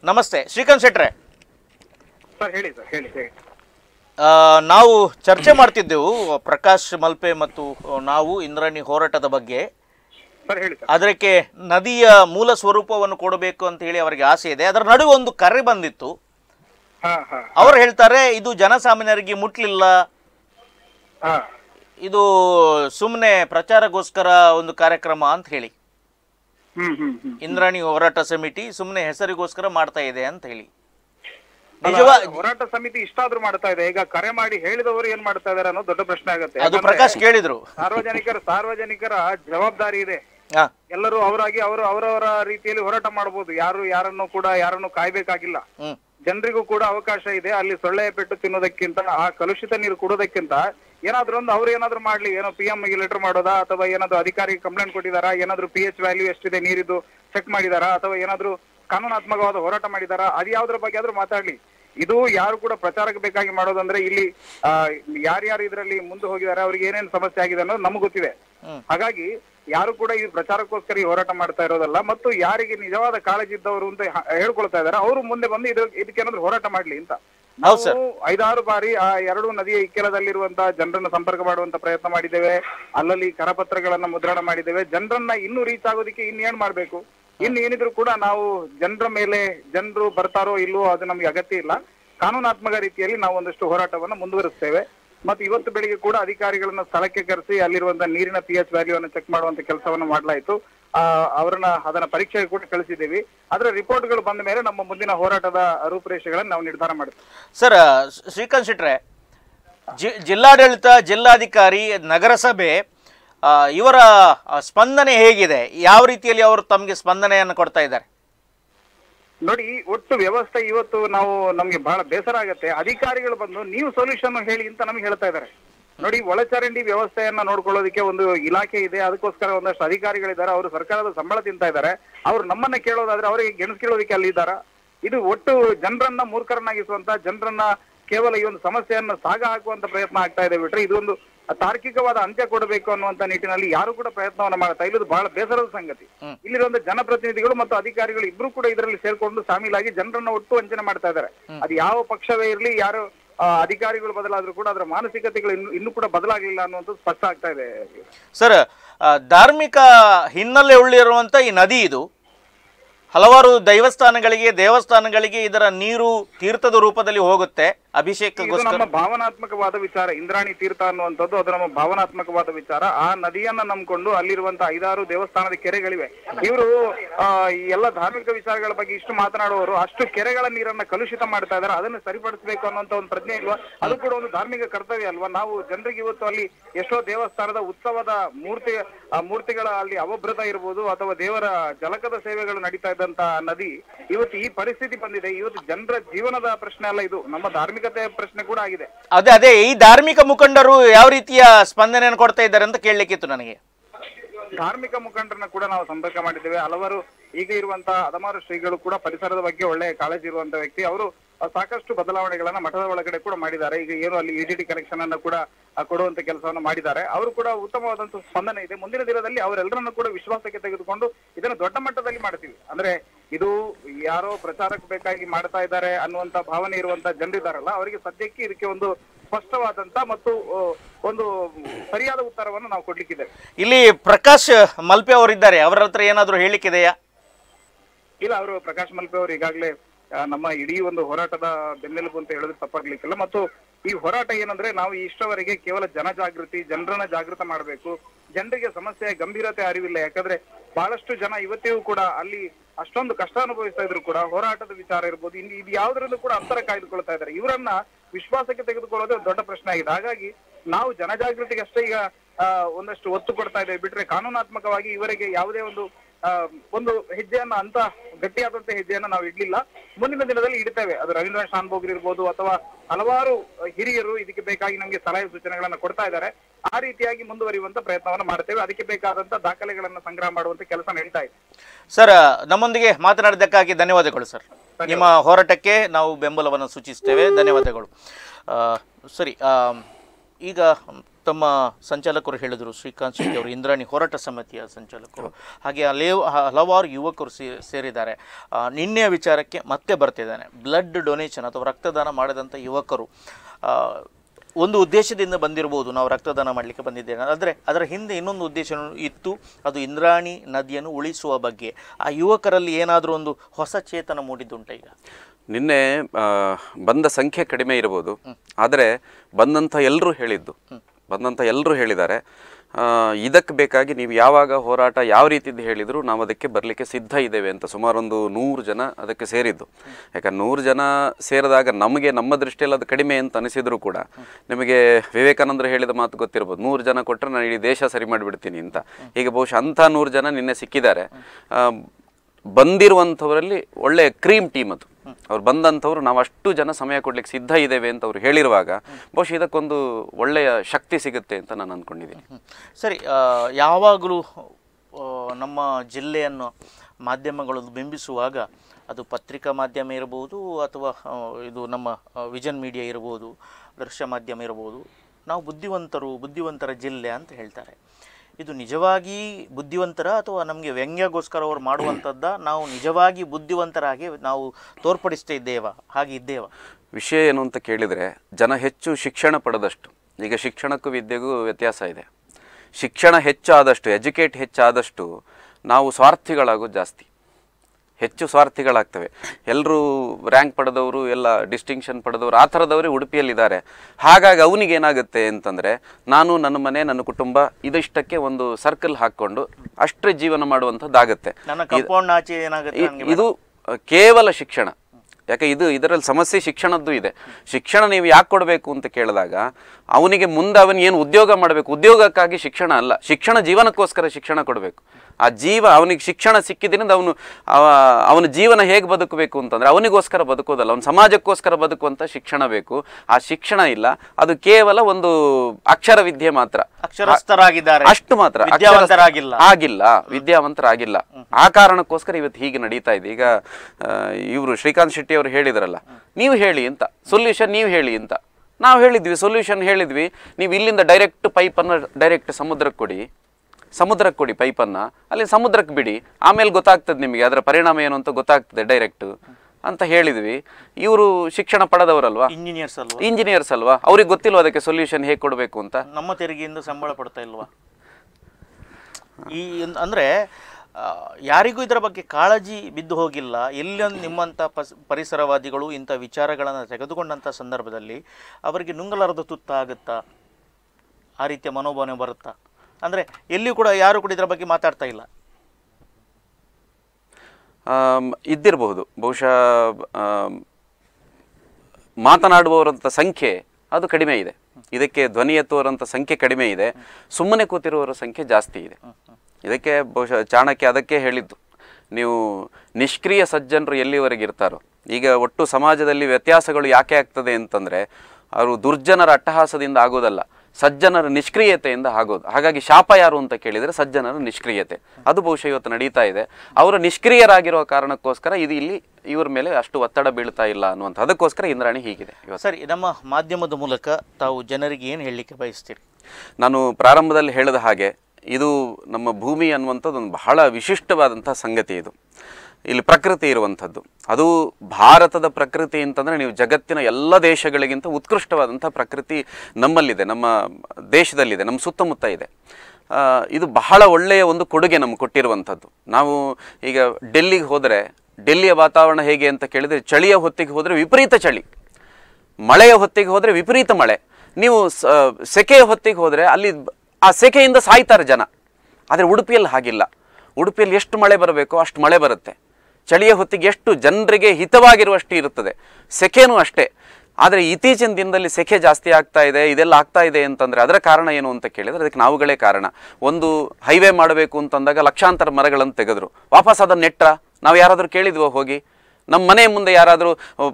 ನಮಸ್ತೆ ಶ್ರೀಕಾಂತ್ ಶೆಟ್ಟರೆ ಹೇಳಿ ಹೇಳಿ ನಾವು ಚರ್ಚೆ ಮಾಡ್ತಿದ್ದೆವು ಪ್ರಕಾಶ್ ಮಲ್ಪೆ ಮತ್ತು ನಾವು ಇಂದ್ರಾಣಿ ಹೋರಾಟದ ಬಗ್ಗೆ ಅದಕ್ಕೆ ನದಿಯ ಮೂಲ ಸ್ವರೂಪವನ್ನು ಕೊಡಬೇಕು ಅಂತ ಹೇಳಿ ಅವರಿಗೆ ಆಸೆ ಇದೆ ಅದರ ನಡುವೆ ಒಂದು ಕರೆ ಬಂದಿತ್ತು ಅವ್ರು ಹೇಳ್ತಾರೆ ಇದು ಜನಸಾಮಾನ್ಯರಿಗೆ ಮುಟ್ಲಿಲ್ಲ ಇದು ಸುಮ್ಮನೆ ಪ್ರಚಾರಗೋಸ್ಕರ ಒಂದು ಕಾರ್ಯಕ್ರಮ ಅಂತ ಹೇಳಿ ಇಂದ್ರಾಣಿ ಹೋರಾಟ ಸಮಿತಿ ಸುಮ್ಮನೆ ಹೆಸರಿಗೋಸ್ಕರ ಮಾಡ್ತಾ ಇದೆ ಅಂತ ಹೇಳಿ ಹೋರಾಟ ಸಮಿತಿ ಇಷ್ಟಾದ್ರೂ ಮಾಡ್ತಾ ಇದೆ ಈಗ ಕರೆ ಮಾಡಿ ಹೇಳಿದವರು ಏನ್ ಮಾಡ್ತಾ ಇದಾರೆ ಅನ್ನೋ ದೊಡ್ಡ ಪ್ರಶ್ನೆ ಆಗುತ್ತೆ ಅದು ಪ್ರಕಾಶ್ ಕೇಳಿದ್ರು ಸಾರ್ವಜನಿಕರ ಸಾರ್ವಜನಿಕರ ಜವಾಬ್ದಾರಿ ಇದೆ ಎಲ್ಲರೂ ಅವರಾಗಿ ಅವರು ಅವರವರ ರೀತಿಯಲ್ಲಿ ಹೋರಾಟ ಮಾಡಬಹುದು ಯಾರು ಯಾರನ್ನು ಕೂಡ ಯಾರನ್ನು ಕಾಯ್ಬೇಕಾಗಿಲ್ಲ ಜನರಿಗೂ ಕೂಡ ಅವಕಾಶ ಇದೆ ಅಲ್ಲಿ ಸೊಳ್ಳೆ ಪೆಟ್ಟು ತಿನ್ನೋದಕ್ಕಿಂತ ಆ ಕಲುಷಿತ ನೀರು ಕುಡೋದಕ್ಕಿಂತ ಏನಾದ್ರೂ ಒಂದು ಅವ್ರು ಏನಾದ್ರು ಮಾಡ್ಲಿ ಏನೋ ಪಿ ಎಂ ಲೆಟರ್ ಮಾಡೋದಾ ಅಥವಾ ಏನಾದ್ರೂ ಅಧಿಕಾರಿಗೆ ಕಂಪ್ಲೇಂಟ್ ಕೊಟ್ಟಿದಾರಾ ಏನಾದ್ರೂ ಪಿ ಎಚ್ ವ್ಯಾಲ್ಯೂ ಎಷ್ಟಿದೆ ನೀರಿದ್ದು ಚೆಕ್ ಮಾಡಿದಾರಾ ಅಥವಾ ಏನಾದ್ರೂ ಕಾನೂನಾತ್ಮಕವಾದ ಹೋರಾಟ ಮಾಡಿದಾರಾ ಅದ್ಯಾವುದ್ರ ಬಗ್ಗೆ ಆದ್ರೂ ಮಾತಾಡ್ಲಿ ಇದು ಯಾರು ಕೂಡ ಪ್ರಚಾರಕ್ಕೆ ಬೇಕಾಗಿ ಮಾಡೋದಂದ್ರೆ ಇಲ್ಲಿ ಯಾರ್ಯಾರು ಇದರಲ್ಲಿ ಮುಂದೆ ಹೋಗಿದ್ದಾರೆ ಅವ್ರಿಗೆ ಏನೇನು ಸಮಸ್ಯೆ ಆಗಿದೆ ಅನ್ನೋದು ನಮ್ಗೆ ಗೊತ್ತಿದೆ ಹಾಗಾಗಿ ಯಾರು ಕೂಡ ಈ ಪ್ರಚಾರಕ್ಕೋಸ್ಕರ ಈ ಹೋರಾಟ ಮಾಡ್ತಾ ಇರೋದಲ್ಲ ಮತ್ತು ಯಾರಿಗೆ ನಿಜವಾದ ಕಾಳಜಿ ಇದ್ದವರು ಅಂತ ಹೇಳ್ಕೊಳ್ತಾ ಇದಾರೆ ಅವರು ಮುಂದೆ ಬಂದು ಇದಕ್ಕೆ ಇದಕ್ಕೇನಾದ್ರು ಹೋರಾಟ ಮಾಡ್ಲಿ ಅಂತ ನಾವು ಐದಾರು ಬಾರಿ ಆ ಎರಡು ನದಿಯ ಇಕ್ಕೆಲದಲ್ಲಿರುವಂತಹ ಜನರನ್ನ ಸಂಪರ್ಕ ಮಾಡುವಂತ ಪ್ರಯತ್ನ ಮಾಡಿದ್ದೇವೆ ಅಲ್ಲಲ್ಲಿ ಕರಪತ್ರಗಳನ್ನ ಮುದ್ರಣ ಮಾಡಿದ್ದೇವೆ ಜನರನ್ನ ಇನ್ನೂ ರೀಚ್ ಆಗೋದಕ್ಕೆ ಇನ್ನೇನ್ ಮಾಡ್ಬೇಕು ಇನ್ನೇನಿದ್ರು ಕೂಡ ನಾವು ಜನರ ಮೇಲೆ ಜನರು ಬರ್ತಾರೋ ಇಲ್ವೋ ಅದು ನಮ್ಗೆ ಅಗತ್ಯ ಇಲ್ಲ ಕಾನೂನಾತ್ಮಕ ರೀತಿಯಲ್ಲಿ ನಾವು ಒಂದಷ್ಟು ಹೋರಾಟವನ್ನು ಮುಂದುವರಿಸ್ತೇವೆ ಮತ್ತೆ ಇವತ್ತು ಬೆಳಿಗ್ಗೆ ಕೂಡ ಅಧಿಕಾರಿಗಳನ್ನ ಸ್ಥಳಕ್ಕೆ ಕರೆಸಿ ಅಲ್ಲಿರುವಂತಹ ನೀರಿನ ಪಿ ಎಚ್ ವ್ಯಾಲ್ಯೂ ಅನ್ನು ಚೆಕ್ ಮಾಡುವಂತ ಕೆಲಸವನ್ನು ಮಾಡಲಾಯಿತು ಅವರನ್ನ ಅದನ್ನ ಪರೀಕ್ಷೆಗೆ ಕೂಡ ಕಳಿಸಿದ್ದೀವಿ ಅದರ ರಿಪೋರ್ಟ್ಗಳು ಬಂದ ಮೇಲೆ ನಮ್ಮ ಮುಂದಿನ ಹೋರಾಟದ ರೂಪುರೇಷೆಗಳನ್ನು ನಾವು ನಿರ್ಧಾರ ಮಾಡ್ತೀವಿ ಸರ್ ಶ್ರೀಕಾಂತ್ ಶೆಟ್ರೆ ಜಿಲ್ಲಾಡಳಿತ ಜಿಲ್ಲಾಧಿಕಾರಿ ನಗರಸಭೆ ಇವರ ಸ್ಪಂದನೆ ಹೇಗಿದೆ ಯಾವ ರೀತಿಯಲ್ಲಿ ಅವರು ತಮಗೆ ಸ್ಪಂದನೆಯನ್ನು ಕೊಡ್ತಾ ಇದ್ದಾರೆ ನೋಡಿ ಒಟ್ಟು ವ್ಯವಸ್ಥೆ ಇವತ್ತು ನಾವು ನಮ್ಗೆ ಬಹಳ ಬೇಸರ ಆಗತ್ತೆ ಅಧಿಕಾರಿಗಳು ಬಂದು ನೀವು ಸೊಲ್ಯೂಷನ್ ಹೇಳಿ ಅಂತ ನಮ್ಗೆ ಹೇಳ್ತಾ ಇದ್ದಾರೆ ನೋಡಿ ಒಳಚರಂಡಿ ವ್ಯವಸ್ಥೆಯನ್ನ ನೋಡ್ಕೊಳ್ಳೋದಕ್ಕೆ ಒಂದು ಇಲಾಖೆ ಇದೆ ಅದಕ್ಕೋಸ್ಕರ ಒಂದಷ್ಟು ಅಧಿಕಾರಿಗಳಿದ್ದಾರೆ ಅವರು ಸರ್ಕಾರದ ಸಂಬಳ ತಿಂತಾ ಇದ್ದಾರೆ ಅವರು ನಮ್ಮನ್ನ ಕೇಳೋದಾದ್ರೆ ಅವರಿಗೆ ಗೆಣಸ್ ಕೇಳೋದಕ್ಕೆ ಇದ್ದಾರ ಇದು ಒಟ್ಟು ಜನರನ್ನ ಮೂರ್ಖರನ್ನಾಗಿಸುವಂತ ಜನರನ್ನ ಕೇವಲ ಈ ಒಂದು ಸಮಸ್ಯೆಯನ್ನು ಸಾಗ ಹಾಕುವಂತ ಪ್ರಯತ್ನ ಆಗ್ತಾ ಇದೆ ಬಿಟ್ರೆ ಇದೊಂದು ತಾರ್ಕಿಕವಾದ ಅಂತ್ಯ ಕೊಡಬೇಕು ಅನ್ನುವಂತ ನಿಟ್ಟಿನಲ್ಲಿ ಯಾರು ಕೂಡ ಪ್ರಯತ್ನವನ್ನ ಮಾಡ್ತಾ ಇಲ್ಲದು ಬಹಳ ಬೇಸರದ ಸಂಗತಿ ಇಲ್ಲಿರುವಂತ ಜನಪ್ರತಿನಿಧಿಗಳು ಮತ್ತು ಅಧಿಕಾರಿಗಳು ಇಬ್ರು ಕೂಡ ಇದರಲ್ಲಿ ಸೇರ್ಕೊಂಡು ಸಾಮೀಲಾಗಿ ಜನರನ್ನ ಒಟ್ಟು ವಂಚನೆ ಮಾಡ್ತಾ ಇದ್ದಾರೆ ಅದು ಯಾವ ಪಕ್ಷವೇ ಇರಲಿ ಯಾರು ಅಧಿಕಾರಿಗಳು ಬದಲಾದ್ರೂ ಕೂಡ ಅದರ ಮಾನಸಿಕತೆಗಳು ಇನ್ನು ಇನ್ನು ಕೂಡ ಬದಲಾಗಲಿಲ್ಲ ಅನ್ನುವಂಥದ್ದು ಸ್ಪಷ್ಟ ಆಗ್ತಾ ಇದೆ ಸರ್ ಧಾರ್ಮಿಕ ಹಿನ್ನೆಲೆ ಉಳ್ಳಿರುವಂತ ಈ ನದಿ ಇದು ಹಲವಾರು ದೈವಸ್ಥಾನಗಳಿಗೆ ದೇವಸ್ಥಾನಗಳಿಗೆ ಇದರ ನೀರು ತೀರ್ಥದ ರೂಪದಲ್ಲಿ ಹೋಗುತ್ತೆ ಅಭಿಷೇಕ ನಮ್ಮ ಭಾವನಾತ್ಮಕವಾದ ವಿಚಾರ ಇಂದ್ರಾಣಿ ತೀರ್ಥ ಅನ್ನುವಂಥದ್ದು ಅದು ನಮ್ಮ ಭಾವನಾತ್ಮಕವಾದ ವಿಚಾರ ಆ ನದಿಯನ್ನ ನಂಬಿಕೊಂಡು ಅಲ್ಲಿರುವಂತಹ ಐದಾರು ದೇವಸ್ಥಾನದ ಕೆರೆಗಳಿವೆ ಇವರು ಈ ಎಲ್ಲ ಧಾರ್ಮಿಕ ವಿಚಾರಗಳ ಬಗ್ಗೆ ಇಷ್ಟು ಮಾತನಾಡುವವರು ಅಷ್ಟು ಕೆರೆಗಳ ನೀರನ್ನ ಕಲುಷಿತ ಮಾಡ್ತಾ ಇದ್ದಾರೆ ಅದನ್ನ ಸರಿಪಡಿಸಬೇಕು ಅನ್ನುವಂತ ಒಂದು ಪ್ರಜ್ಞೆ ಇಲ್ವಾ ಅದು ಕೂಡ ಒಂದು ಧಾರ್ಮಿಕ ಕರ್ತವ್ಯ ಅಲ್ವಾ ನಾವು ಜನರಿಗೆ ಇವತ್ತು ಅಲ್ಲಿ ಎಷ್ಟೋ ದೇವಸ್ಥಾನದ ಉತ್ಸವದ ಮೂರ್ತಿ ಮೂರ್ತಿಗಳ ಅಲ್ಲಿ ಅವಭ್ರತ ಇರ್ಬೋದು ಅಥವಾ ದೇವರ ಜಲಕದ ಸೇವೆಗಳು ನಡೀತಾ ಅಂತ ನದಿ ಇವತ್ತು ಈ ಪರಿಸ್ಥಿತಿ ಬಂದಿದೆ ಇವತ್ತು ಜನರ ಜೀವನದ ಪ್ರಶ್ನೆ ಅಲ್ಲ ಇದು ನಮ್ಮ ಧಾರ್ಮಿಕತೆ ಪ್ರಶ್ನೆ ಕೂಡ ಆಗಿದೆ ಅದೇ ಅದೇ ಈ ಧಾರ್ಮಿಕ ಮುಖಂಡರು ಯಾವ ರೀತಿಯ ಸ್ಪಂದನೆಯನ್ನು ಕೊಡ್ತಾ ಇದ್ದಾರೆ ಅಂತ ಕೇಳಲಿಕ್ಕಿತ್ತು ನನಗೆ ಧಾರ್ಮಿಕ ಮುಖಂಡರನ್ನ ಕೂಡ ನಾವು ಸಂಪರ್ಕ ಮಾಡಿದ್ದೇವೆ ಹಲವರು ಈಗ ಇರುವಂತಹ ಹದಮಾರು ಶ್ರೀಗಳು ಕೂಡ ಪರಿಸರದ ಬಗ್ಗೆ ಒಳ್ಳೆ ಕಾಳಜಿ ಇರುವಂತ ವ್ಯಕ್ತಿ ಅವರು ಸಾಕಷ್ಟು ಬದಲಾವಣೆಗಳನ್ನ ಮಠದ ಒಳಗಡೆ ಕೂಡ ಮಾಡಿದ್ದಾರೆ ಈಗ ಏನು ಅಲ್ಲಿ ಡಿ e ಕನೆಕ್ಷನ್ ಅನ್ನ ಕೂಡ ಕೊಡುವಂತ ಕೆಲಸವನ್ನು ಮಾಡಿದ್ದಾರೆ ಅವರು ಕೂಡ ಉತ್ತಮವಾದಂತಹ ಸ್ಪಂದನೆ ಇದೆ ಮುಂದಿನ ದಿನದಲ್ಲಿ ಅವರೆಲ್ಲರನ್ನು ಕೂಡ ವಿಶ್ವಾಸಕ್ಕೆ ತೆಗೆದುಕೊಂಡು ಇದನ್ನು ದೊಡ್ಡ ಮಟ್ಟದಲ್ಲಿ ಮಾಡ್ತೀವಿ ಅಂದ್ರೆ ಇದು ಯಾರೋ ಪ್ರಚಾರಕ್ಕೆ ಬೇಕಾಗಿ ಮಾಡ್ತಾ ಇದ್ದಾರೆ ಅನ್ನುವಂತ ಭಾವನೆ ಇರುವಂತ ಜನರಿದ್ದಾರಲ್ಲ ಅವರಿಗೆ ಸದ್ಯಕ್ಕೆ ಇದಕ್ಕೆ ಒಂದು ಸ್ಪಷ್ಟವಾದಂತ ಮತ್ತು ಒಂದು ಸರಿಯಾದ ಉತ್ತರವನ್ನು ನಾವು ಕೊಡ್ಲಿಕ್ಕಿದೆ ಇಲ್ಲಿ ಪ್ರಕಾಶ್ ಮಲ್ಪೆ ಅವರಿದ್ದಾರೆ ಅವರ ಹತ್ರ ಏನಾದರೂ ಹೇಳಿಕ್ಕಿದೆಯಾ ಇಲ್ಲ ಅವರು ಪ್ರಕಾಶ್ ಮಲ್ಪೆ ಅವರು ಈಗಾಗಲೇ ನಮ್ಮ ಇಡೀ ಒಂದು ಹೋರಾಟದ ಬೆನ್ನೆಲುಬು ಅಂತ ಹೇಳಿದ್ರೆ ತಪ್ಪಾಗ್ಲಿಕ್ಕಿಲ್ಲ ಮತ್ತು ಈ ಹೋರಾಟ ಏನಂದ್ರೆ ನಾವು ಇಷ್ಟವರೆಗೆ ಕೇವಲ ಜನ ಜಾಗೃತಿ ಜನರನ್ನ ಜಾಗೃತ ಮಾಡಬೇಕು ಜನರಿಗೆ ಸಮಸ್ಯೆ ಗಂಭೀರತೆ ಅರಿವಿಲ್ಲ ಯಾಕಂದ್ರೆ ಬಹಳಷ್ಟು ಜನ ಇವತ್ತಿಗೂ ಕೂಡ ಅಲ್ಲಿ ಅಷ್ಟೊಂದು ಕಷ್ಟ ಅನುಭವಿಸ್ತಾ ಇದ್ರು ಕೂಡ ಹೋರಾಟದ ವಿಚಾರ ಇರ್ಬೋದು ಇನ್ನು ಇದು ಯಾವ್ದ್ರಲ್ಲೂ ಕೂಡ ಅಂತರ ಕಾಯ್ದುಕೊಳ್ತಾ ಇದ್ದಾರೆ ಇವರನ್ನ ವಿಶ್ವಾಸಕ್ಕೆ ತೆಗೆದುಕೊಳ್ಳೋದೇ ದೊಡ್ಡ ಪ್ರಶ್ನೆ ಆಗಿದೆ ಹಾಗಾಗಿ ನಾವು ಜನಜಾಗೃತಿಗೆ ಅಷ್ಟೇ ಈಗ ಒಂದಷ್ಟು ಒತ್ತು ಕೊಡ್ತಾ ಇದ್ದೇವೆ ಬಿಟ್ರೆ ಕಾನೂನಾತ್ಮಕವಾಗಿ ಇವರಿಗೆ ಯಾವುದೇ ಒಂದು ಒಂದು ಹೆಜ್ಜೆಯನ್ನ ಅಂತ ಗಟ್ಟಿಯಾದಂತ ಹೆಜ್ಜೆಯನ್ನ ನಾವು ಇಡ್ಲಿಲ್ಲ ಮುಂದಿನ ದಿನದಲ್ಲಿ ಇಡ್ತೇವೆ ಅದು ರವೀಂದ್ರ ಶಾನ್ಭೋಗ್ರು ಇರ್ಬೋದು ಅಥವಾ ಹಲವಾರು ಹಿರಿಯರು ಇದಕ್ಕೆ ಬೇಕಾಗಿ ನಮಗೆ ಸಲಹೆ ಸೂಚನೆಗಳನ್ನ ಕೊಡ್ತಾ ಇದ್ದಾರೆ ಆ ರೀತಿಯಾಗಿ ಮುಂದುವರಿಯುವಂತ ಪ್ರಯತ್ನವನ್ನ ಮಾಡ್ತೇವೆ ಅದಕ್ಕೆ ಬೇಕಾದಂತ ದಾಖಲೆಗಳನ್ನ ಸಂಗ್ರಹ ಮಾಡುವಂತ ಕೆಲಸ ನಡೀತಾ ಇದೆ ಸರ್ ನಮ್ಮೊಂದಿಗೆ ಮಾತನಾಡಿದ್ದಕ್ಕಾಗಿ ಧನ್ಯವಾದಗಳು ಸರ್ ನಿಮ್ಮ ಹೋರಾಟಕ್ಕೆ ನಾವು ಬೆಂಬಲವನ್ನು ಸೂಚಿಸ್ತೇವೆ ಧನ್ಯವಾದಗಳು ಸರಿ ಈಗ ತಮ್ಮ ಸಂಚಾಲಕರು ಹೇಳಿದರು ಶ್ರೀಕಾಂತ್ ಶೆಟ್ಟಿ ಅವರು ಇಂದ್ರಾಣಿ ಹೋರಾಟ ಸಮಿತಿಯ ಸಂಚಾಲಕರು ಹಾಗೆ ಅಲ್ಲಿ ಹಲವಾರು ಯುವಕರು ಸೇರಿದ್ದಾರೆ ನಿನ್ನೆಯ ವಿಚಾರಕ್ಕೆ ಮತ್ತೆ ಬರ್ತಿದ್ದಾನೆ ಬ್ಲಡ್ ಡೊನೇಷನ್ ಅಥವಾ ರಕ್ತದಾನ ಮಾಡಿದಂಥ ಯುವಕರು ಒಂದು ಉದ್ದೇಶದಿಂದ ಬಂದಿರಬಹುದು ನಾವು ರಕ್ತದಾನ ಮಾಡಲಿಕ್ಕೆ ಬಂದಿದ್ದೇವೆ ಆದರೆ ಅದರ ಹಿಂದೆ ಇನ್ನೊಂದು ಉದ್ದೇಶ ಇತ್ತು ಅದು ಇಂದ್ರಾಣಿ ನದಿಯನ್ನು ಉಳಿಸುವ ಬಗ್ಗೆ ಆ ಯುವಕರಲ್ಲಿ ಏನಾದರೂ ಒಂದು ಹೊಸ ಚೇತನ ಮೂಡಿದ್ದುಂಟ ಈಗ ನಿನ್ನೆ ಬಂದ ಸಂಖ್ಯೆ ಕಡಿಮೆ ಇರಬಹುದು ಆದರೆ ಬಂದಂಥ ಎಲ್ಲರೂ ಹೇಳಿದ್ದು ಬಂದಂಥ ಎಲ್ಲರೂ ಹೇಳಿದ್ದಾರೆ ಇದಕ್ಕೆ ಬೇಕಾಗಿ ನೀವು ಯಾವಾಗ ಹೋರಾಟ ಯಾವ ರೀತಿದ್ದು ಹೇಳಿದರೂ ನಾವು ಅದಕ್ಕೆ ಬರಲಿಕ್ಕೆ ಸಿದ್ಧ ಇದ್ದೇವೆ ಅಂತ ಸುಮಾರೊಂದು ನೂರು ಜನ ಅದಕ್ಕೆ ಸೇರಿದ್ದು ಯಾಕಂದ್ರೆ ನೂರು ಜನ ಸೇರಿದಾಗ ನಮಗೆ ನಮ್ಮ ದೃಷ್ಟಿಯಲ್ಲಿ ಅದು ಕಡಿಮೆ ಅಂತ ಅನಿಸಿದರೂ ಕೂಡ ನಿಮಗೆ ವಿವೇಕಾನಂದರು ಹೇಳಿದ ಮಾತು ಗೊತ್ತಿರ್ಬೋದು ನೂರು ಜನ ಕೊಟ್ಟರೆ ನಾನು ಇಡೀ ದೇಶ ಸರಿ ಮಾಡಿಬಿಡ್ತೀನಿ ಅಂತ ಈಗ ಬಹುಶಃ ಅಂಥ ನೂರು ಜನ ನಿನ್ನೆ ಸಿಕ್ಕಿದ್ದಾರೆ ಬಂದಿರುವಂಥವರಲ್ಲಿ ಒಳ್ಳೆಯ ಕ್ರೀಮ್ ಟೀಮ್ ಅದು ಅವ್ರು ಬಂದಂಥವ್ರು ನಾವು ಅಷ್ಟು ಜನ ಸಮಯ ಕೊಡ್ಲಿಕ್ಕೆ ಸಿದ್ಧ ಇದ್ದೇವೆ ಅಂತ ಅವ್ರು ಹೇಳಿರುವಾಗ ಬಹುಶಃ ಇದಕ್ಕೊಂದು ಒಳ್ಳೆಯ ಶಕ್ತಿ ಸಿಗುತ್ತೆ ಅಂತ ನಾನು ಅಂದ್ಕೊಂಡಿದ್ದೀನಿ ಸರಿ ಯಾವಾಗಲೂ ನಮ್ಮ ಜಿಲ್ಲೆಯನ್ನು ಮಾಧ್ಯಮಗಳು ಬಿಂಬಿಸುವಾಗ ಅದು ಪತ್ರಿಕಾ ಮಾಧ್ಯಮ ಇರಬಹುದು ಅಥವಾ ಇದು ನಮ್ಮ ವಿಜನ್ ಮೀಡಿಯಾ ಇರಬಹುದು ದೃಶ್ಯ ಮಾಧ್ಯಮ ಇರಬಹುದು ನಾವು ಬುದ್ಧಿವಂತರು ಬುದ್ಧಿವಂತರ ಜಿಲ್ಲೆ ಅಂತ ಹೇಳ್ತಾರೆ ಇದು ನಿಜವಾಗಿ ಬುದ್ಧಿವಂತರ ಅಥವಾ ನಮಗೆ ವ್ಯಂಗ್ಯಗೋಸ್ಕರ ಅವರು ಮಾಡುವಂಥದ್ದ ನಾವು ನಿಜವಾಗಿ ಬುದ್ಧಿವಂತರಾಗಿ ನಾವು ತೋರ್ಪಡಿಸ್ತಾ ಇದ್ದೇವ ಹಾಗೆ ಇದ್ದೇವ ವಿಷಯ ಏನು ಅಂತ ಕೇಳಿದರೆ ಜನ ಹೆಚ್ಚು ಶಿಕ್ಷಣ ಪಡೆದಷ್ಟು ಈಗ ಶಿಕ್ಷಣಕ್ಕೂ ವಿದ್ಯೆಗೂ ವ್ಯತ್ಯಾಸ ಇದೆ ಶಿಕ್ಷಣ ಹೆಚ್ಚಾದಷ್ಟು ಎಜುಕೇಟ್ ಹೆಚ್ಚಾದಷ್ಟು ನಾವು ಸ್ವಾರ್ಥಿಗಳಾಗೋದು ಜಾಸ್ತಿ ಹೆಚ್ಚು ಸ್ವಾರ್ಥಿಗಳಾಗ್ತವೆ ಎಲ್ಲರೂ ರ್ಯಾಂಕ್ ಪಡೆದವರು ಎಲ್ಲ ಡಿಸ್ಟಿಂಕ್ಷನ್ ಪಡೆದವರು ಆ ಥರದವರೇ ಉಡುಪಿಯಲ್ಲಿದ್ದಾರೆ ಹಾಗಾಗಿ ಅವನಿಗೆ ಏನಾಗುತ್ತೆ ಅಂತಂದರೆ ನಾನು ನನ್ನ ಮನೆ ನನ್ನ ಕುಟುಂಬ ಇದಿಷ್ಟಕ್ಕೆ ಒಂದು ಸರ್ಕಲ್ ಹಾಕ್ಕೊಂಡು ಅಷ್ಟೇ ಜೀವನ ಮಾಡುವಂಥದ್ದಾಗುತ್ತೆ ಇದು ಕೇವಲ ಶಿಕ್ಷಣ ಯಾಕೆ ಇದು ಇದರಲ್ಲಿ ಸಮಸ್ಯೆ ಶಿಕ್ಷಣದ್ದು ಇದೆ ಶಿಕ್ಷಣ ನೀವು ಯಾಕೆ ಕೊಡಬೇಕು ಅಂತ ಕೇಳಿದಾಗ ಅವನಿಗೆ ಮುಂದೆ ಏನು ಉದ್ಯೋಗ ಮಾಡಬೇಕು ಉದ್ಯೋಗಕ್ಕಾಗಿ ಶಿಕ್ಷಣ ಅಲ್ಲ ಶಿಕ್ಷಣ ಜೀವನಕ್ಕೋಸ್ಕರ ಶಿಕ್ಷಣ ಕೊಡಬೇಕು ಆ ಜೀವ ಅವನಿಗೆ ಶಿಕ್ಷಣ ಸಿಕ್ಕಿದ್ರಿಂದ ಅವನು ಅವನ ಜೀವನ ಹೇಗೆ ಬದುಕಬೇಕು ಅಂತಂದರೆ ಅವನಿಗೋಸ್ಕರ ಬದುಕೋದಲ್ಲ ಅವನ ಸಮಾಜಕ್ಕೋಸ್ಕರ ಬದುಕುವಂಥ ಶಿಕ್ಷಣ ಬೇಕು ಆ ಶಿಕ್ಷಣ ಇಲ್ಲ ಅದು ಕೇವಲ ಒಂದು ಅಕ್ಷರ ವಿದ್ಯೆ ಮಾತ್ರ ಅಕ್ಷರಸ್ಥರಾಗಿದ್ದಾರೆ ಅಷ್ಟು ಮಾತ್ರ ಆಗಿಲ್ಲ ಆಗಿಲ್ಲ ವಿದ್ಯಾವಂತರಾಗಿಲ್ಲ ಆ ಕಾರಣಕ್ಕೋಸ್ಕರ ಇವತ್ತು ಹೀಗೆ ನಡೀತಾ ಇದೆ ಈಗ ಇವರು ಶ್ರೀಕಾಂತ್ ಶೆಟ್ಟಿ ಅವರು ಹೇಳಿದ್ರಲ್ಲ ನೀವು ಹೇಳಿ ಅಂತ ಸೊಲ್ಯೂಷನ್ ನೀವು ಹೇಳಿ ಅಂತ ನಾವು ಹೇಳಿದ್ವಿ ಸೊಲ್ಯೂಷನ್ ಹೇಳಿದ್ವಿ ನೀವು ಇಲ್ಲಿಂದ ಡೈರೆಕ್ಟ್ ಪೈಪನ್ನು ಡೈರೆಕ್ಟ್ ಸಮುದ್ರಕ್ಕೆ ಕೊಡಿ ಸಮುದ್ರಕ್ಕೆ ಕೊಡಿ ಪೈಪನ್ನು ಅಲ್ಲಿ ಸಮುದ್ರಕ್ಕೆ ಬಿಡಿ ಆಮೇಲೆ ಗೊತ್ತಾಗ್ತದೆ ನಿಮಗೆ ಅದರ ಪರಿಣಾಮ ಏನು ಅಂತ ಗೊತ್ತಾಗ್ತದೆ ಡೈರೆಕ್ಟ್ ಅಂತ ಹೇಳಿದ್ವಿ ಇವರು ಶಿಕ್ಷಣ ಪಡೆದವರಲ್ವಾ ಇಂಜಿನಿಯರ್ಸ್ ಅಲ್ವಾ ಇಂಜಿನಿಯರ್ಸ್ ಅಲ್ವಾ ಅವ್ರಿಗೆ ಗೊತ್ತಿಲ್ವಾ ಅದಕ್ಕೆ ಸೊಲ್ಯೂಷನ್ ಹೇಗೆ ಕೊಡಬೇಕು ಅಂತ ನಮ್ಮ ತೆರಿಗೆಯಿಂದ ಸಂಬಳ ಪಡ್ತಾ ಇಲ್ವಾ ಈ ಅಂದರೆ ಯಾರಿಗೂ ಇದರ ಬಗ್ಗೆ ಕಾಳಜಿ ಬಿದ್ದು ಹೋಗಿಲ್ಲ ಎಲ್ಲಿ ನಿಮ್ಮಂಥ ಪಸ್ ಪರಿಸರವಾದಿಗಳು ಇಂಥ ವಿಚಾರಗಳನ್ನು ತೆಗೆದುಕೊಂಡಂಥ ಸಂದರ್ಭದಲ್ಲಿ ಅವರಿಗೆ ನುಂಗಲಾರದ ಆಗುತ್ತಾ ಆ ರೀತಿಯ ಮನೋಭಾವನೆ ಬರುತ್ತಾ ಅಂದರೆ ಎಲ್ಲಿಯೂ ಕೂಡ ಯಾರು ಕೂಡ ಇದರ ಬಗ್ಗೆ ಮಾತಾಡ್ತಾ ಇಲ್ಲ ಇದ್ದಿರಬಹುದು ಬಹುಶಃ ಮಾತನಾಡುವವರಂಥ ಸಂಖ್ಯೆ ಅದು ಕಡಿಮೆ ಇದೆ ಇದಕ್ಕೆ ಧ್ವನಿ ಎತ್ತುವರಂಥ ಸಂಖ್ಯೆ ಕಡಿಮೆ ಇದೆ ಸುಮ್ಮನೆ ಕೂತಿರುವವರ ಸಂಖ್ಯೆ ಜಾಸ್ತಿ ಇದೆ ಇದಕ್ಕೆ ಬಹುಶಃ ಚಾಣಕ್ಯ ಅದಕ್ಕೆ ಹೇಳಿದ್ದು ನೀವು ನಿಷ್ಕ್ರಿಯ ಸಜ್ಜನರು ಎಲ್ಲಿವರೆಗೆ ಇರ್ತಾರೋ ಈಗ ಒಟ್ಟು ಸಮಾಜದಲ್ಲಿ ವ್ಯತ್ಯಾಸಗಳು ಯಾಕೆ ಆಗ್ತದೆ ಅಂತಂದರೆ ಅವರು ದುರ್ಜನರ ಅಟ್ಟಹಾಸದಿಂದ ಆಗೋದಲ್ಲ ಸಜ್ಜನರ ನಿಷ್ಕ್ರಿಯತೆಯಿಂದ ಆಗೋದು ಹಾಗಾಗಿ ಶಾಪ ಯಾರು ಅಂತ ಕೇಳಿದರೆ ಸಜ್ಜನರ ನಿಷ್ಕ್ರಿಯತೆ ಅದು ಬಹುಶಃ ಇವತ್ತು ನಡೀತಾ ಇದೆ ಅವರು ನಿಷ್ಕ್ರಿಯರಾಗಿರೋ ಕಾರಣಕ್ಕೋಸ್ಕರ ಇದು ಇಲ್ಲಿ ಇವರ ಮೇಲೆ ಅಷ್ಟು ಒತ್ತಡ ಬೀಳ್ತಾ ಇಲ್ಲ ಅನ್ನುವಂಥ ಅದಕ್ಕೋಸ್ಕರ ಇಂದ್ರಾಣಿ ಹೀಗಿದೆ ಸರಿ ನಮ್ಮ ಮಾಧ್ಯಮದ ಮೂಲಕ ತಾವು ಜನರಿಗೆ ಏನು ಹೇಳಲಿಕ್ಕೆ ಬಯಸ್ತೀರಿ ನಾನು ಪ್ರಾರಂಭದಲ್ಲಿ ಹೇಳಿದ ಹಾಗೆ ಇದು ನಮ್ಮ ಭೂಮಿ ಅನ್ನುವಂಥದ್ದು ಒಂದು ಬಹಳ ವಿಶಿಷ್ಟವಾದಂಥ ಸಂಗತಿ ಇದು ಇಲ್ಲಿ ಪ್ರಕೃತಿ ಇರುವಂಥದ್ದು ಅದು ಭಾರತದ ಪ್ರಕೃತಿ ಅಂತಂದರೆ ನೀವು ಜಗತ್ತಿನ ಎಲ್ಲ ದೇಶಗಳಿಗಿಂತ ಉತ್ಕೃಷ್ಟವಾದಂಥ ಪ್ರಕೃತಿ ನಮ್ಮಲ್ಲಿದೆ ನಮ್ಮ ದೇಶದಲ್ಲಿದೆ ನಮ್ಮ ಸುತ್ತಮುತ್ತ ಇದೆ ಇದು ಬಹಳ ಒಳ್ಳೆಯ ಒಂದು ಕೊಡುಗೆ ನಮ್ಗೆ ಕೊಟ್ಟಿರುವಂಥದ್ದು ನಾವು ಈಗ ಡೆಲ್ಲಿಗೆ ಹೋದರೆ ಡೆಲ್ಲಿಯ ವಾತಾವರಣ ಹೇಗೆ ಅಂತ ಕೇಳಿದರೆ ಚಳಿಯ ಹೊತ್ತಿಗೆ ಹೋದರೆ ವಿಪರೀತ ಚಳಿ ಮಳೆಯ ಹೊತ್ತಿಗೆ ಹೋದರೆ ವಿಪರೀತ ಮಳೆ ನೀವು ಸೆಕೆಯ ಹೊತ್ತಿಗೆ ಹೋದರೆ ಅಲ್ಲಿ ಆ ಸೆಕೆಯಿಂದ ಸಾಯ್ತಾರೆ ಜನ ಆದರೆ ಉಡುಪಿಯಲ್ಲಿ ಹಾಗಿಲ್ಲ ಉಡುಪಿಯಲ್ಲಿ ಎಷ್ಟು ಮಳೆ ಬರಬೇಕೋ ಅಷ್ಟು ಮಳೆ ಬರುತ್ತೆ ಚಳಿಯ ಹೊತ್ತಿಗೆ ಎಷ್ಟು ಜನರಿಗೆ ಹಿತವಾಗಿರುವಷ್ಟು ಇರುತ್ತದೆ ಸೆಖೆನೂ ಅಷ್ಟೇ ಆದರೆ ಇತ್ತೀಚಿನ ದಿನದಲ್ಲಿ ಸೆಖೆ ಜಾಸ್ತಿ ಆಗ್ತಾ ಇದೆ ಇದೆಲ್ಲ ಆಗ್ತಾ ಇದೆ ಅಂತಂದರೆ ಅದರ ಕಾರಣ ಏನು ಅಂತ ಕೇಳಿದರೆ ಅದಕ್ಕೆ ನಾವುಗಳೇ ಕಾರಣ ಒಂದು ಹೈವೇ ಮಾಡಬೇಕು ಅಂತಂದಾಗ ಲಕ್ಷಾಂತರ ಮರಗಳನ್ನು ತೆಗೆದರು ವಾಪಸ್ ಅದನ್ನು ನೆಟ್ಟ ನಾವು ಯಾರಾದರೂ ಕೇಳಿದ್ವೋ ಹೋಗಿ ನಮ್ಮ ಮನೆ ಮುಂದೆ ಯಾರಾದರೂ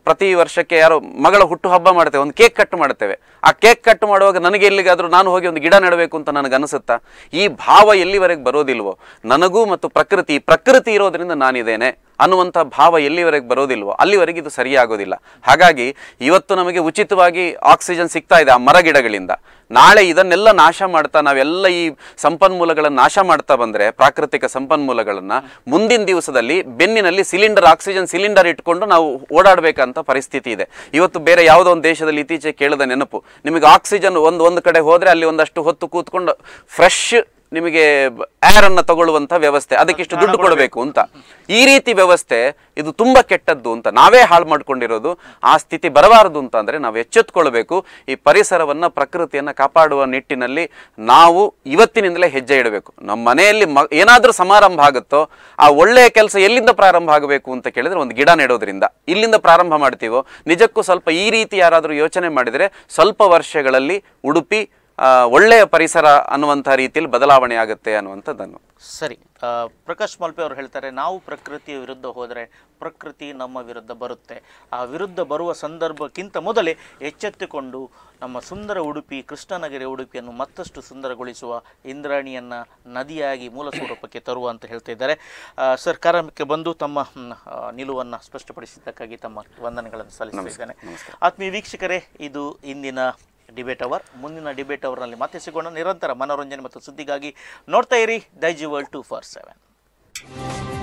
ಪ್ರತಿ ವರ್ಷಕ್ಕೆ ಯಾರೋ ಮಗಳ ಹುಟ್ಟು ಹಬ್ಬ ಮಾಡ್ತೇವೆ ಒಂದು ಕೇಕ್ ಕಟ್ ಮಾಡ್ತೇವೆ ಆ ಕೇಕ್ ಕಟ್ ಮಾಡುವಾಗ ನನಗೆ ಎಲ್ಲಿಗಾದರೂ ನಾನು ಹೋಗಿ ಒಂದು ಗಿಡ ನೆಡಬೇಕು ಅಂತ ನನಗನ್ನಿಸುತ್ತಾ ಈ ಭಾವ ಎಲ್ಲಿವರೆಗೆ ಬರೋದಿಲ್ವೋ ನನಗೂ ಮತ್ತು ಪ್ರಕೃತಿ ಪ್ರಕೃತಿ ಇರೋದರಿಂದ ನಾನಿದ್ದೇನೆ ಅನ್ನುವಂಥ ಭಾವ ಎಲ್ಲಿವರೆಗೆ ಬರೋದಿಲ್ವೋ ಅಲ್ಲಿವರೆಗೆ ಇದು ಸರಿಯಾಗೋದಿಲ್ಲ ಹಾಗಾಗಿ ಇವತ್ತು ನಮಗೆ ಉಚಿತವಾಗಿ ಆಕ್ಸಿಜನ್ ಸಿಗ್ತಾ ಇದೆ ಆ ಮರಗಿಡಗಳಿಂದ ನಾಳೆ ಇದನ್ನೆಲ್ಲ ನಾಶ ಮಾಡ್ತಾ ನಾವೆಲ್ಲ ಈ ಸಂಪನ್ಮೂಲಗಳನ್ನು ನಾಶ ಮಾಡ್ತಾ ಬಂದರೆ ಪ್ರಾಕೃತಿಕ ಸಂಪನ್ಮೂಲಗಳನ್ನು ಮುಂದಿನ ದಿವಸದಲ್ಲಿ ಬೆನ್ನಿನಲ್ಲಿ ಸಿಲಿಂಡರ್ ಆಕ್ಸಿಜನ್ ಸಿಲಿಂಡರ್ ಇಟ್ಕೊಂಡು ನಾವು ಓಡಾಡಬೇಕಂತ ಪರಿಸ್ಥಿತಿ ಇದೆ ಇವತ್ತು ಬೇರೆ ಯಾವುದೋ ಒಂದು ದೇಶದಲ್ಲಿ ಇತ್ತೀಚೆಗೆ ಕೇಳಿದ ನೆನಪು ನಿಮಗೆ ಆಕ್ಸಿಜನ್ ಒಂದು ಒಂದು ಕಡೆ ಹೋದರೆ ಅಲ್ಲಿ ಒಂದಷ್ಟು ಹೊತ್ತು ಕೂತ್ಕೊಂಡು ಫ್ರೆಶ್ ನಿಮಗೆ ಆ್ಯರನ್ನು ತಗೊಳ್ಳುವಂಥ ವ್ಯವಸ್ಥೆ ಅದಕ್ಕಿಷ್ಟು ದುಡ್ಡು ಕೊಡಬೇಕು ಅಂತ ಈ ರೀತಿ ವ್ಯವಸ್ಥೆ ಇದು ತುಂಬ ಕೆಟ್ಟದ್ದು ಅಂತ ನಾವೇ ಹಾಳು ಮಾಡ್ಕೊಂಡಿರೋದು ಆ ಸ್ಥಿತಿ ಬರಬಾರದು ಅಂತ ಅಂದರೆ ನಾವು ಎಚ್ಚೆತ್ಕೊಳ್ಬೇಕು ಈ ಪರಿಸರವನ್ನು ಪ್ರಕೃತಿಯನ್ನು ಕಾಪಾಡುವ ನಿಟ್ಟಿನಲ್ಲಿ ನಾವು ಇವತ್ತಿನಿಂದಲೇ ಹೆಜ್ಜೆ ಇಡಬೇಕು ನಮ್ಮ ಮನೆಯಲ್ಲಿ ಮ ಏನಾದರೂ ಸಮಾರಂಭ ಆಗುತ್ತೋ ಆ ಒಳ್ಳೆಯ ಕೆಲಸ ಎಲ್ಲಿಂದ ಪ್ರಾರಂಭ ಆಗಬೇಕು ಅಂತ ಕೇಳಿದರೆ ಒಂದು ಗಿಡ ನೆಡೋದ್ರಿಂದ ಇಲ್ಲಿಂದ ಪ್ರಾರಂಭ ಮಾಡ್ತೀವೋ ನಿಜಕ್ಕೂ ಸ್ವಲ್ಪ ಈ ರೀತಿ ಯಾರಾದರೂ ಯೋಚನೆ ಮಾಡಿದರೆ ಸ್ವಲ್ಪ ವರ್ಷಗಳಲ್ಲಿ ಉಡುಪಿ ಒಳ್ಳೆಯ ಪರಿಸರ ಅನ್ನುವಂಥ ರೀತಿಯಲ್ಲಿ ಬದಲಾವಣೆ ಆಗುತ್ತೆ ಅನ್ನುವಂಥದ್ದನ್ನು ಸರಿ ಪ್ರಕಾಶ್ ಮಲ್ಪೆ ಅವರು ಹೇಳ್ತಾರೆ ನಾವು ಪ್ರಕೃತಿಯ ವಿರುದ್ಧ ಹೋದರೆ ಪ್ರಕೃತಿ ನಮ್ಮ ವಿರುದ್ಧ ಬರುತ್ತೆ ಆ ವಿರುದ್ಧ ಬರುವ ಸಂದರ್ಭಕ್ಕಿಂತ ಮೊದಲೇ ಎಚ್ಚೆತ್ತುಕೊಂಡು ನಮ್ಮ ಸುಂದರ ಉಡುಪಿ ಕೃಷ್ಣನಗರಿ ಉಡುಪಿಯನ್ನು ಮತ್ತಷ್ಟು ಸುಂದರಗೊಳಿಸುವ ಇಂದ್ರಾಣಿಯನ್ನು ನದಿಯಾಗಿ ಮೂಲ ಸ್ವರೂಪಕ್ಕೆ ತರುವ ಅಂತ ಹೇಳ್ತಾ ಇದ್ದಾರೆ ಸರ್ ಬಂದು ತಮ್ಮ ನಿಲುವನ್ನು ಸ್ಪಷ್ಟಪಡಿಸಿದ್ದಕ್ಕಾಗಿ ತಮ್ಮ ವಂದನೆಗಳನ್ನು ಸಲ್ಲಿಸಿದ್ದೇನೆ ಆತ್ಮೀಯ ವೀಕ್ಷಕರೇ ಇದು ಇಂದಿನ ಡಿಬೇಟ್ ಅವರ್ ಮುಂದಿನ ಡಿಬೇಟ್ ಅವರ್ನಲ್ಲಿ ಮತ್ತೆ ಸಿಗೋಣ ನಿರಂತರ ಮನೋರಂಜನೆ ಮತ್ತು ಸುದ್ದಿಗಾಗಿ ನೋಡ್ತಾ ಇರಿ Daijiworld two four seven